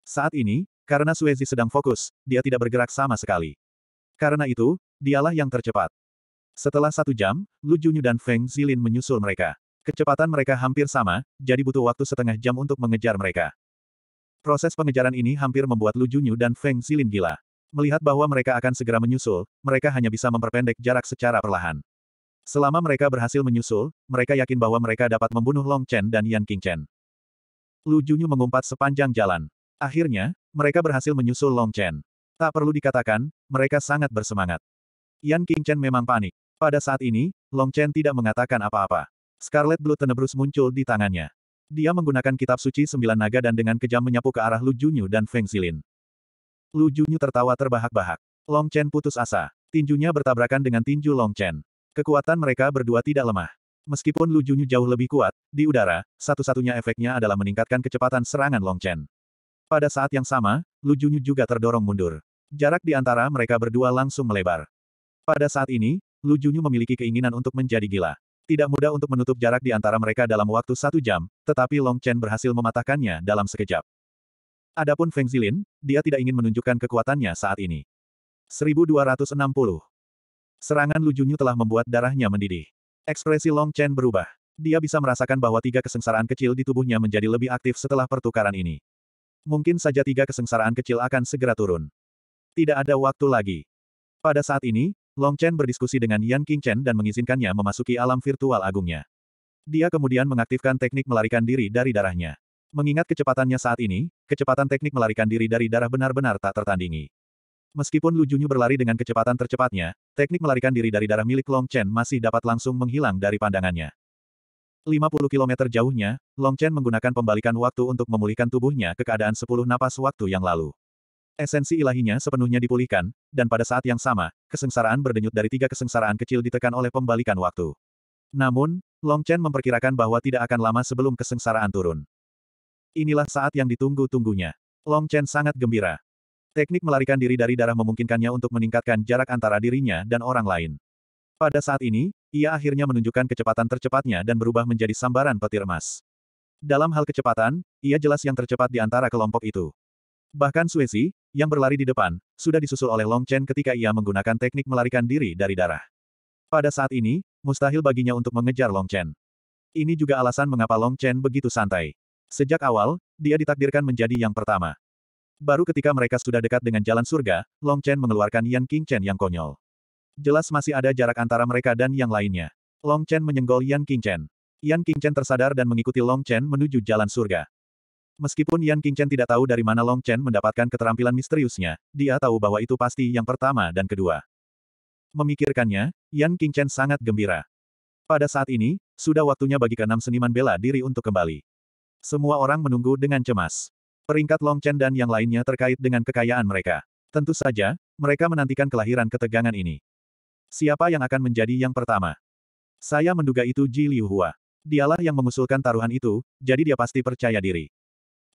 Saat ini, karena Suezi sedang fokus, dia tidak bergerak sama sekali. Karena itu, dialah yang tercepat. Setelah satu jam, Lu Junyu dan Feng Zilin menyusul mereka. Kecepatan mereka hampir sama, jadi butuh waktu setengah jam untuk mengejar mereka. Proses pengejaran ini hampir membuat Lu Junyu dan Feng Zilin gila. Melihat bahwa mereka akan segera menyusul, mereka hanya bisa memperpendek jarak secara perlahan. Selama mereka berhasil menyusul, mereka yakin bahwa mereka dapat membunuh Long Chen dan Yan King Chen. Lu Junyu mengumpat sepanjang jalan. Akhirnya, mereka berhasil menyusul Long Chen. Tak perlu dikatakan, mereka sangat bersemangat. Yan King Chen memang panik. Pada saat ini, Long Chen tidak mengatakan apa-apa. Scarlet Blue tenebrus muncul di tangannya. Dia menggunakan kitab suci sembilan naga dan dengan kejam menyapu ke arah Lu Junyu dan Feng Zilin. Lu Junyu tertawa terbahak-bahak. Long Chen putus asa. Tinjunya bertabrakan dengan tinju Long Chen. Kekuatan mereka berdua tidak lemah. Meskipun Lu Junyu jauh lebih kuat, di udara, satu-satunya efeknya adalah meningkatkan kecepatan serangan Long Chen. Pada saat yang sama, Lu Junyu juga terdorong mundur. Jarak di antara mereka berdua langsung melebar. Pada saat ini, Lu Junyu memiliki keinginan untuk menjadi gila. Tidak mudah untuk menutup jarak di antara mereka dalam waktu satu jam, tetapi Long Chen berhasil mematahkannya dalam sekejap. Adapun Feng Zilin, dia tidak ingin menunjukkan kekuatannya saat ini. 1260. Serangan Lu Junyu telah membuat darahnya mendidih. Ekspresi Long Chen berubah. Dia bisa merasakan bahwa tiga kesengsaraan kecil di tubuhnya menjadi lebih aktif setelah pertukaran ini. Mungkin saja tiga kesengsaraan kecil akan segera turun. Tidak ada waktu lagi. Pada saat ini, Long Chen berdiskusi dengan Yan King Chen dan mengizinkannya memasuki alam virtual agungnya. Dia kemudian mengaktifkan teknik melarikan diri dari darahnya. Mengingat kecepatannya saat ini, kecepatan teknik melarikan diri dari darah benar-benar tak tertandingi. Meskipun Lu Junyu berlari dengan kecepatan tercepatnya, teknik melarikan diri dari darah milik Long Chen masih dapat langsung menghilang dari pandangannya. 50 km jauhnya, Long Chen menggunakan pembalikan waktu untuk memulihkan tubuhnya ke keadaan 10 napas waktu yang lalu. Esensi ilahinya sepenuhnya dipulihkan, dan pada saat yang sama, kesengsaraan berdenyut dari tiga kesengsaraan kecil ditekan oleh pembalikan waktu. Namun, Long Chen memperkirakan bahwa tidak akan lama sebelum kesengsaraan turun. Inilah saat yang ditunggu-tunggunya. Long Chen sangat gembira. Teknik melarikan diri dari darah memungkinkannya untuk meningkatkan jarak antara dirinya dan orang lain. Pada saat ini, ia akhirnya menunjukkan kecepatan tercepatnya dan berubah menjadi sambaran petir emas. Dalam hal kecepatan, ia jelas yang tercepat di antara kelompok itu. Bahkan Suesi, yang berlari di depan, sudah disusul oleh Long Chen ketika ia menggunakan teknik melarikan diri dari darah. Pada saat ini, mustahil baginya untuk mengejar Long Chen. Ini juga alasan mengapa Long Chen begitu santai. Sejak awal, dia ditakdirkan menjadi yang pertama. Baru ketika mereka sudah dekat dengan jalan surga, Long Chen mengeluarkan Yan King Chen yang konyol. Jelas masih ada jarak antara mereka dan yang lainnya. Long Chen menyenggol Yan King Chen. Yan King Chen tersadar dan mengikuti Long Chen menuju jalan surga. Meskipun Yan Qingchen tidak tahu dari mana Long Chen mendapatkan keterampilan misteriusnya, dia tahu bahwa itu pasti yang pertama dan kedua. Memikirkannya, Yan Qingchen sangat gembira. Pada saat ini, sudah waktunya bagi keenam seniman bela diri untuk kembali. Semua orang menunggu dengan cemas. Peringkat Long Chen dan yang lainnya terkait dengan kekayaan mereka. Tentu saja, mereka menantikan kelahiran ketegangan ini. Siapa yang akan menjadi yang pertama? Saya menduga itu Ji Liu Hua. Dialah yang mengusulkan taruhan itu, jadi dia pasti percaya diri.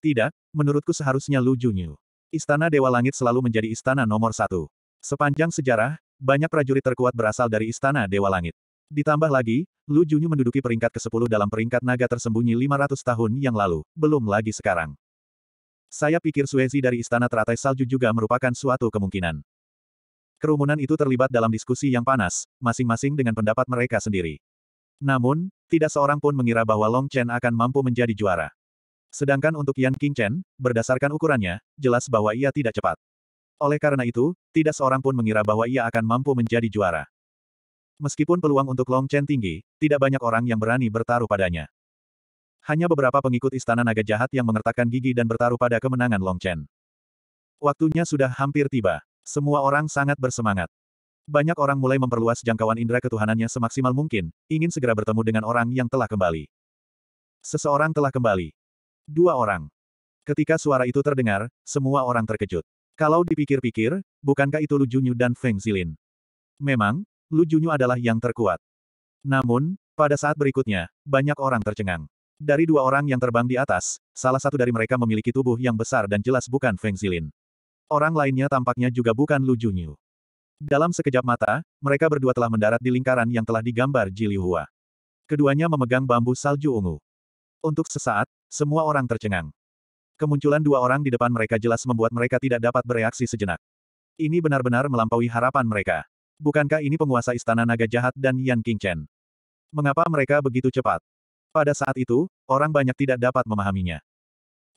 Tidak, menurutku seharusnya Lu Junyu. Istana Dewa Langit selalu menjadi istana nomor satu. Sepanjang sejarah, banyak prajurit terkuat berasal dari Istana Dewa Langit. Ditambah lagi, Lu Junyu menduduki peringkat ke-10 dalam peringkat naga tersembunyi 500 tahun yang lalu, belum lagi sekarang. Saya pikir Suezi dari Istana Teratai Salju juga merupakan suatu kemungkinan. Kerumunan itu terlibat dalam diskusi yang panas, masing-masing dengan pendapat mereka sendiri. Namun, tidak seorang pun mengira bahwa Long Chen akan mampu menjadi juara. Sedangkan untuk Yan King Chen, berdasarkan ukurannya, jelas bahwa ia tidak cepat. Oleh karena itu, tidak seorang pun mengira bahwa ia akan mampu menjadi juara. Meskipun peluang untuk Long Chen tinggi, tidak banyak orang yang berani bertaruh padanya. Hanya beberapa pengikut Istana Naga Jahat yang mengertakkan gigi dan bertaruh pada kemenangan Long Chen. Waktunya sudah hampir tiba. Semua orang sangat bersemangat. Banyak orang mulai memperluas jangkauan indera ketuhanannya semaksimal mungkin, ingin segera bertemu dengan orang yang telah kembali. Seseorang telah kembali. Dua orang. Ketika suara itu terdengar, semua orang terkejut. Kalau dipikir-pikir, bukankah itu Lu Junyu dan Feng Zilin? Memang, Lu Junyu adalah yang terkuat. Namun, pada saat berikutnya, banyak orang tercengang. Dari dua orang yang terbang di atas, salah satu dari mereka memiliki tubuh yang besar dan jelas bukan Feng Zilin. Orang lainnya tampaknya juga bukan Lu Junyu. Dalam sekejap mata, mereka berdua telah mendarat di lingkaran yang telah digambar Ji Hua. Keduanya memegang bambu salju ungu. Untuk sesaat, semua orang tercengang. Kemunculan dua orang di depan mereka jelas membuat mereka tidak dapat bereaksi sejenak. Ini benar-benar melampaui harapan mereka. Bukankah ini penguasa istana naga jahat dan Yan King Chen? Mengapa mereka begitu cepat? Pada saat itu, orang banyak tidak dapat memahaminya.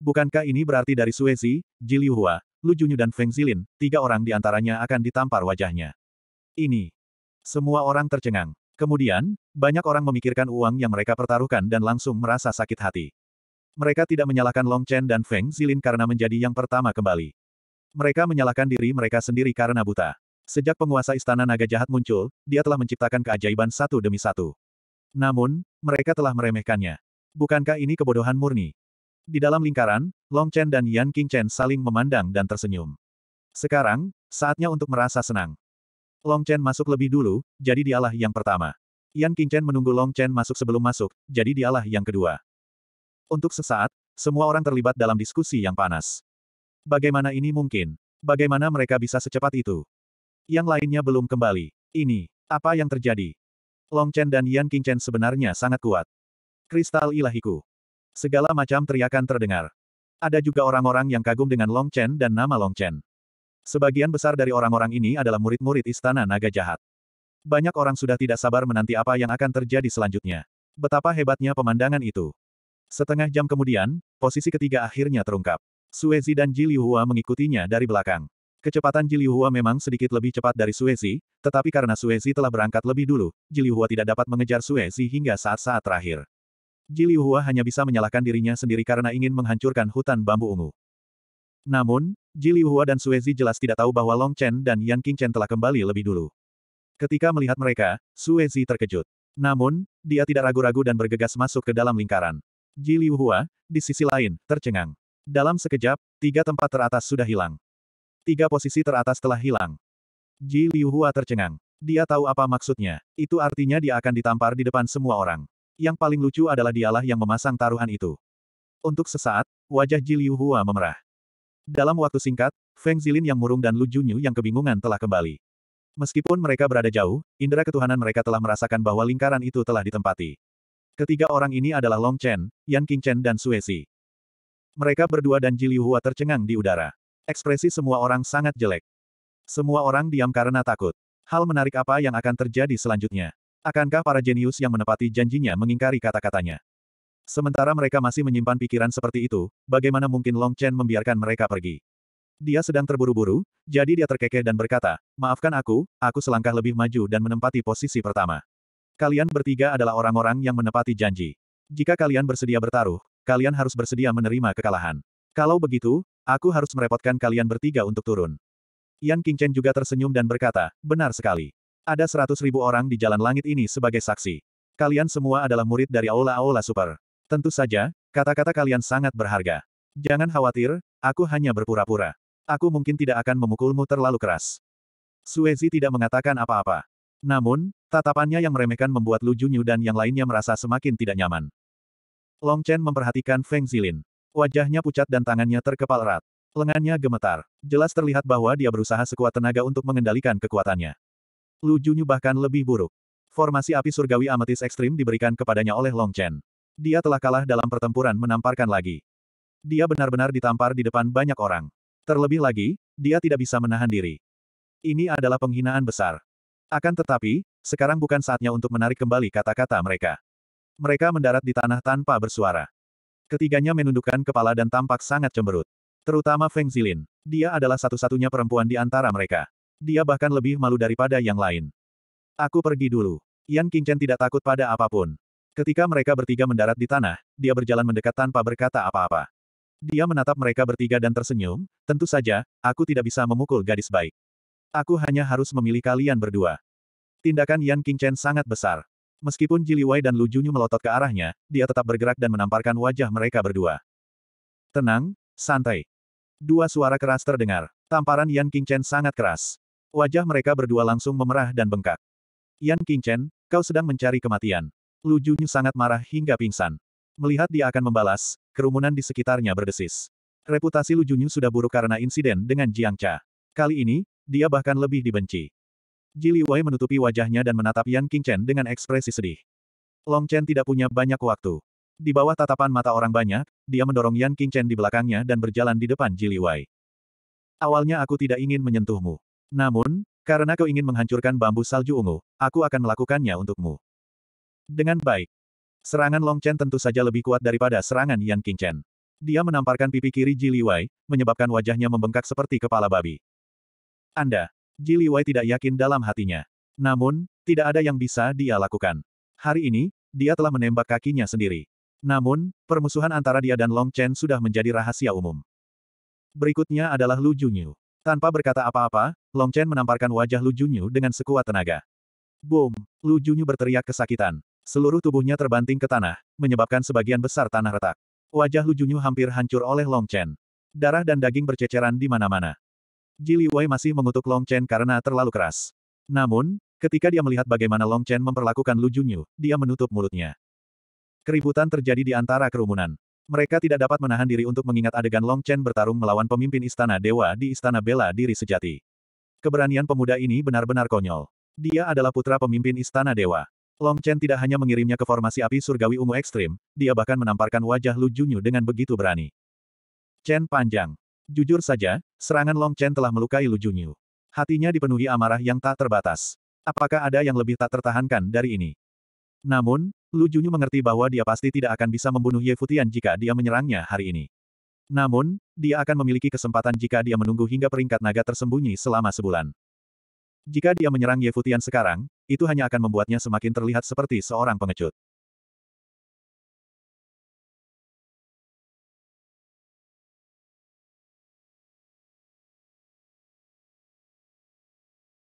Bukankah ini berarti dari Suezi, Jiliuhua, Junyu dan Feng Zilin, tiga orang di antaranya akan ditampar wajahnya. Ini. Semua orang tercengang. Kemudian, banyak orang memikirkan uang yang mereka pertaruhkan dan langsung merasa sakit hati. Mereka tidak menyalahkan Long Chen dan Feng Zilin karena menjadi yang pertama kembali. Mereka menyalahkan diri mereka sendiri karena buta. Sejak penguasa istana naga jahat muncul, dia telah menciptakan keajaiban satu demi satu. Namun, mereka telah meremehkannya. Bukankah ini kebodohan murni? Di dalam lingkaran, Long Chen dan Yan King Chen saling memandang dan tersenyum. Sekarang, saatnya untuk merasa senang. Long Chen masuk lebih dulu, jadi dialah yang pertama. Yan King Chen menunggu Long Chen masuk sebelum masuk, jadi dialah yang kedua. Untuk sesaat, semua orang terlibat dalam diskusi yang panas. Bagaimana ini mungkin? Bagaimana mereka bisa secepat itu? Yang lainnya belum kembali. Ini, apa yang terjadi? Long Chen dan Yan Qingchen sebenarnya sangat kuat. Kristal ilahiku. Segala macam teriakan terdengar. Ada juga orang-orang yang kagum dengan Long Chen dan nama Long Chen. Sebagian besar dari orang-orang ini adalah murid-murid Istana Naga Jahat. Banyak orang sudah tidak sabar menanti apa yang akan terjadi selanjutnya. Betapa hebatnya pemandangan itu. Setengah jam kemudian, posisi ketiga akhirnya terungkap. Suezi dan Jiliuhua mengikutinya dari belakang. Kecepatan Jiliuhua memang sedikit lebih cepat dari Suezi, tetapi karena Suezi telah berangkat lebih dulu, Jiliuhua tidak dapat mengejar Suezi hingga saat-saat terakhir. Jiliuhua hanya bisa menyalahkan dirinya sendiri karena ingin menghancurkan hutan bambu ungu. Namun, Jiliuhua dan Suezi jelas tidak tahu bahwa Long Chen dan Yan King Chen telah kembali lebih dulu. Ketika melihat mereka, Suezi terkejut. Namun, dia tidak ragu-ragu dan bergegas masuk ke dalam lingkaran. Ji Liuhua, di sisi lain, tercengang. Dalam sekejap, tiga tempat teratas sudah hilang. Tiga posisi teratas telah hilang. Ji Liuhua tercengang. Dia tahu apa maksudnya. Itu artinya dia akan ditampar di depan semua orang. Yang paling lucu adalah dialah yang memasang taruhan itu. Untuk sesaat, wajah Ji Liuhua memerah. Dalam waktu singkat, Feng Zilin yang murung dan Lu Junyu yang kebingungan telah kembali. Meskipun mereka berada jauh, indera ketuhanan mereka telah merasakan bahwa lingkaran itu telah ditempati. Ketiga orang ini adalah Long Chen, Yan King Chen dan Si. Mereka berdua dan Ji Hua tercengang di udara. Ekspresi semua orang sangat jelek. Semua orang diam karena takut. Hal menarik apa yang akan terjadi selanjutnya? Akankah para jenius yang menepati janjinya mengingkari kata-katanya? Sementara mereka masih menyimpan pikiran seperti itu, bagaimana mungkin Long Chen membiarkan mereka pergi? Dia sedang terburu-buru, jadi dia terkekeh dan berkata, Maafkan aku, aku selangkah lebih maju dan menempati posisi pertama. Kalian bertiga adalah orang-orang yang menepati janji. Jika kalian bersedia bertaruh, kalian harus bersedia menerima kekalahan. Kalau begitu, aku harus merepotkan kalian bertiga untuk turun. Yan Qingchen juga tersenyum dan berkata, benar sekali. Ada seratus ribu orang di jalan langit ini sebagai saksi. Kalian semua adalah murid dari Aula-Aula Super. Tentu saja, kata-kata kalian sangat berharga. Jangan khawatir, aku hanya berpura-pura. Aku mungkin tidak akan memukulmu terlalu keras. Suezi tidak mengatakan apa-apa. Namun, tatapannya yang meremehkan membuat Lu Junyu dan yang lainnya merasa semakin tidak nyaman. Long Chen memperhatikan Feng Zilin. Wajahnya pucat dan tangannya terkepal erat. Lengannya gemetar. Jelas terlihat bahwa dia berusaha sekuat tenaga untuk mengendalikan kekuatannya. Lu Junyu bahkan lebih buruk. Formasi api surgawi ametis ekstrim diberikan kepadanya oleh Long Chen. Dia telah kalah dalam pertempuran menamparkan lagi. Dia benar-benar ditampar di depan banyak orang. Terlebih lagi, dia tidak bisa menahan diri. Ini adalah penghinaan besar. Akan tetapi, sekarang bukan saatnya untuk menarik kembali kata-kata mereka. Mereka mendarat di tanah tanpa bersuara. Ketiganya menundukkan kepala dan tampak sangat cemberut. Terutama Feng Zilin. Dia adalah satu-satunya perempuan di antara mereka. Dia bahkan lebih malu daripada yang lain. Aku pergi dulu. Yan Qingchen tidak takut pada apapun. Ketika mereka bertiga mendarat di tanah, dia berjalan mendekat tanpa berkata apa-apa. Dia menatap mereka bertiga dan tersenyum, tentu saja, aku tidak bisa memukul gadis baik. Aku hanya harus memilih kalian berdua. Tindakan Yan Qingchen sangat besar. Meskipun Wei dan Lu Junyu melotot ke arahnya, dia tetap bergerak dan menamparkan wajah mereka berdua. Tenang, santai. Dua suara keras terdengar. Tamparan Yan Qingchen sangat keras. Wajah mereka berdua langsung memerah dan bengkak. Yan Qingchen, kau sedang mencari kematian. Lu Junyu sangat marah hingga pingsan. Melihat dia akan membalas, kerumunan di sekitarnya berdesis. Reputasi Lu Junyu sudah buruk karena insiden dengan Jiang Cha. Kali ini, dia bahkan lebih dibenci. Ji Wei menutupi wajahnya dan menatap Yan Qingchen dengan ekspresi sedih. Long Chen tidak punya banyak waktu. Di bawah tatapan mata orang banyak, dia mendorong Yan Qingchen di belakangnya dan berjalan di depan Ji Wei. Awalnya aku tidak ingin menyentuhmu. Namun, karena kau ingin menghancurkan bambu salju ungu, aku akan melakukannya untukmu. Dengan baik. Serangan Long Chen tentu saja lebih kuat daripada serangan Yan Qingchen. Dia menamparkan pipi kiri Ji Wei, menyebabkan wajahnya membengkak seperti kepala babi. Anda. Ji Liwei tidak yakin dalam hatinya. Namun, tidak ada yang bisa dia lakukan. Hari ini, dia telah menembak kakinya sendiri. Namun, permusuhan antara dia dan Long Chen sudah menjadi rahasia umum. Berikutnya adalah Lu Junyu. Tanpa berkata apa-apa, Long Chen menamparkan wajah Lu Junyu dengan sekuat tenaga. Boom! Lu Junyu berteriak kesakitan. Seluruh tubuhnya terbanting ke tanah, menyebabkan sebagian besar tanah retak. Wajah Lu Junyu hampir hancur oleh Long Chen. Darah dan daging berceceran di mana-mana. Jili Wei masih mengutuk Long Chen karena terlalu keras. Namun, ketika dia melihat bagaimana Long Chen memperlakukan Lu Junyu, dia menutup mulutnya. Keributan terjadi di antara kerumunan. Mereka tidak dapat menahan diri untuk mengingat adegan Long Chen bertarung melawan pemimpin istana dewa di istana bela diri sejati. Keberanian pemuda ini benar-benar konyol. Dia adalah putra pemimpin istana dewa. Long Chen tidak hanya mengirimnya ke formasi api surgawi ungu ekstrim, dia bahkan menamparkan wajah Lu Junyu dengan begitu berani. Chen panjang. Jujur saja, serangan Long Chen telah melukai Lu Junyu. Hatinya dipenuhi amarah yang tak terbatas. Apakah ada yang lebih tak tertahankan dari ini? Namun, Lu Junyu mengerti bahwa dia pasti tidak akan bisa membunuh Ye Futian jika dia menyerangnya hari ini. Namun, dia akan memiliki kesempatan jika dia menunggu hingga peringkat naga tersembunyi selama sebulan. Jika dia menyerang Ye Futian sekarang, itu hanya akan membuatnya semakin terlihat seperti seorang pengecut.